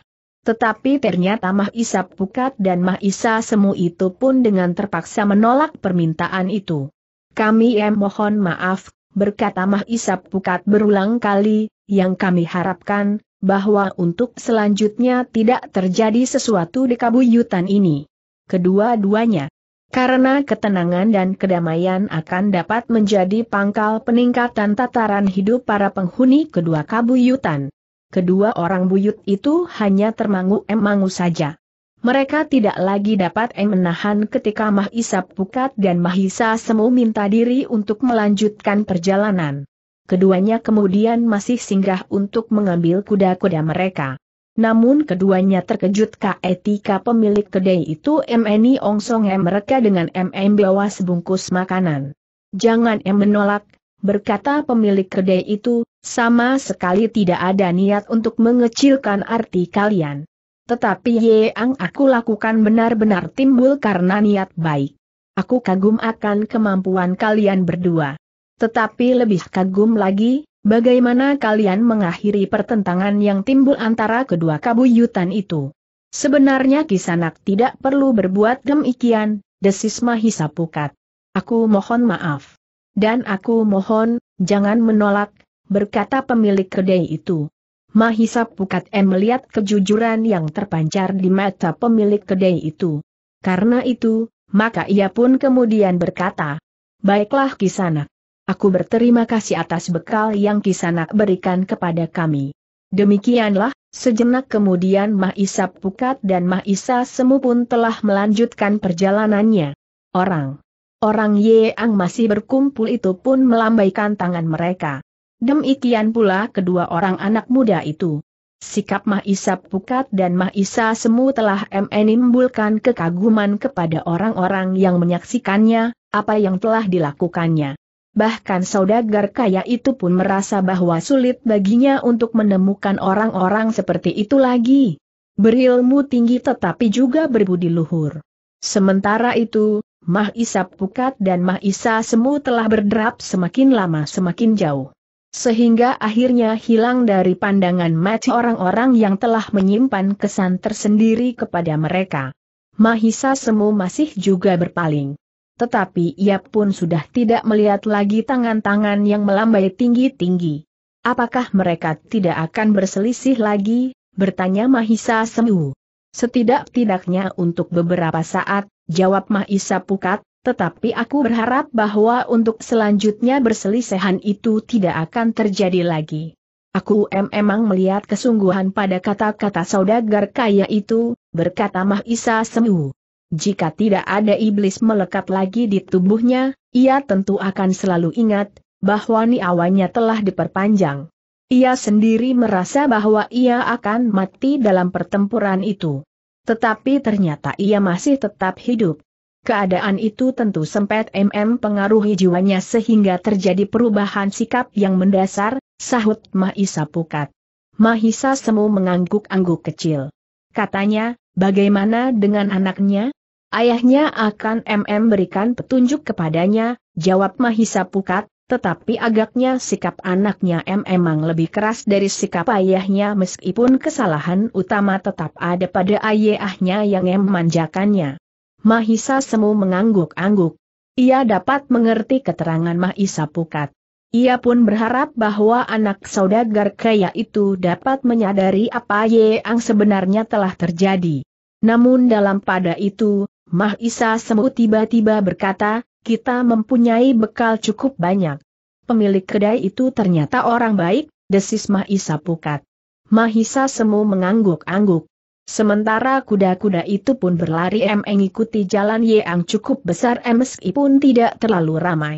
Tetapi ternyata Mah Isa Pukat dan Mah Isa Semu itu pun dengan terpaksa menolak permintaan itu. Kami em mohon maaf, berkata Mah Isa Pukat berulang kali, yang kami harapkan, bahwa untuk selanjutnya tidak terjadi sesuatu di kabuyutan ini. Kedua-duanya. Karena ketenangan dan kedamaian akan dapat menjadi pangkal peningkatan tataran hidup para penghuni kedua kabuyutan kedua orang buyut itu hanya termangu-emangu saja. Mereka tidak lagi dapat menahan ketika Mahisa Pukat dan Mahisa Semu minta diri untuk melanjutkan perjalanan. Keduanya kemudian masih singgah untuk mengambil kuda-kuda mereka. Namun keduanya terkejut ketika pemilik kedai itu MNI Ongsong mereka dengan MM bawa sebungkus makanan. Jangan M menolak, berkata pemilik kedai itu, sama sekali tidak ada niat untuk mengecilkan arti kalian. Tetapi Ye yang aku lakukan benar-benar timbul karena niat baik. Aku kagum akan kemampuan kalian berdua. Tetapi lebih kagum lagi, bagaimana kalian mengakhiri pertentangan yang timbul antara kedua kabuyutan itu. Sebenarnya Kisanak tidak perlu berbuat demikian, desis Mahisa Pukat. Aku mohon maaf. Dan aku mohon, jangan menolak, berkata pemilik kedai itu. Mahisa Pukat M melihat kejujuran yang terpancar di mata pemilik kedai itu. Karena itu, maka ia pun kemudian berkata, Baiklah Kisanak, aku berterima kasih atas bekal yang Kisanak berikan kepada kami. Demikianlah, sejenak kemudian Mahisa Pukat dan Mahisa Semu pun telah melanjutkan perjalanannya. Orang Orang Yeang masih berkumpul itu pun melambaikan tangan mereka. Demikian pula kedua orang anak muda itu. Sikap Mah Mahisa Pukat dan Mah Mahisa Semu telah menimbulkan kekaguman kepada orang-orang yang menyaksikannya, apa yang telah dilakukannya. Bahkan saudagar kaya itu pun merasa bahwa sulit baginya untuk menemukan orang-orang seperti itu lagi. Berilmu tinggi tetapi juga berbudi luhur. Sementara itu, Mah Isa Pukat dan Mah Isa Semu telah berderap semakin lama semakin jauh. Sehingga akhirnya hilang dari pandangan mata orang-orang yang telah menyimpan kesan tersendiri kepada mereka. Mahisa Semu masih juga berpaling. Tetapi ia pun sudah tidak melihat lagi tangan-tangan yang melambai tinggi-tinggi. Apakah mereka tidak akan berselisih lagi? Bertanya Mahisa Semu setidak-tidaknya untuk beberapa saat, jawab Mahisa Pukat, tetapi aku berharap bahwa untuk selanjutnya berselisihan itu tidak akan terjadi lagi. Aku memang melihat kesungguhan pada kata-kata saudagar kaya itu, berkata Mahisa Semu. Jika tidak ada iblis melekat lagi di tubuhnya, ia tentu akan selalu ingat, bahwa niawanya telah diperpanjang. Ia sendiri merasa bahwa ia akan mati dalam pertempuran itu. Tetapi ternyata ia masih tetap hidup. Keadaan itu tentu sempat MM pengaruhi jiwanya sehingga terjadi perubahan sikap yang mendasar, sahut Mahisa Pukat. Mahisa Semu mengangguk-angguk kecil. Katanya, bagaimana dengan anaknya? Ayahnya akan MM berikan petunjuk kepadanya, jawab Mahisa Pukat, tetapi agaknya sikap anaknya M emang lebih keras dari sikap ayahnya meskipun kesalahan utama tetap ada pada ayahnya yang M manjakannya. Mahisa Semu mengangguk-angguk. Ia dapat mengerti keterangan Mahisa Pukat. Ia pun berharap bahwa anak saudagar kaya itu dapat menyadari apa yang sebenarnya telah terjadi. Namun dalam pada itu, Mahisa Semu tiba-tiba berkata, kita mempunyai bekal cukup banyak. Pemilik kedai itu ternyata orang baik, desis Mahisa Pukat. Mahisa Semu mengangguk-angguk. Sementara kuda-kuda itu pun berlari em mengikuti jalan yang cukup besar meskipun tidak terlalu ramai.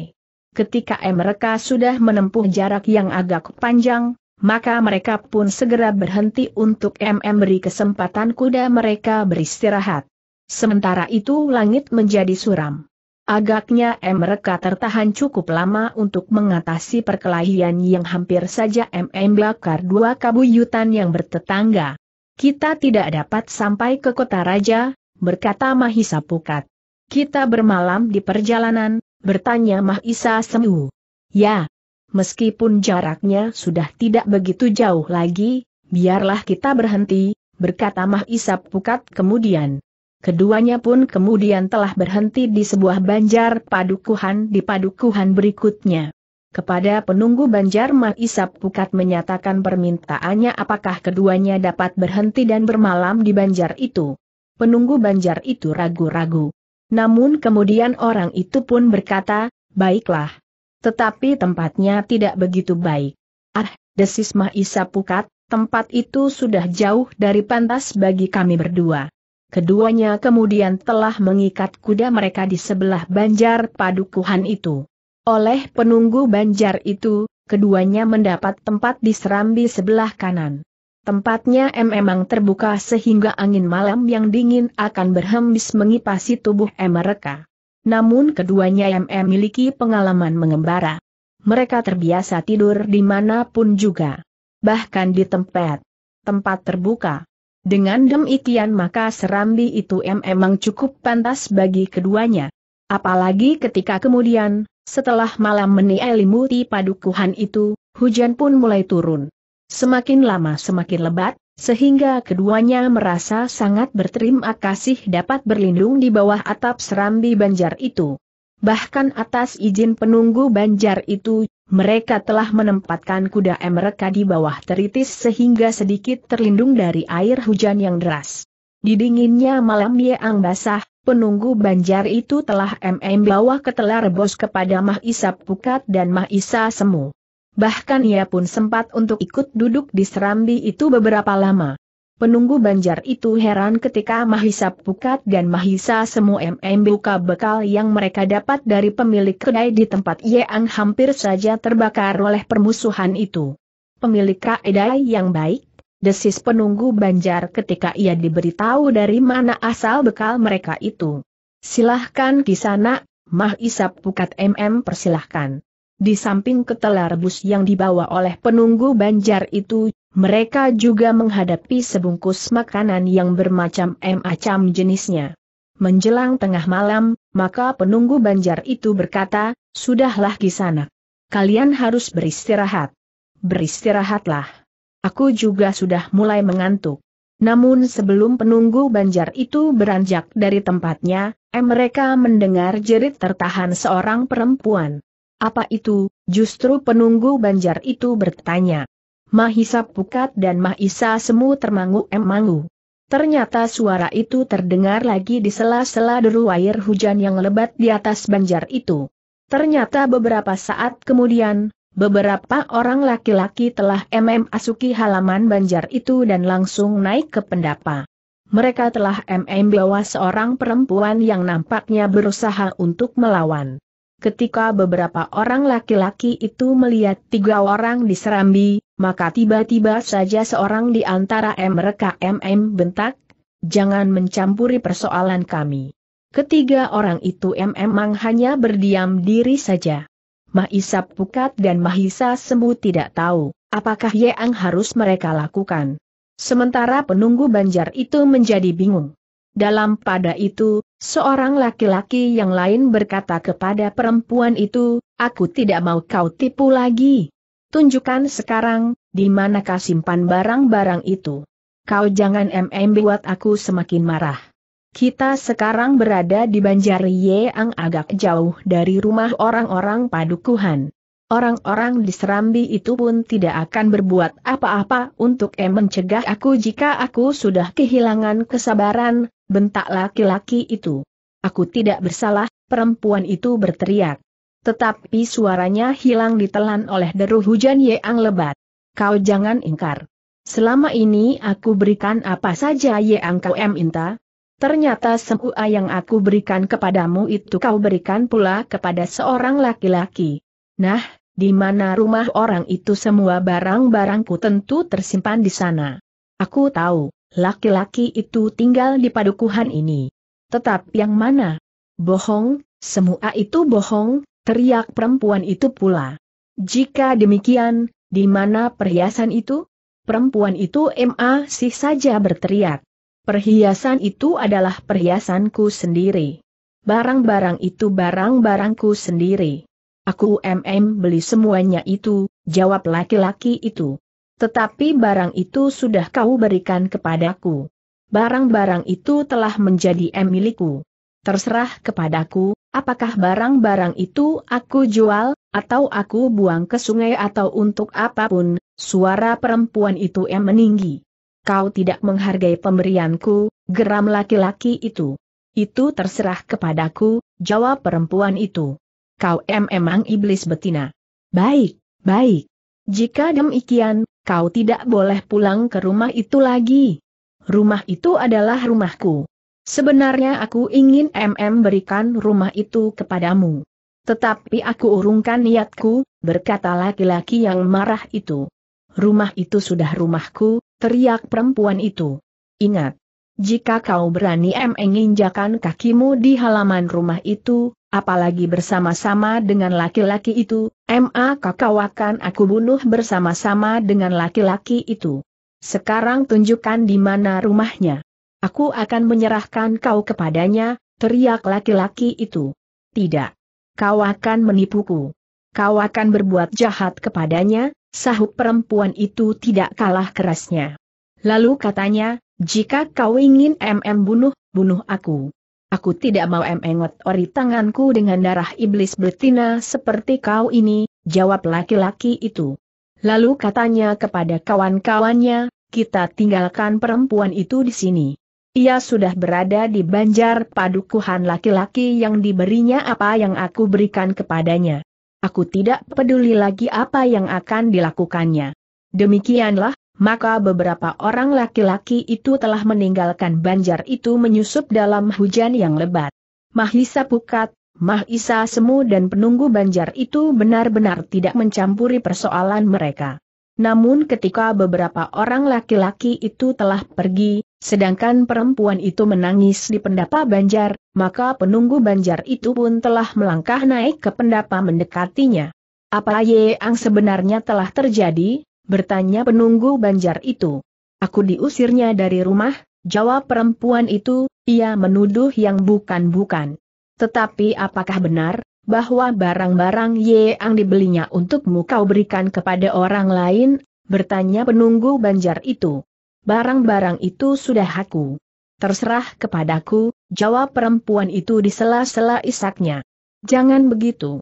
Ketika em mereka sudah menempuh jarak yang agak panjang, maka mereka pun segera berhenti untuk em beri kesempatan kuda mereka beristirahat. Sementara itu langit menjadi suram. Agaknya mereka tertahan cukup lama untuk mengatasi perkelahian yang hampir saja MM bakar dua kabuyutan yang bertetangga. Kita tidak dapat sampai ke kota raja, berkata Mahisa Pukat. Kita bermalam di perjalanan, bertanya Mahisa Semu. Ya, meskipun jaraknya sudah tidak begitu jauh lagi, biarlah kita berhenti, berkata Mahisa Pukat kemudian. Keduanya pun kemudian telah berhenti di sebuah banjar padukuhan di padukuhan berikutnya. Kepada penunggu banjar Mang Isap Pukat menyatakan permintaannya apakah keduanya dapat berhenti dan bermalam di banjar itu. Penunggu banjar itu ragu-ragu. Namun kemudian orang itu pun berkata, baiklah. Tetapi tempatnya tidak begitu baik. Ah, desis Mak Isap Pukat, tempat itu sudah jauh dari pantas bagi kami berdua. Keduanya kemudian telah mengikat kuda mereka di sebelah banjar padukuhan itu. Oleh penunggu banjar itu, keduanya mendapat tempat di serambi sebelah kanan. Tempatnya memang terbuka sehingga angin malam yang dingin akan berhembus mengipasi tubuh mereka. Namun keduanya memiliki pengalaman mengembara. Mereka terbiasa tidur dimanapun juga. Bahkan di tempat tempat terbuka. Dengan demikian maka serambi itu memang cukup pantas bagi keduanya. Apalagi ketika kemudian, setelah malam menielimuti padukuhan itu, hujan pun mulai turun. Semakin lama semakin lebat, sehingga keduanya merasa sangat berterima kasih dapat berlindung di bawah atap serambi banjar itu. Bahkan atas izin penunggu banjar itu, mereka telah menempatkan kuda mereka di bawah teritis sehingga sedikit terlindung dari air hujan yang deras. Di dinginnya malam yang basah, penunggu banjar itu telah MM bawa ke telar bos kepada Mah Isa Pukat dan Mah Isa Semu. Bahkan ia pun sempat untuk ikut duduk di serambi itu beberapa lama. Penunggu banjar itu heran ketika Mahisa Pukat dan Mahisa Semu MM buka bekal yang mereka dapat dari pemilik kedai di tempat Yeang hampir saja terbakar oleh permusuhan itu. Pemilik kedai yang baik, desis penunggu banjar ketika ia diberitahu dari mana asal bekal mereka itu. Silahkan di sana, Mahisa Pukat MM persilahkan. Di samping ketela rebus yang dibawa oleh penunggu banjar itu mereka juga menghadapi sebungkus makanan yang bermacam-macam jenisnya. Menjelang tengah malam, maka penunggu banjar itu berkata, Sudahlah sana, Kalian harus beristirahat. Beristirahatlah. Aku juga sudah mulai mengantuk. Namun sebelum penunggu banjar itu beranjak dari tempatnya, eh mereka mendengar jerit tertahan seorang perempuan. Apa itu? Justru penunggu banjar itu bertanya. Mahisa Pukat dan Mahisa Semu termangu emangu. Ternyata suara itu terdengar lagi di sela-sela deru air hujan yang lebat di atas banjar itu. Ternyata beberapa saat kemudian, beberapa orang laki-laki telah MM asuki halaman banjar itu dan langsung naik ke pendapa. Mereka telah MM bawa seorang perempuan yang nampaknya berusaha untuk melawan. Ketika beberapa orang laki-laki itu melihat tiga orang diserambi, maka tiba-tiba saja seorang di antara mereka MM bentak, jangan mencampuri persoalan kami. Ketiga orang itu memang hanya berdiam diri saja. Mahisa Pukat dan Mahisa Sembu tidak tahu, apakah Yeang harus mereka lakukan. Sementara penunggu banjar itu menjadi bingung. Dalam pada itu, seorang laki-laki yang lain berkata kepada perempuan itu, aku tidak mau kau tipu lagi. Tunjukkan sekarang, di manakah simpan barang-barang itu. Kau jangan MM buat aku semakin marah. Kita sekarang berada di Banjar Yeang agak jauh dari rumah orang-orang padukuhan. Orang-orang di Serambi itu pun tidak akan berbuat apa-apa untuk em mencegah aku jika aku sudah kehilangan kesabaran, bentak laki-laki itu. Aku tidak bersalah, perempuan itu berteriak. Tetapi suaranya hilang ditelan oleh deru hujan yang lebat. Kau jangan ingkar. Selama ini aku berikan apa saja yang kau minta. Ternyata semua yang aku berikan kepadamu itu kau berikan pula kepada seorang laki-laki. Nah, di mana rumah orang itu semua barang-barangku tentu tersimpan di sana. Aku tahu, laki-laki itu tinggal di padukuhan ini. Tetap yang mana? Bohong, semua itu bohong, teriak perempuan itu pula. Jika demikian, di mana perhiasan itu? Perempuan itu ma sih saja berteriak. Perhiasan itu adalah perhiasanku sendiri. Barang-barang itu barang-barangku sendiri. Aku MM beli semuanya itu, jawab laki-laki itu. Tetapi barang itu sudah kau berikan kepadaku. Barang-barang itu telah menjadi milikku. Terserah kepadaku, apakah barang-barang itu aku jual, atau aku buang ke sungai atau untuk apapun, suara perempuan itu em meninggi. Kau tidak menghargai pemberianku, geram laki-laki itu. Itu terserah kepadaku, jawab perempuan itu kau em emang iblis betina. Baik, baik. Jika demikian, kau tidak boleh pulang ke rumah itu lagi. Rumah itu adalah rumahku. Sebenarnya aku ingin MM berikan rumah itu kepadamu. Tetapi aku urungkan niatku, berkata laki-laki yang marah itu. Rumah itu sudah rumahku, teriak perempuan itu. Ingat, jika kau berani MM menginjakan kakimu di halaman rumah itu, Apalagi bersama-sama dengan laki-laki itu, M.A. kakau akan aku bunuh bersama-sama dengan laki-laki itu. Sekarang tunjukkan di mana rumahnya. Aku akan menyerahkan kau kepadanya, teriak laki-laki itu. Tidak. Kau akan menipuku. Kau akan berbuat jahat kepadanya, sahut perempuan itu tidak kalah kerasnya. Lalu katanya, jika kau ingin MM bunuh, bunuh aku. Aku tidak mau emengot ori tanganku dengan darah iblis betina seperti kau ini, jawab laki-laki itu. Lalu katanya kepada kawan-kawannya, kita tinggalkan perempuan itu di sini. Ia sudah berada di banjar padukuhan laki-laki yang diberinya apa yang aku berikan kepadanya. Aku tidak peduli lagi apa yang akan dilakukannya. Demikianlah, maka beberapa orang laki-laki itu telah meninggalkan banjar itu menyusup dalam hujan yang lebat. Mahisa Pukat, Mahisa Semu dan penunggu banjar itu benar-benar tidak mencampuri persoalan mereka. Namun ketika beberapa orang laki-laki itu telah pergi, sedangkan perempuan itu menangis di pendapa banjar, maka penunggu banjar itu pun telah melangkah naik ke pendapa mendekatinya. Apa yang sebenarnya telah terjadi? bertanya penunggu banjar itu. Aku diusirnya dari rumah, jawab perempuan itu, ia menuduh yang bukan-bukan. Tetapi apakah benar, bahwa barang-barang yang dibelinya untukmu kau berikan kepada orang lain, bertanya penunggu banjar itu. Barang-barang itu sudah aku. Terserah kepadaku, jawab perempuan itu di sela-sela isaknya. Jangan begitu.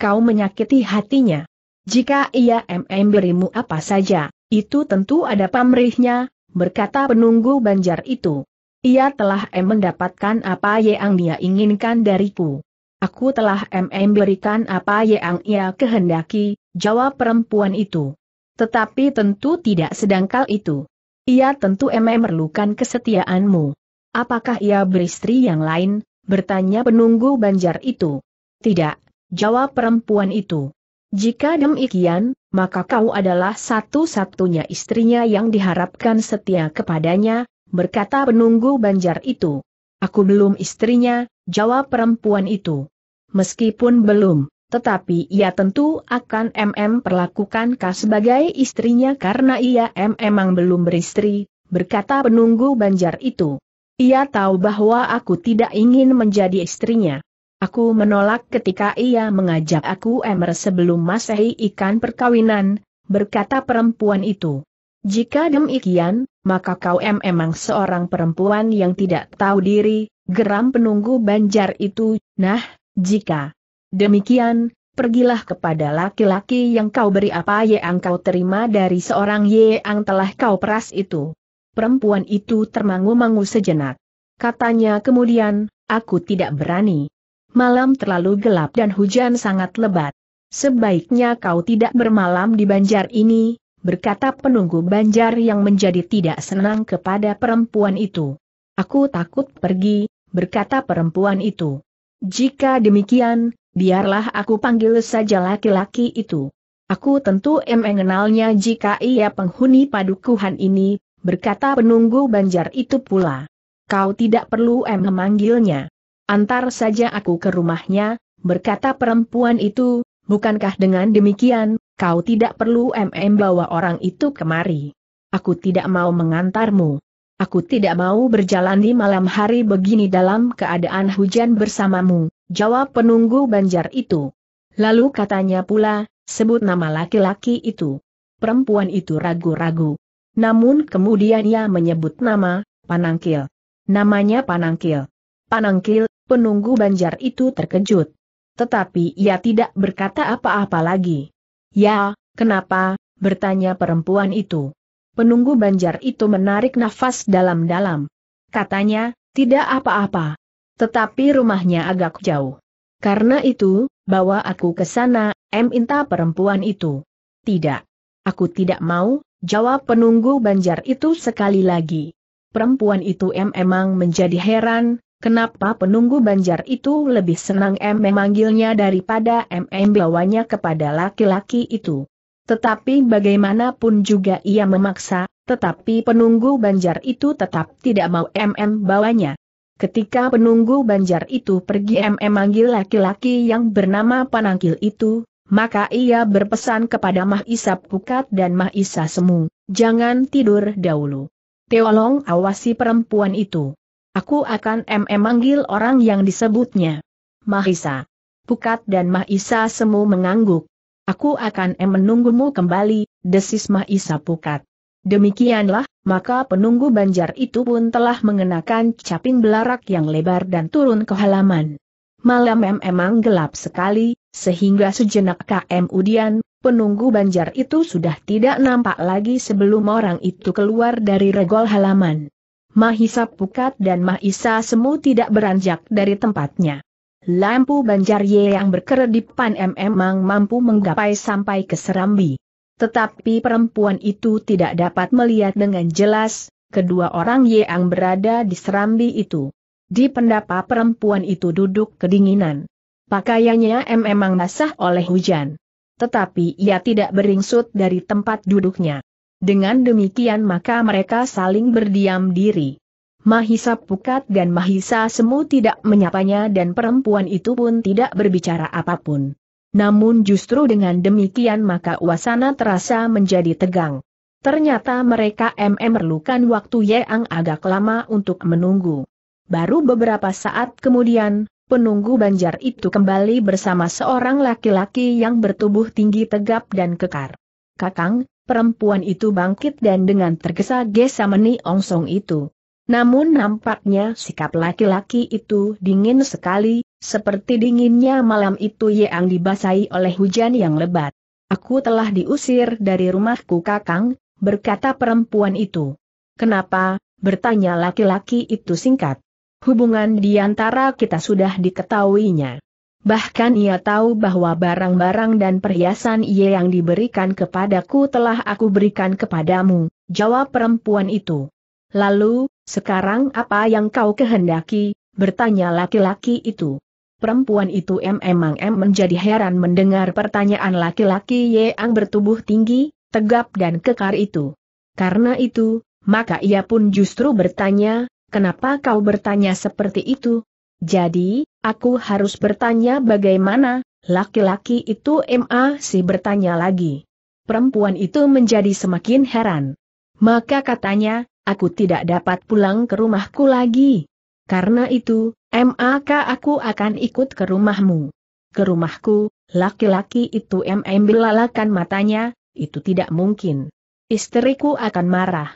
Kau menyakiti hatinya. Jika ia MM berimu apa saja, itu tentu ada pamrihnya, berkata penunggu banjar itu. Ia telah M mendapatkan apa yang dia inginkan dariku. Aku telah MM berikan apa yang ia kehendaki, jawab perempuan itu. Tetapi tentu tidak sedangkal itu. Ia tentu MM memerlukan kesetiaanmu. Apakah ia beristri yang lain? Bertanya penunggu banjar itu. Tidak, jawab perempuan itu. Jika demikian, maka kau adalah satu-satunya istrinya yang diharapkan setia kepadanya, berkata penunggu banjar itu. Aku belum istrinya, jawab perempuan itu. Meskipun belum, tetapi ia tentu akan MM perlakukan kau sebagai istrinya karena ia memang belum beristri, berkata penunggu banjar itu. Ia tahu bahwa aku tidak ingin menjadi istrinya. Aku menolak ketika ia mengajak aku emer sebelum masehi ikan perkawinan, berkata perempuan itu. Jika demikian, maka kau em emang seorang perempuan yang tidak tahu diri, geram penunggu banjar itu, nah, jika demikian, pergilah kepada laki-laki yang kau beri apa yang kau terima dari seorang yang telah kau peras itu. Perempuan itu termangu-mangu sejenak. Katanya kemudian, aku tidak berani malam terlalu gelap dan hujan sangat lebat. Sebaiknya kau tidak bermalam di banjar ini, berkata penunggu banjar yang menjadi tidak senang kepada perempuan itu. Aku takut pergi, berkata perempuan itu. Jika demikian, biarlah aku panggil saja laki-laki itu. Aku tentu mengenalnya jika ia penghuni padukuhan ini, berkata penunggu banjar itu pula. Kau tidak perlu em memanggilnya. Antar saja aku ke rumahnya, berkata perempuan itu, bukankah dengan demikian, kau tidak perlu MM bawa orang itu kemari. Aku tidak mau mengantarmu. Aku tidak mau berjalan di malam hari begini dalam keadaan hujan bersamamu, jawab penunggu banjar itu. Lalu katanya pula, sebut nama laki-laki itu. Perempuan itu ragu-ragu. Namun kemudian ia menyebut nama, Panangkil. Namanya Panangkil. Panangkil, Penunggu banjar itu terkejut. Tetapi ia tidak berkata apa-apa lagi. Ya, kenapa? bertanya perempuan itu. Penunggu banjar itu menarik nafas dalam-dalam. Katanya, tidak apa-apa. Tetapi rumahnya agak jauh. Karena itu, bawa aku ke sana, M minta perempuan itu. Tidak. Aku tidak mau, jawab penunggu banjar itu sekali lagi. Perempuan itu M emang menjadi heran, Kenapa penunggu banjar itu lebih senang M memanggilnya daripada MM bawanya kepada laki-laki itu? Tetapi bagaimanapun juga ia memaksa, tetapi penunggu banjar itu tetap tidak mau MM bawanya. Ketika penunggu banjar itu pergi MM manggil laki-laki yang bernama Panangkil itu, maka ia berpesan kepada Mahisa Pukat dan Mahisa Semu, jangan tidur dahulu. Teolong awasi perempuan itu. Aku akan mm manggil orang yang disebutnya. Mahisa. Pukat dan Mahisa semu mengangguk. Aku akan em menunggumu kembali, desis Mahisa Pukat. Demikianlah, maka penunggu banjar itu pun telah mengenakan caping belarak yang lebar dan turun ke halaman. Malam em emang gelap sekali, sehingga sejenak KM Udian, penunggu banjar itu sudah tidak nampak lagi sebelum orang itu keluar dari regol halaman. Mahisa Pukat dan Mahisa Semu tidak beranjak dari tempatnya. Lampu Banjar Ye yang berkeredipan memang mampu menggapai sampai ke Serambi. Tetapi perempuan itu tidak dapat melihat dengan jelas, kedua orang Ye yang berada di Serambi itu. Di pendapa perempuan itu duduk kedinginan. Pakaiannya memang basah oleh hujan. Tetapi ia tidak beringsut dari tempat duduknya. Dengan demikian maka mereka saling berdiam diri. Mahisa Pukat dan Mahisa Semu tidak menyapanya dan perempuan itu pun tidak berbicara apapun. Namun justru dengan demikian maka wasana terasa menjadi tegang. Ternyata mereka MM memerlukan waktu yang agak lama untuk menunggu. Baru beberapa saat kemudian, penunggu banjar itu kembali bersama seorang laki-laki yang bertubuh tinggi tegap dan kekar. Kakang, perempuan itu bangkit dan dengan tergesa-gesa meniongsong itu. Namun nampaknya sikap laki-laki itu dingin sekali, seperti dinginnya malam itu yang dibasahi oleh hujan yang lebat. Aku telah diusir dari rumahku kakang, berkata perempuan itu. Kenapa, bertanya laki-laki itu singkat. Hubungan di antara kita sudah diketahuinya. Bahkan ia tahu bahwa barang-barang dan perhiasan ia yang diberikan kepadaku telah aku berikan kepadamu, jawab perempuan itu. Lalu, sekarang apa yang kau kehendaki, bertanya laki-laki itu. Perempuan itu memang menjadi heran mendengar pertanyaan laki-laki yang bertubuh tinggi, tegap dan kekar itu. Karena itu, maka ia pun justru bertanya, kenapa kau bertanya seperti itu, jadi, aku harus bertanya bagaimana, laki-laki itu ma sih bertanya lagi. Perempuan itu menjadi semakin heran. Maka katanya, aku tidak dapat pulang ke rumahku lagi. Karena itu, MAK aku akan ikut ke rumahmu. Ke rumahku, laki-laki itu MM belalakan matanya, itu tidak mungkin. Istriku akan marah.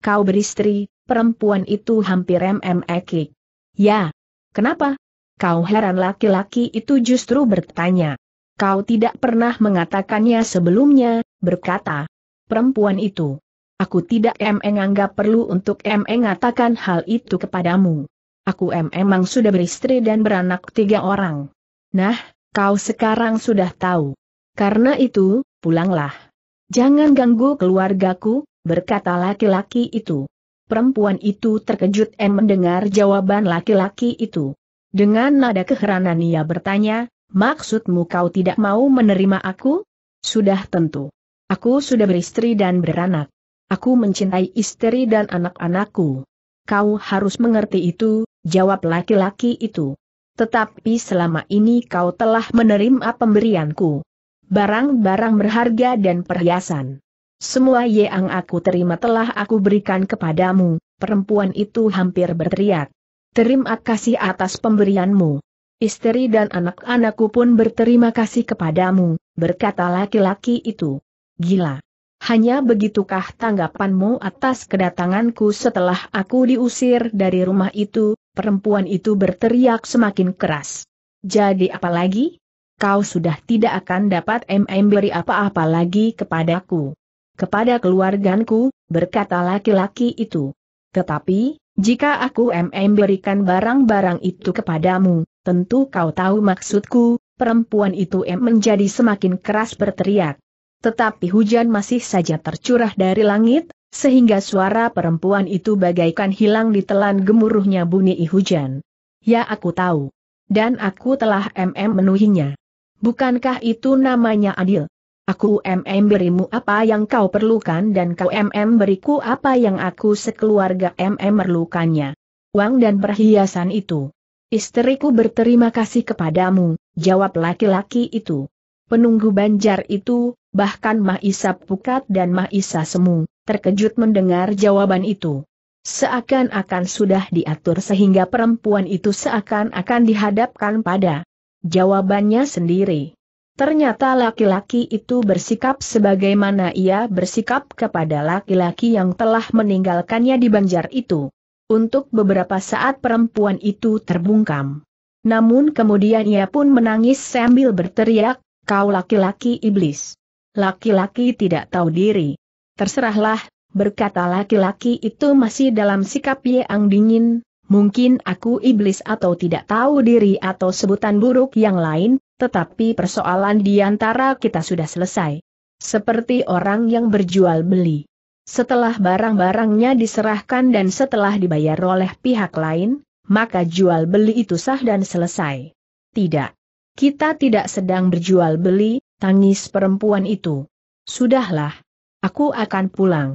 Kau beristri, perempuan itu hampir MM ekik. Ya, Kenapa? Kau heran laki-laki itu justru bertanya. Kau tidak pernah mengatakannya sebelumnya, berkata. Perempuan itu. Aku tidak menganggap perlu untuk mengatakan hal itu kepadamu. Aku memang sudah beristri dan beranak tiga orang. Nah, kau sekarang sudah tahu. Karena itu, pulanglah. Jangan ganggu keluargaku, berkata laki-laki itu. Perempuan itu terkejut dan mendengar jawaban laki-laki itu. Dengan nada keheranan ia bertanya, maksudmu kau tidak mau menerima aku? Sudah tentu. Aku sudah beristri dan beranak. Aku mencintai istri dan anak-anakku. Kau harus mengerti itu, jawab laki-laki itu. Tetapi selama ini kau telah menerima pemberianku. Barang-barang berharga dan perhiasan. Semua yang aku terima telah aku berikan kepadamu, perempuan itu hampir berteriak. Terima kasih atas pemberianmu. Istri dan anak-anakku pun berterima kasih kepadamu, berkata laki-laki itu. Gila. Hanya begitukah tanggapanmu atas kedatanganku setelah aku diusir dari rumah itu, perempuan itu berteriak semakin keras. Jadi apalagi? Kau sudah tidak akan dapat mm apa-apa lagi kepadaku kepada keluarganku, berkata laki-laki itu. Tetapi, jika aku memberikan barang-barang itu kepadamu, tentu kau tahu maksudku, perempuan itu menjadi semakin keras berteriak. Tetapi hujan masih saja tercurah dari langit, sehingga suara perempuan itu bagaikan hilang di telan gemuruhnya bunyi hujan. Ya aku tahu. Dan aku telah mm menuhinya. Bukankah itu namanya adil? Aku MM berimu apa yang kau perlukan dan kau MM beriku apa yang aku sekeluarga MM perlukannya. Uang dan perhiasan itu. Istriku berterima kasih kepadamu, jawab laki-laki itu. Penunggu banjar itu, bahkan Mahisa Pukat dan Mahisa Semu, terkejut mendengar jawaban itu. Seakan-akan sudah diatur sehingga perempuan itu seakan-akan dihadapkan pada jawabannya sendiri. Ternyata laki-laki itu bersikap sebagaimana ia bersikap kepada laki-laki yang telah meninggalkannya di banjar itu. Untuk beberapa saat perempuan itu terbungkam. Namun kemudian ia pun menangis sambil berteriak, kau laki-laki iblis. Laki-laki tidak tahu diri. Terserahlah, berkata laki-laki itu masih dalam sikap yang dingin, Mungkin aku iblis atau tidak tahu diri atau sebutan buruk yang lain, tetapi persoalan di antara kita sudah selesai. Seperti orang yang berjual beli. Setelah barang-barangnya diserahkan dan setelah dibayar oleh pihak lain, maka jual beli itu sah dan selesai. Tidak. Kita tidak sedang berjual beli, tangis perempuan itu. Sudahlah. Aku akan pulang.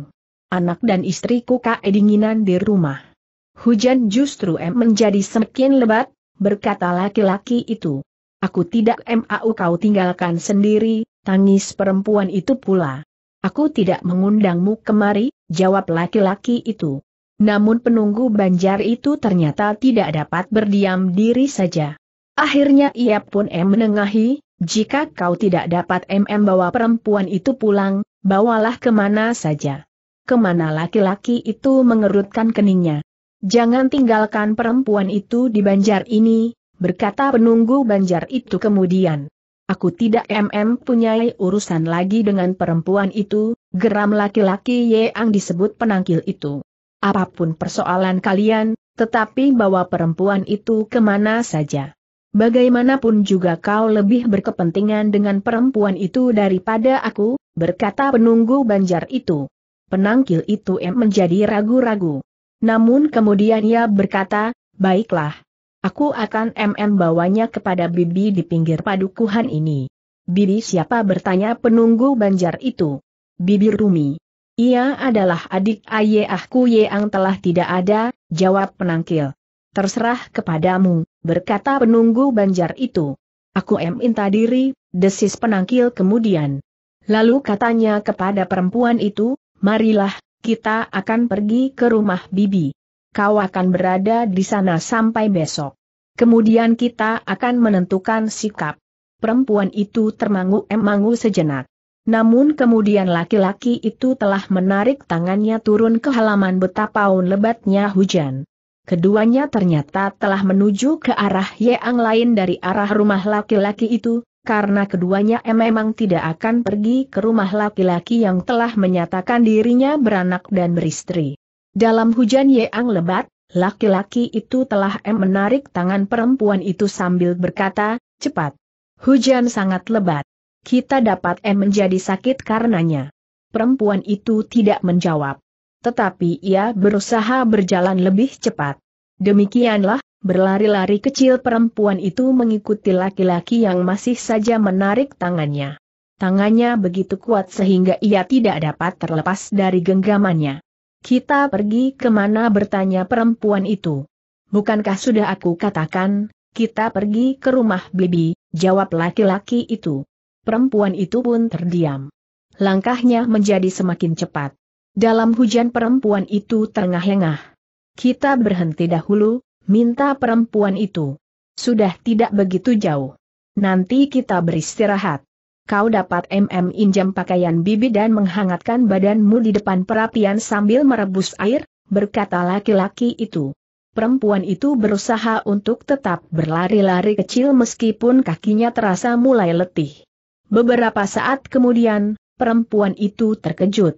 Anak dan istriku edinginan di rumah. Hujan justru em menjadi semakin lebat, berkata laki-laki itu. Aku tidak mau kau tinggalkan sendiri, tangis perempuan itu pula. Aku tidak mengundangmu kemari, jawab laki-laki itu. Namun penunggu banjar itu ternyata tidak dapat berdiam diri saja. Akhirnya ia pun em menengahi, jika kau tidak dapat MM bawa perempuan itu pulang, bawalah kemana saja. Kemana laki-laki itu mengerutkan keningnya. Jangan tinggalkan perempuan itu di banjar ini, berkata penunggu banjar itu kemudian. Aku tidak mm punyai urusan lagi dengan perempuan itu, geram laki-laki yang disebut penangkil itu. Apapun persoalan kalian, tetapi bawa perempuan itu kemana saja. Bagaimanapun juga kau lebih berkepentingan dengan perempuan itu daripada aku, berkata penunggu banjar itu. Penangkil itu em menjadi ragu-ragu. Namun kemudian ia berkata, baiklah. Aku akan MM bawanya kepada Bibi di pinggir padukuhan ini. Bibi siapa bertanya penunggu banjar itu? Bibi Rumi. Ia adalah adik ayahku yang telah tidak ada, jawab penangkil. Terserah kepadamu, berkata penunggu banjar itu. Aku minta diri, desis penangkil kemudian. Lalu katanya kepada perempuan itu, marilah, kita akan pergi ke rumah Bibi. Kau akan berada di sana sampai besok. Kemudian kita akan menentukan sikap. Perempuan itu termangu-emangu sejenak. Namun kemudian laki-laki itu telah menarik tangannya turun ke halaman betapa un lebatnya hujan. Keduanya ternyata telah menuju ke arah yang lain dari arah rumah laki-laki itu, karena keduanya memang tidak akan pergi ke rumah laki-laki yang telah menyatakan dirinya beranak dan beristri. Dalam hujan yang lebat, laki-laki itu telah menarik tangan perempuan itu sambil berkata, cepat. Hujan sangat lebat. Kita dapat em menjadi sakit karenanya. Perempuan itu tidak menjawab. Tetapi ia berusaha berjalan lebih cepat. Demikianlah, berlari-lari kecil perempuan itu mengikuti laki-laki yang masih saja menarik tangannya. Tangannya begitu kuat sehingga ia tidak dapat terlepas dari genggamannya. Kita pergi kemana bertanya perempuan itu. Bukankah sudah aku katakan, kita pergi ke rumah bibi, jawab laki-laki itu. Perempuan itu pun terdiam. Langkahnya menjadi semakin cepat. Dalam hujan perempuan itu terengah-engah. Kita berhenti dahulu, minta perempuan itu. Sudah tidak begitu jauh. Nanti kita beristirahat. Kau dapat MM injam pakaian bibi dan menghangatkan badanmu di depan perapian sambil merebus air, berkata laki-laki itu. Perempuan itu berusaha untuk tetap berlari-lari kecil meskipun kakinya terasa mulai letih. Beberapa saat kemudian, perempuan itu terkejut.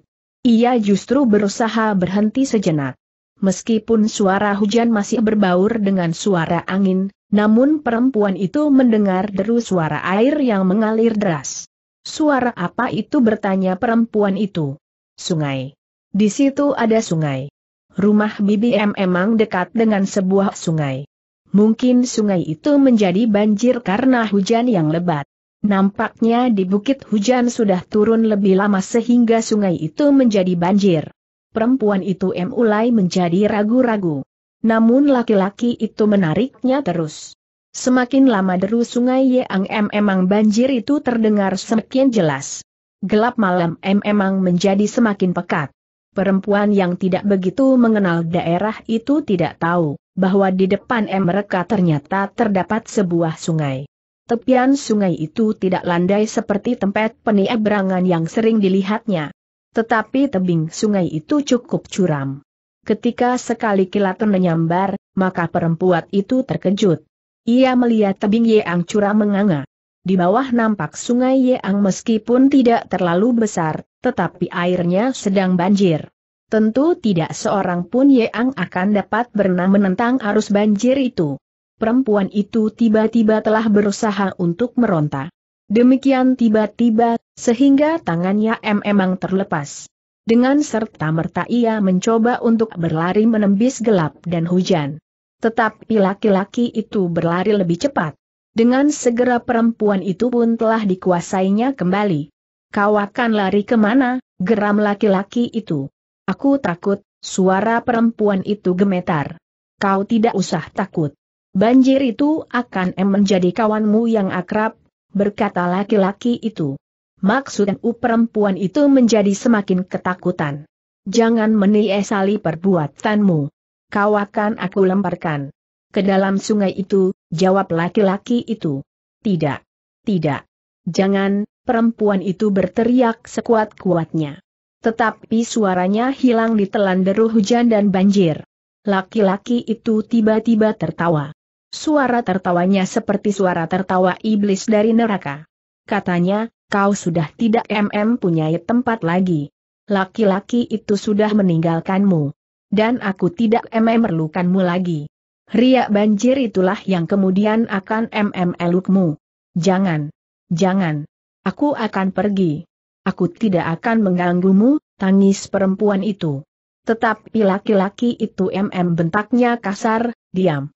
Ia justru berusaha berhenti sejenak. Meskipun suara hujan masih berbaur dengan suara angin, namun perempuan itu mendengar deru suara air yang mengalir deras. Suara apa itu bertanya perempuan itu? Sungai. Di situ ada sungai. Rumah BBM emang dekat dengan sebuah sungai. Mungkin sungai itu menjadi banjir karena hujan yang lebat. Nampaknya di bukit hujan sudah turun lebih lama sehingga sungai itu menjadi banjir perempuan itu M mulai menjadi ragu-ragu. Namun laki-laki itu menariknya terus. Semakin lama deru sungai Yeang M emang banjir itu terdengar semakin jelas. Gelap malam M emang menjadi semakin pekat. Perempuan yang tidak begitu mengenal daerah itu tidak tahu bahwa di depan M mereka ternyata terdapat sebuah sungai. Tepian sungai itu tidak landai seperti tempat penyeberangan yang sering dilihatnya. Tetapi tebing sungai itu cukup curam. Ketika sekali kilat menyambar, maka perempuan itu terkejut. Ia melihat tebing Yeang curam menganga. Di bawah nampak sungai Yeang meskipun tidak terlalu besar, tetapi airnya sedang banjir. Tentu tidak seorang pun Yeang akan dapat berenang menentang arus banjir itu. Perempuan itu tiba-tiba telah berusaha untuk meronta. Demikian tiba-tiba, sehingga tangannya M emang terlepas. Dengan serta-merta ia mencoba untuk berlari menembus gelap dan hujan. Tetapi laki-laki itu berlari lebih cepat. Dengan segera perempuan itu pun telah dikuasainya kembali. Kau akan lari kemana, geram laki-laki itu. Aku takut, suara perempuan itu gemetar. Kau tidak usah takut. Banjir itu akan em menjadi kawanmu yang akrab, berkata laki-laki itu. Maksud U perempuan itu menjadi semakin ketakutan. Jangan meniesali perbuatanmu. Kau akan aku lemparkan. Ke dalam sungai itu, jawab laki-laki itu. Tidak. Tidak. Jangan, perempuan itu berteriak sekuat-kuatnya. Tetapi suaranya hilang di telan deru hujan dan banjir. Laki-laki itu tiba-tiba tertawa suara tertawanya seperti suara tertawa iblis dari neraka. Katanya, kau sudah tidak mm punya tempat lagi. Laki-laki itu sudah meninggalkanmu. Dan aku tidak mm merlukanmu lagi. Ria banjir itulah yang kemudian akan mm elukmu. Jangan. Jangan. Aku akan pergi. Aku tidak akan mengganggumu, tangis perempuan itu. Tetapi laki-laki itu mm bentaknya kasar, diam.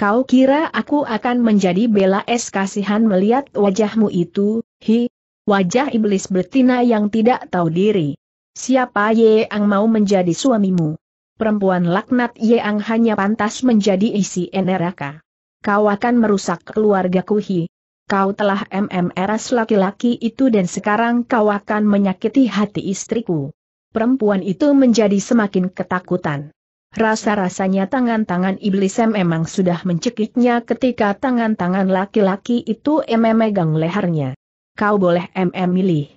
Kau kira aku akan menjadi bela es kasihan melihat wajahmu itu, hi, wajah iblis betina yang tidak tahu diri. Siapa ye ang mau menjadi suamimu? Perempuan laknat ang hanya pantas menjadi isi neraka. Kau akan merusak keluargaku hi. Kau telah MMRS laki-laki itu dan sekarang kau akan menyakiti hati istriku. Perempuan itu menjadi semakin ketakutan. Rasa-rasanya tangan-tangan iblis memang sudah mencekiknya ketika tangan-tangan laki-laki itu memegang lehernya. Kau boleh MM milih.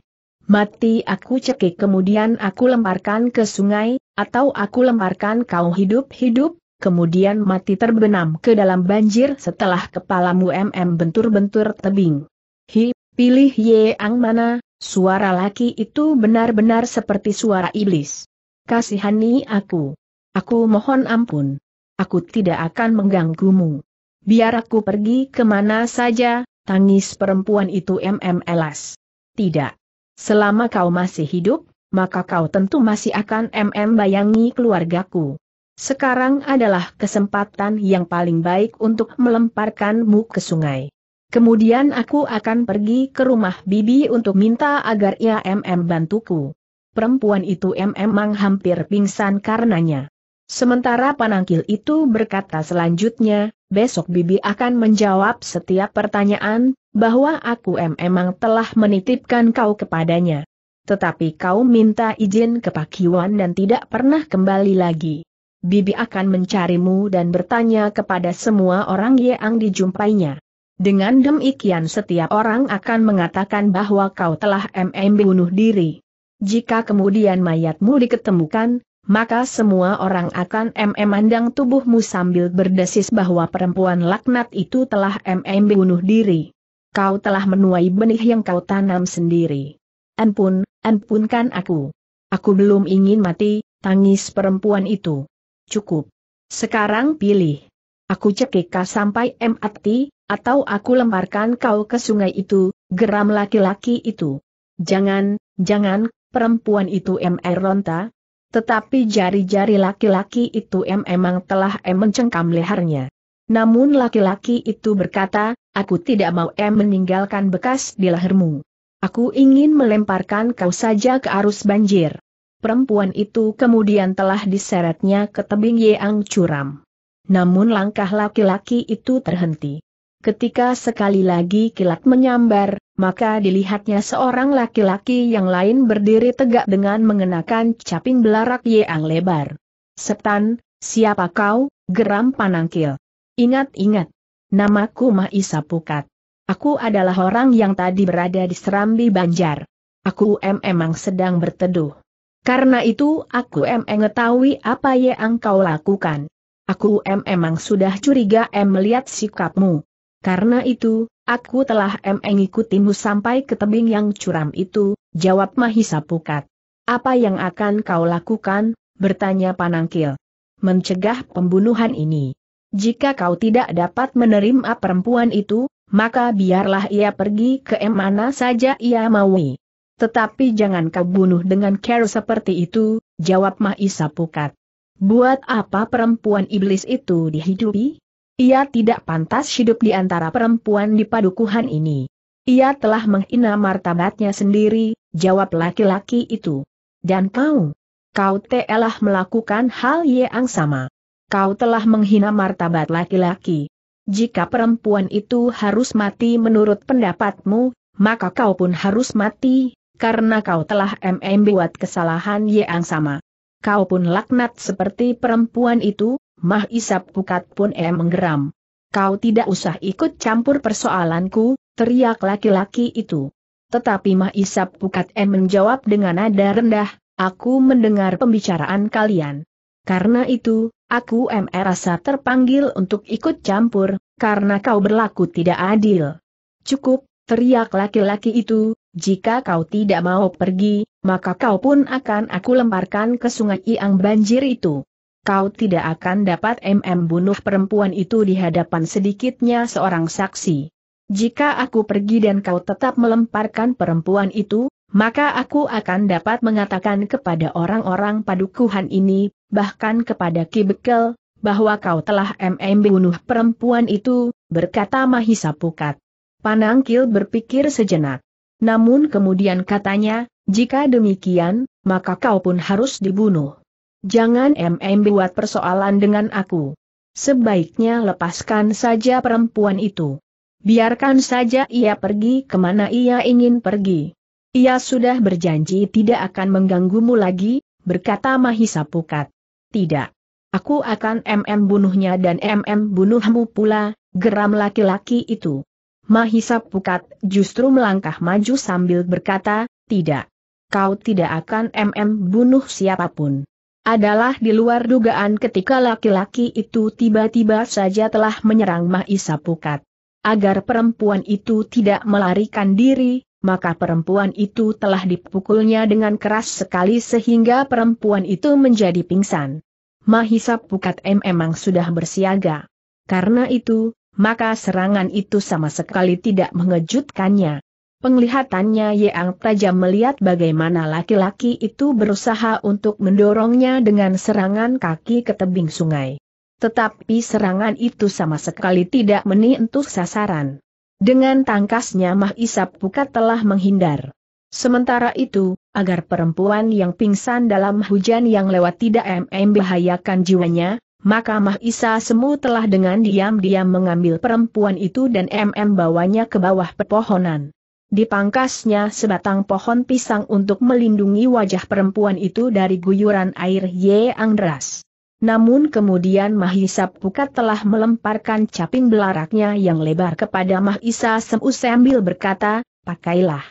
Mati aku cekik kemudian aku lemparkan ke sungai, atau aku lemparkan kau hidup-hidup, kemudian mati terbenam ke dalam banjir setelah kepalamu MM bentur-bentur tebing. Hi, pilih ye ang mana, suara laki itu benar-benar seperti suara iblis. Kasihani aku. Aku mohon ampun. Aku tidak akan mengganggumu. Biar aku pergi kemana saja, tangis perempuan itu MM elas. Tidak. Selama kau masih hidup, maka kau tentu masih akan MM bayangi keluargaku. Sekarang adalah kesempatan yang paling baik untuk melemparkanmu ke sungai. Kemudian aku akan pergi ke rumah Bibi untuk minta agar ia MM bantuku. Perempuan itu MM hampir pingsan karenanya. Sementara panangkil itu berkata selanjutnya, besok Bibi akan menjawab setiap pertanyaan, bahwa aku memang telah menitipkan kau kepadanya. Tetapi kau minta izin ke Pak Pakiwan dan tidak pernah kembali lagi. Bibi akan mencarimu dan bertanya kepada semua orang yang dijumpainya. Dengan demikian setiap orang akan mengatakan bahwa kau telah MM bunuh diri. Jika kemudian mayatmu diketemukan, maka semua orang akan memandang tubuhmu sambil berdesis bahwa perempuan laknat itu telah mm bunuh diri. Kau telah menuai benih yang kau tanam sendiri. Ampun, ampunkan aku. Aku belum ingin mati, tangis perempuan itu. Cukup. Sekarang pilih. Aku cekik kau sampai mati, atau aku lemparkan kau ke sungai itu, geram laki-laki itu. Jangan, jangan, perempuan itu MR ronta, tetapi jari-jari laki-laki itu em emang telah em mencengkam lehernya. Namun laki-laki itu berkata, aku tidak mau em meninggalkan bekas di lehermu. Aku ingin melemparkan kau saja ke arus banjir. Perempuan itu kemudian telah diseretnya ke tebing yang curam. Namun langkah laki-laki itu terhenti. Ketika sekali lagi kilat menyambar, maka dilihatnya seorang laki-laki yang lain berdiri tegak dengan mengenakan caping belarak yang lebar. Setan, siapa kau, geram panangkil. Ingat-ingat, namaku Mahisa Pukat. Aku adalah orang yang tadi berada di Serambi Banjar. Aku em emang sedang berteduh. Karena itu aku em mengetahui apa yang kau lakukan. Aku em emang sudah curiga em melihat sikapmu. Karena itu, Aku telah mengikutimu sampai ke tebing yang curam itu, jawab Mahisa Pukat. Apa yang akan kau lakukan, bertanya Panangkil. Mencegah pembunuhan ini. Jika kau tidak dapat menerima perempuan itu, maka biarlah ia pergi ke mana saja ia maui. Tetapi jangan kau bunuh dengan care seperti itu, jawab Mahisa Pukat. Buat apa perempuan iblis itu dihidupi? Ia tidak pantas hidup di antara perempuan di padukuhan ini. Ia telah menghina martabatnya sendiri, jawab laki-laki itu. Dan kau, kau telah melakukan hal yang sama. Kau telah menghina martabat laki-laki. Jika perempuan itu harus mati menurut pendapatmu, maka kau pun harus mati, karena kau telah membuat kesalahan yang sama. Kau pun laknat seperti perempuan itu, Mah Isap Pukat pun em menggeram. Kau tidak usah ikut campur persoalanku, teriak laki-laki itu. Tetapi Mah Isap Pukat em menjawab dengan nada rendah, aku mendengar pembicaraan kalian. Karena itu, aku em rasa terpanggil untuk ikut campur, karena kau berlaku tidak adil. Cukup, teriak laki-laki itu, jika kau tidak mau pergi, maka kau pun akan aku lemparkan ke sungai yang banjir itu kau tidak akan dapat MM bunuh perempuan itu di hadapan sedikitnya seorang saksi. Jika aku pergi dan kau tetap melemparkan perempuan itu, maka aku akan dapat mengatakan kepada orang-orang padukuhan ini, bahkan kepada Ki Bekel, bahwa kau telah MM bunuh perempuan itu, berkata Mahisa Pukat. Panangkil berpikir sejenak. Namun kemudian katanya, jika demikian, maka kau pun harus dibunuh. Jangan MM buat persoalan dengan aku. Sebaiknya lepaskan saja perempuan itu. Biarkan saja ia pergi kemana ia ingin pergi. Ia sudah berjanji tidak akan mengganggumu lagi, berkata Mahisa Pukat. Tidak. Aku akan MM bunuhnya dan MM bunuhmu pula, geram laki-laki itu. Mahisa Pukat justru melangkah maju sambil berkata, tidak. Kau tidak akan MM bunuh siapapun adalah di luar dugaan ketika laki-laki itu tiba-tiba saja telah menyerang Mahisa Pukat. Agar perempuan itu tidak melarikan diri, maka perempuan itu telah dipukulnya dengan keras sekali sehingga perempuan itu menjadi pingsan. Mahisa Pukat M memang sudah bersiaga. Karena itu, maka serangan itu sama sekali tidak mengejutkannya. Penglihatannya yang tajam melihat bagaimana laki-laki itu berusaha untuk mendorongnya dengan serangan kaki ke tebing sungai. Tetapi serangan itu sama sekali tidak menyentuh sasaran. Dengan tangkasnya Mah Isap Pukat telah menghindar. Sementara itu, agar perempuan yang pingsan dalam hujan yang lewat tidak mm bahayakan jiwanya, maka Mah Mahisa Semu telah dengan diam-diam mengambil perempuan itu dan MM bawanya ke bawah pepohonan dipangkasnya sebatang pohon pisang untuk melindungi wajah perempuan itu dari guyuran air ye deras. Namun kemudian Mahisa Pukat telah melemparkan caping belaraknya yang lebar kepada Mahisa Semu sambil berkata, pakailah.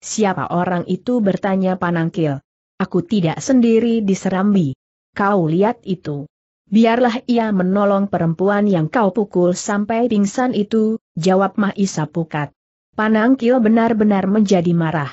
Siapa orang itu bertanya Panangkil. Aku tidak sendiri di Serambi. Kau lihat itu. Biarlah ia menolong perempuan yang kau pukul sampai pingsan itu, jawab Mahisa Pukat. Panangkil benar-benar menjadi marah.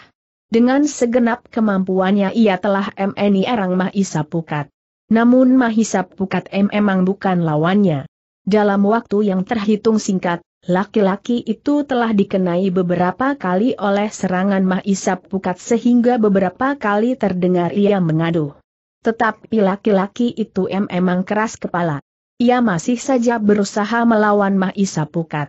Dengan segenap kemampuannya ia telah MNI Erang Mahisa Pukat. Namun Mahisa Pukat M memang bukan lawannya. Dalam waktu yang terhitung singkat, laki-laki itu telah dikenai beberapa kali oleh serangan Mahisa Pukat sehingga beberapa kali terdengar ia mengadu. Tetapi laki-laki itu M memang keras kepala. Ia masih saja berusaha melawan Mahisa Pukat.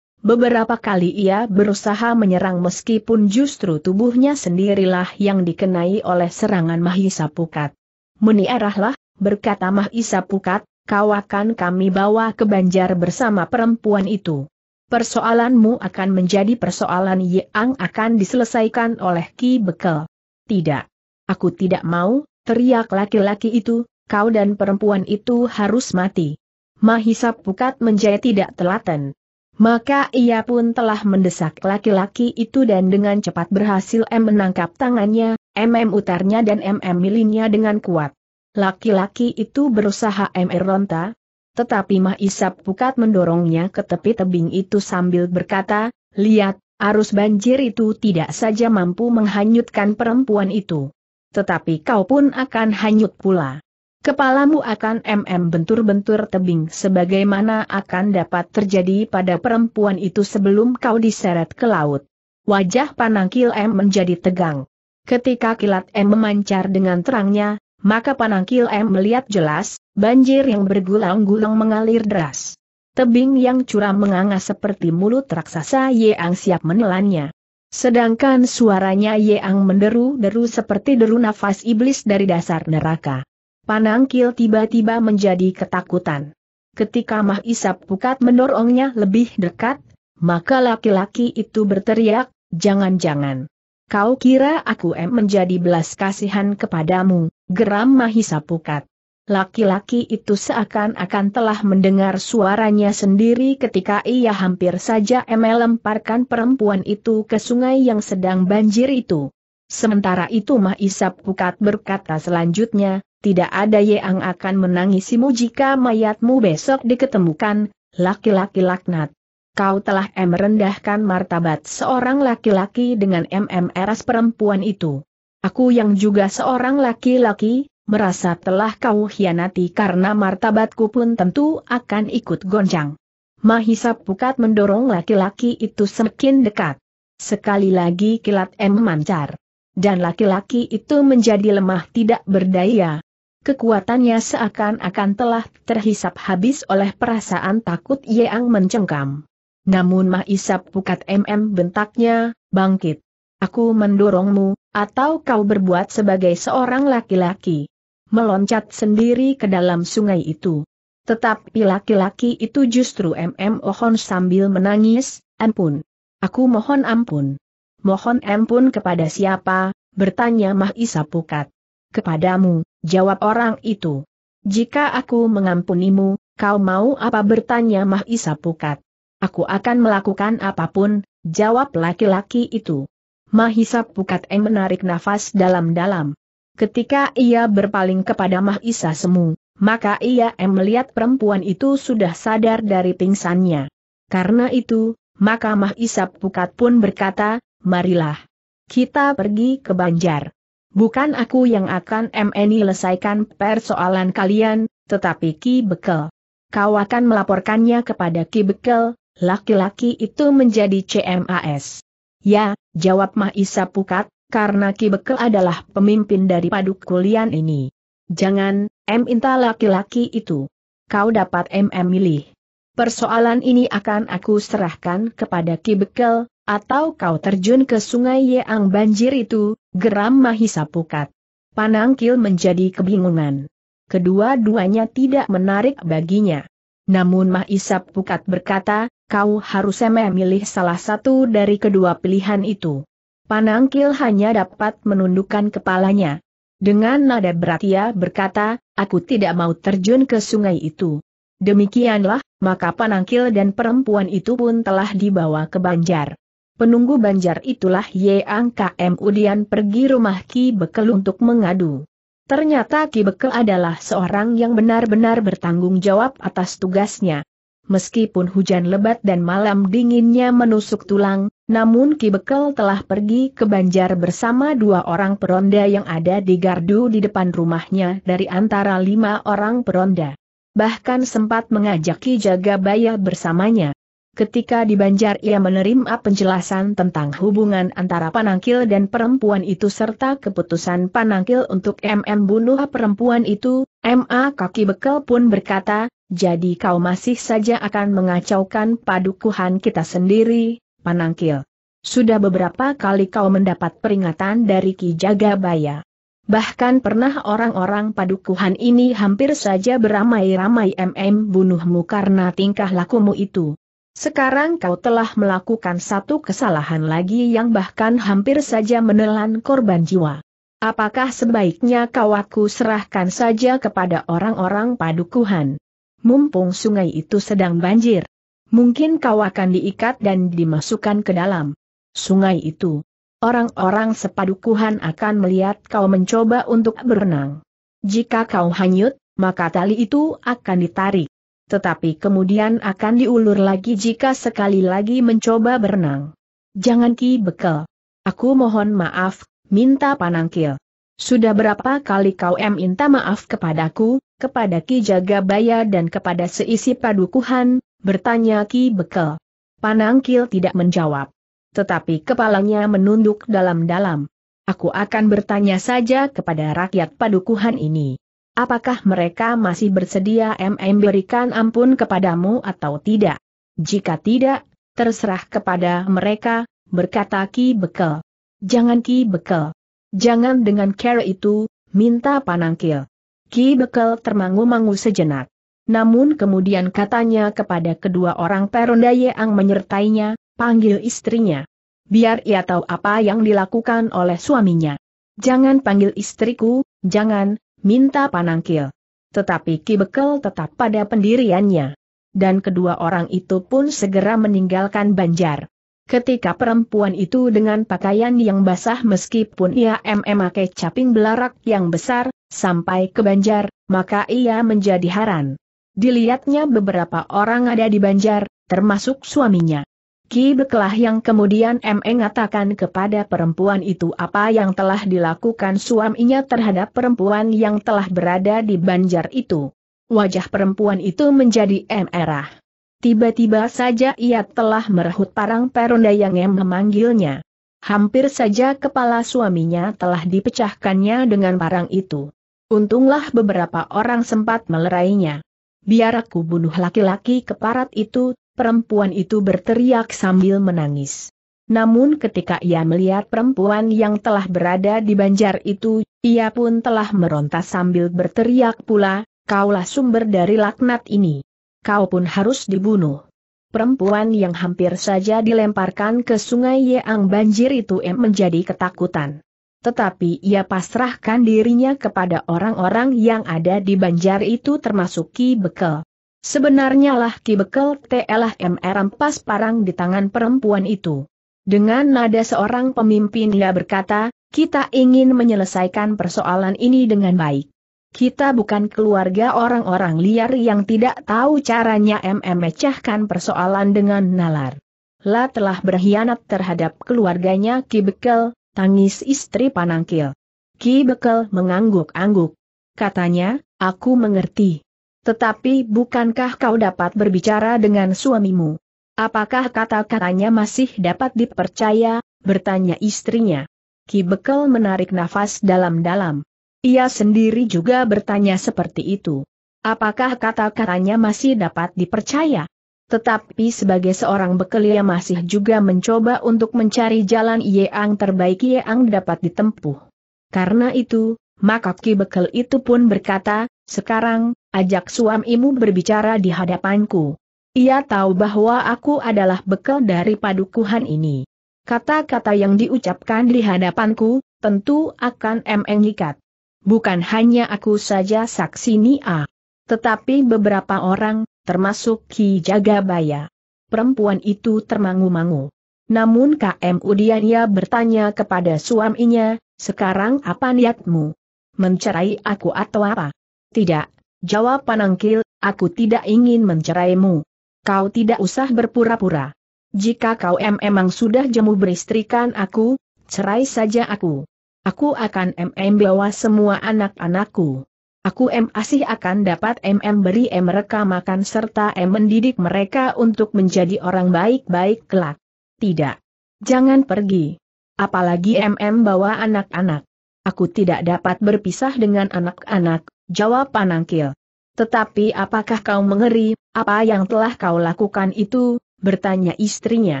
Beberapa kali ia berusaha menyerang meskipun justru tubuhnya sendirilah yang dikenai oleh serangan Mahisa Pukat. Meniarahlah, berkata Mahisa Pukat, kau akan kami bawa ke Banjar bersama perempuan itu. Persoalanmu akan menjadi persoalan yang akan diselesaikan oleh Ki Bekel. Tidak. Aku tidak mau, teriak laki-laki itu, kau dan perempuan itu harus mati. Mahisa Pukat menjadi tidak telaten. Maka ia pun telah mendesak laki-laki itu dan dengan cepat berhasil M menangkap tangannya, MM utarnya dan MM milinya dengan kuat. Laki-laki itu berusaha M ronta, tetapi Mah Isap Pukat mendorongnya ke tepi tebing itu sambil berkata, lihat, arus banjir itu tidak saja mampu menghanyutkan perempuan itu. Tetapi kau pun akan hanyut pula. Kepalamu akan MM bentur-bentur tebing sebagaimana akan dapat terjadi pada perempuan itu sebelum kau diseret ke laut. Wajah panangkil M menjadi tegang. Ketika kilat M memancar dengan terangnya, maka panangkil M melihat jelas, banjir yang bergulang-gulang mengalir deras. Tebing yang curam menganga seperti mulut raksasa Yeang siap menelannya. Sedangkan suaranya Yeang menderu-deru seperti deru nafas iblis dari dasar neraka. Panangkil tiba-tiba menjadi ketakutan. Ketika Mah Isap Pukat mendorongnya lebih dekat, maka laki-laki itu berteriak, jangan-jangan. Kau kira aku em menjadi belas kasihan kepadamu, geram Mahisa Pukat. Laki-laki itu seakan-akan telah mendengar suaranya sendiri ketika ia hampir saja melemparkan perempuan itu ke sungai yang sedang banjir itu. Sementara itu Mahisa Pukat berkata selanjutnya, tidak ada yang akan menangisimu jika mayatmu besok diketemukan, laki-laki laknat. Kau telah merendahkan martabat seorang laki-laki dengan MMRS perempuan itu. Aku yang juga seorang laki-laki, merasa telah kau hianati karena martabatku pun tentu akan ikut goncang. Mahisa Pukat mendorong laki-laki itu semakin dekat. Sekali lagi kilat M memancar. Dan laki-laki itu menjadi lemah tidak berdaya, Kekuatannya seakan-akan telah terhisap habis oleh perasaan takut Yang mencengkam. Namun Mah Isap Pukat MM bentaknya, bangkit. Aku mendorongmu, atau kau berbuat sebagai seorang laki-laki. Meloncat sendiri ke dalam sungai itu. Tetapi laki-laki itu justru MM Ohon sambil menangis, ampun. Aku mohon ampun. Mohon ampun kepada siapa, bertanya Mah Mahisa Pukat kepadamu, jawab orang itu. Jika aku mengampunimu, kau mau apa bertanya Mahisa Pukat. Aku akan melakukan apapun, jawab laki-laki itu. Mahisa Pukat M menarik nafas dalam-dalam. Ketika ia berpaling kepada Mahisa Semu, maka ia M melihat perempuan itu sudah sadar dari pingsannya. Karena itu, maka Mahisa Pukat pun berkata, marilah. Kita pergi ke Banjar. Bukan aku yang akan MNI lesaikan persoalan kalian, tetapi Ki Bekel. Kau akan melaporkannya kepada Ki Bekel, laki-laki itu menjadi CMAS. Ya, jawab Mahisa Pukat, karena Ki Bekel adalah pemimpin dari paduk kulian ini. Jangan, M inta laki-laki itu. Kau dapat MM milih. Persoalan ini akan aku serahkan kepada Ki Bekel, atau kau terjun ke sungai Yeang banjir itu, geram Mahisa Pukat. Panangkil menjadi kebingungan. Kedua-duanya tidak menarik baginya. Namun Mahisa Pukat berkata, kau harus memilih salah satu dari kedua pilihan itu. Panangkil hanya dapat menundukkan kepalanya. Dengan nada berat ia berkata, aku tidak mau terjun ke sungai itu. Demikianlah, maka Panangkil dan perempuan itu pun telah dibawa ke Banjar. Penunggu banjar itulah Yeang KM Udian pergi rumah Ki Bekel untuk mengadu. Ternyata Ki Bekel adalah seorang yang benar-benar bertanggung jawab atas tugasnya. Meskipun hujan lebat dan malam dinginnya menusuk tulang, namun Ki Bekel telah pergi ke Banjar bersama dua orang peronda yang ada di gardu di depan rumahnya dari antara lima orang peronda. Bahkan sempat mengajak Ki Jagabaya bersamanya ketika di Banjar ia menerima penjelasan tentang hubungan antara Panangkil dan perempuan itu serta keputusan Panangkil untuk MM bunuh perempuan itu, MA kaki bekel pun berkata, jadi kau masih saja akan mengacaukan padukuhan kita sendiri, Panangkil. Sudah beberapa kali kau mendapat peringatan dari Ki Jagabaya. Bahkan pernah orang-orang padukuhan ini hampir saja beramai-ramai MM bunuhmu karena tingkah lakumu itu. Sekarang kau telah melakukan satu kesalahan lagi yang bahkan hampir saja menelan korban jiwa. Apakah sebaiknya kau aku serahkan saja kepada orang-orang padukuhan? Mumpung sungai itu sedang banjir. Mungkin kau akan diikat dan dimasukkan ke dalam sungai itu. Orang-orang sepadukuhan akan melihat kau mencoba untuk berenang. Jika kau hanyut, maka tali itu akan ditarik tetapi kemudian akan diulur lagi jika sekali lagi mencoba berenang. Jangan ki bekel. Aku mohon maaf, minta panangkil. Sudah berapa kali kau minta maaf kepadaku, kepada Ki Jagabaya dan kepada seisi padukuhan, bertanya Ki Bekel. Panangkil tidak menjawab. Tetapi kepalanya menunduk dalam-dalam. Aku akan bertanya saja kepada rakyat padukuhan ini apakah mereka masih bersedia MM berikan ampun kepadamu atau tidak? Jika tidak, terserah kepada mereka, berkata Ki Bekel. Jangan Ki Bekel. Jangan dengan care itu, minta panangkil. Ki Bekel termangu-mangu sejenak. Namun kemudian katanya kepada kedua orang peronda yang menyertainya, panggil istrinya. Biar ia tahu apa yang dilakukan oleh suaminya. Jangan panggil istriku, jangan, minta panangkil. Tetapi Ki Bekel tetap pada pendiriannya. Dan kedua orang itu pun segera meninggalkan Banjar. Ketika perempuan itu dengan pakaian yang basah meskipun ia mm memakai caping belarak yang besar, sampai ke Banjar, maka ia menjadi haran. Dilihatnya beberapa orang ada di Banjar, termasuk suaminya. Ki Beklah yang kemudian M.E. mengatakan kepada perempuan itu apa yang telah dilakukan suaminya terhadap perempuan yang telah berada di banjar itu. Wajah perempuan itu menjadi merah. Tiba-tiba saja ia telah merahut parang peronda yang M memanggilnya. Hampir saja kepala suaminya telah dipecahkannya dengan parang itu. Untunglah beberapa orang sempat melerainya. Biar aku bunuh laki-laki keparat itu, perempuan itu berteriak sambil menangis. Namun ketika ia melihat perempuan yang telah berada di banjar itu, ia pun telah meronta sambil berteriak pula, kaulah sumber dari laknat ini. Kau pun harus dibunuh. Perempuan yang hampir saja dilemparkan ke sungai Yeang banjir itu em menjadi ketakutan. Tetapi ia pasrahkan dirinya kepada orang-orang yang ada di banjar itu termasuk Ki Bekel. Sebenarnya lah Ki Bekel telah MR parang di tangan perempuan itu. Dengan nada seorang pemimpin ia berkata, kita ingin menyelesaikan persoalan ini dengan baik. Kita bukan keluarga orang-orang liar yang tidak tahu caranya memecahkan persoalan dengan nalar. La telah berkhianat terhadap keluarganya Ki Bekel, tangis istri Panangkil. Ki Bekel mengangguk-angguk. Katanya, aku mengerti. Tetapi bukankah kau dapat berbicara dengan suamimu? Apakah kata-katanya masih dapat dipercaya? bertanya istrinya. Ki Bekel menarik nafas dalam-dalam. Ia sendiri juga bertanya seperti itu. Apakah kata-katanya masih dapat dipercaya? Tetapi sebagai seorang bekel ia masih juga mencoba untuk mencari jalan yang terbaik yang dapat ditempuh. Karena itu, maka Ki Bekel itu pun berkata, sekarang, Ajak suamimu berbicara di hadapanku. Ia tahu bahwa aku adalah bekal dari padukuhan ini. Kata-kata yang diucapkan di hadapanku, tentu akan mengikat. Bukan hanya aku saja saksi Nia. Ah. Tetapi beberapa orang, termasuk Ki Jagabaya. Perempuan itu termangu-mangu. Namun KM Udiania bertanya kepada suaminya, sekarang apa niatmu? Mencerai aku atau apa? Tidak, Jawab Panangkil, aku tidak ingin menceraimu. Kau tidak usah berpura-pura. Jika kau em sudah jemu beristrikan aku, cerai saja aku. Aku akan MM bawa semua anak-anakku. Aku M asih akan dapat MM beri M mereka makan serta M mendidik mereka untuk menjadi orang baik-baik kelak. Tidak. Jangan pergi. Apalagi MM bawa anak-anak. Aku tidak dapat berpisah dengan anak-anak, Jawab Panangkil. Tetapi apakah kau mengeri, apa yang telah kau lakukan itu, bertanya istrinya.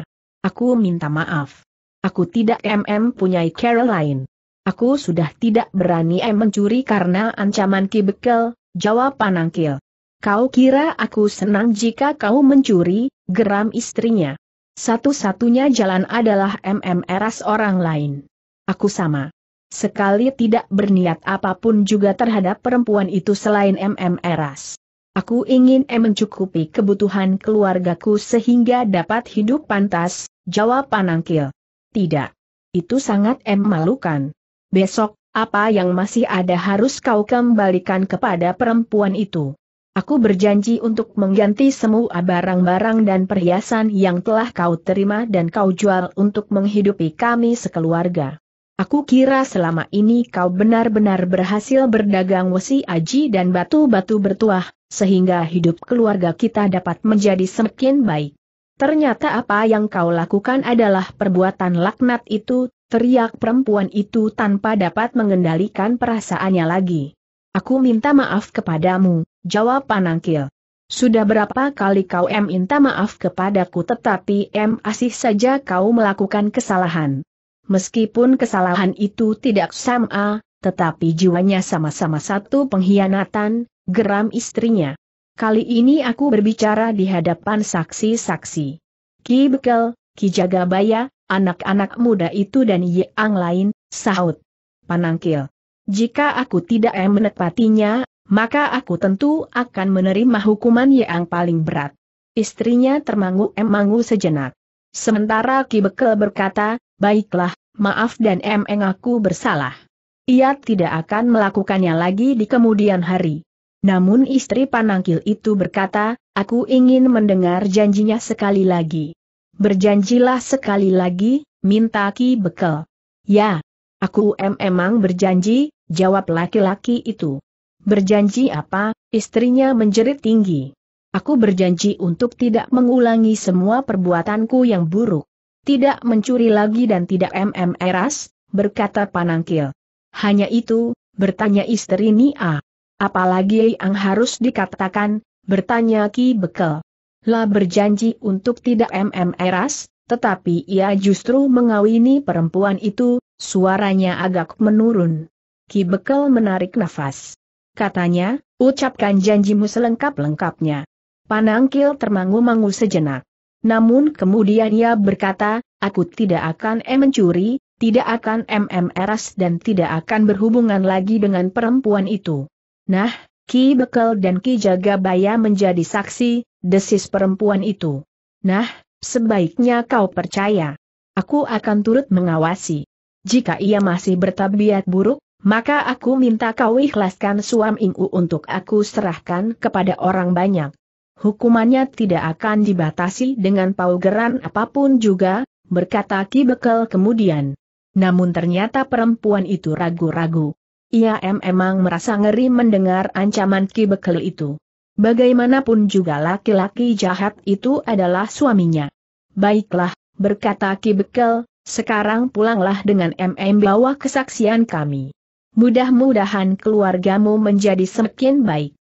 Aku minta maaf. Aku tidak MM punyai Caroline. Aku sudah tidak berani M mencuri karena ancaman Ki Bekel, jawab Panangkil. Kau kira aku senang jika kau mencuri, geram istrinya. Satu-satunya jalan adalah MM eras orang lain. Aku sama sekali tidak berniat apapun juga terhadap perempuan itu selain MM Eras. Aku ingin em mencukupi kebutuhan keluargaku sehingga dapat hidup pantas, jawab Panangkil. Tidak. Itu sangat em malukan. Besok, apa yang masih ada harus kau kembalikan kepada perempuan itu. Aku berjanji untuk mengganti semua barang-barang dan perhiasan yang telah kau terima dan kau jual untuk menghidupi kami sekeluarga. Aku kira selama ini kau benar-benar berhasil berdagang wesi aji dan batu-batu bertuah, sehingga hidup keluarga kita dapat menjadi semakin baik. Ternyata apa yang kau lakukan adalah perbuatan laknat itu, teriak perempuan itu tanpa dapat mengendalikan perasaannya lagi. Aku minta maaf kepadamu, jawab Panangkil. Sudah berapa kali kau minta maaf kepadaku tetapi em asih saja kau melakukan kesalahan. Meskipun kesalahan itu tidak sama, tetapi jiwanya sama-sama satu pengkhianatan, geram istrinya. Kali ini aku berbicara di hadapan saksi-saksi. Ki Bekel, Ki Jagabaya, anak-anak muda itu dan yang lain, sahut. Panangkil. Jika aku tidak menepatinya, maka aku tentu akan menerima hukuman yang paling berat. Istrinya termangu-emangu sejenak. Sementara Ki Bekel berkata, baiklah, maaf dan emeng aku bersalah. Ia tidak akan melakukannya lagi di kemudian hari. Namun istri Panangkil itu berkata, aku ingin mendengar janjinya sekali lagi. Berjanjilah sekali lagi, minta Ki Bekel. Ya, aku em emang berjanji, jawab laki-laki itu. Berjanji apa, istrinya menjerit tinggi. Aku berjanji untuk tidak mengulangi semua perbuatanku yang buruk tidak mencuri lagi dan tidak MM eras, berkata Panangkil. Hanya itu, bertanya istri Nia. Apalagi yang harus dikatakan, bertanya Ki Bekel. La berjanji untuk tidak MM eras, tetapi ia justru mengawini perempuan itu, suaranya agak menurun. Ki Bekel menarik nafas. Katanya, ucapkan janjimu selengkap-lengkapnya. Panangkil termangu-mangu sejenak. Namun kemudian ia berkata, aku tidak akan em mencuri, tidak akan MM dan tidak akan berhubungan lagi dengan perempuan itu. Nah, Ki Bekel dan Ki Jagabaya menjadi saksi, desis perempuan itu. Nah, sebaiknya kau percaya. Aku akan turut mengawasi. Jika ia masih bertabiat buruk, maka aku minta kau ikhlaskan suam Ingu untuk aku serahkan kepada orang banyak. Hukumannya tidak akan dibatasi dengan paugeran apapun juga, berkata Ki Bekel kemudian. Namun ternyata perempuan itu ragu-ragu. Ia memang merasa ngeri mendengar ancaman Ki Bekel itu. Bagaimanapun juga laki-laki jahat itu adalah suaminya. Baiklah, berkata Ki Bekel, sekarang pulanglah dengan MM bawa kesaksian kami. Mudah-mudahan keluargamu menjadi semakin baik.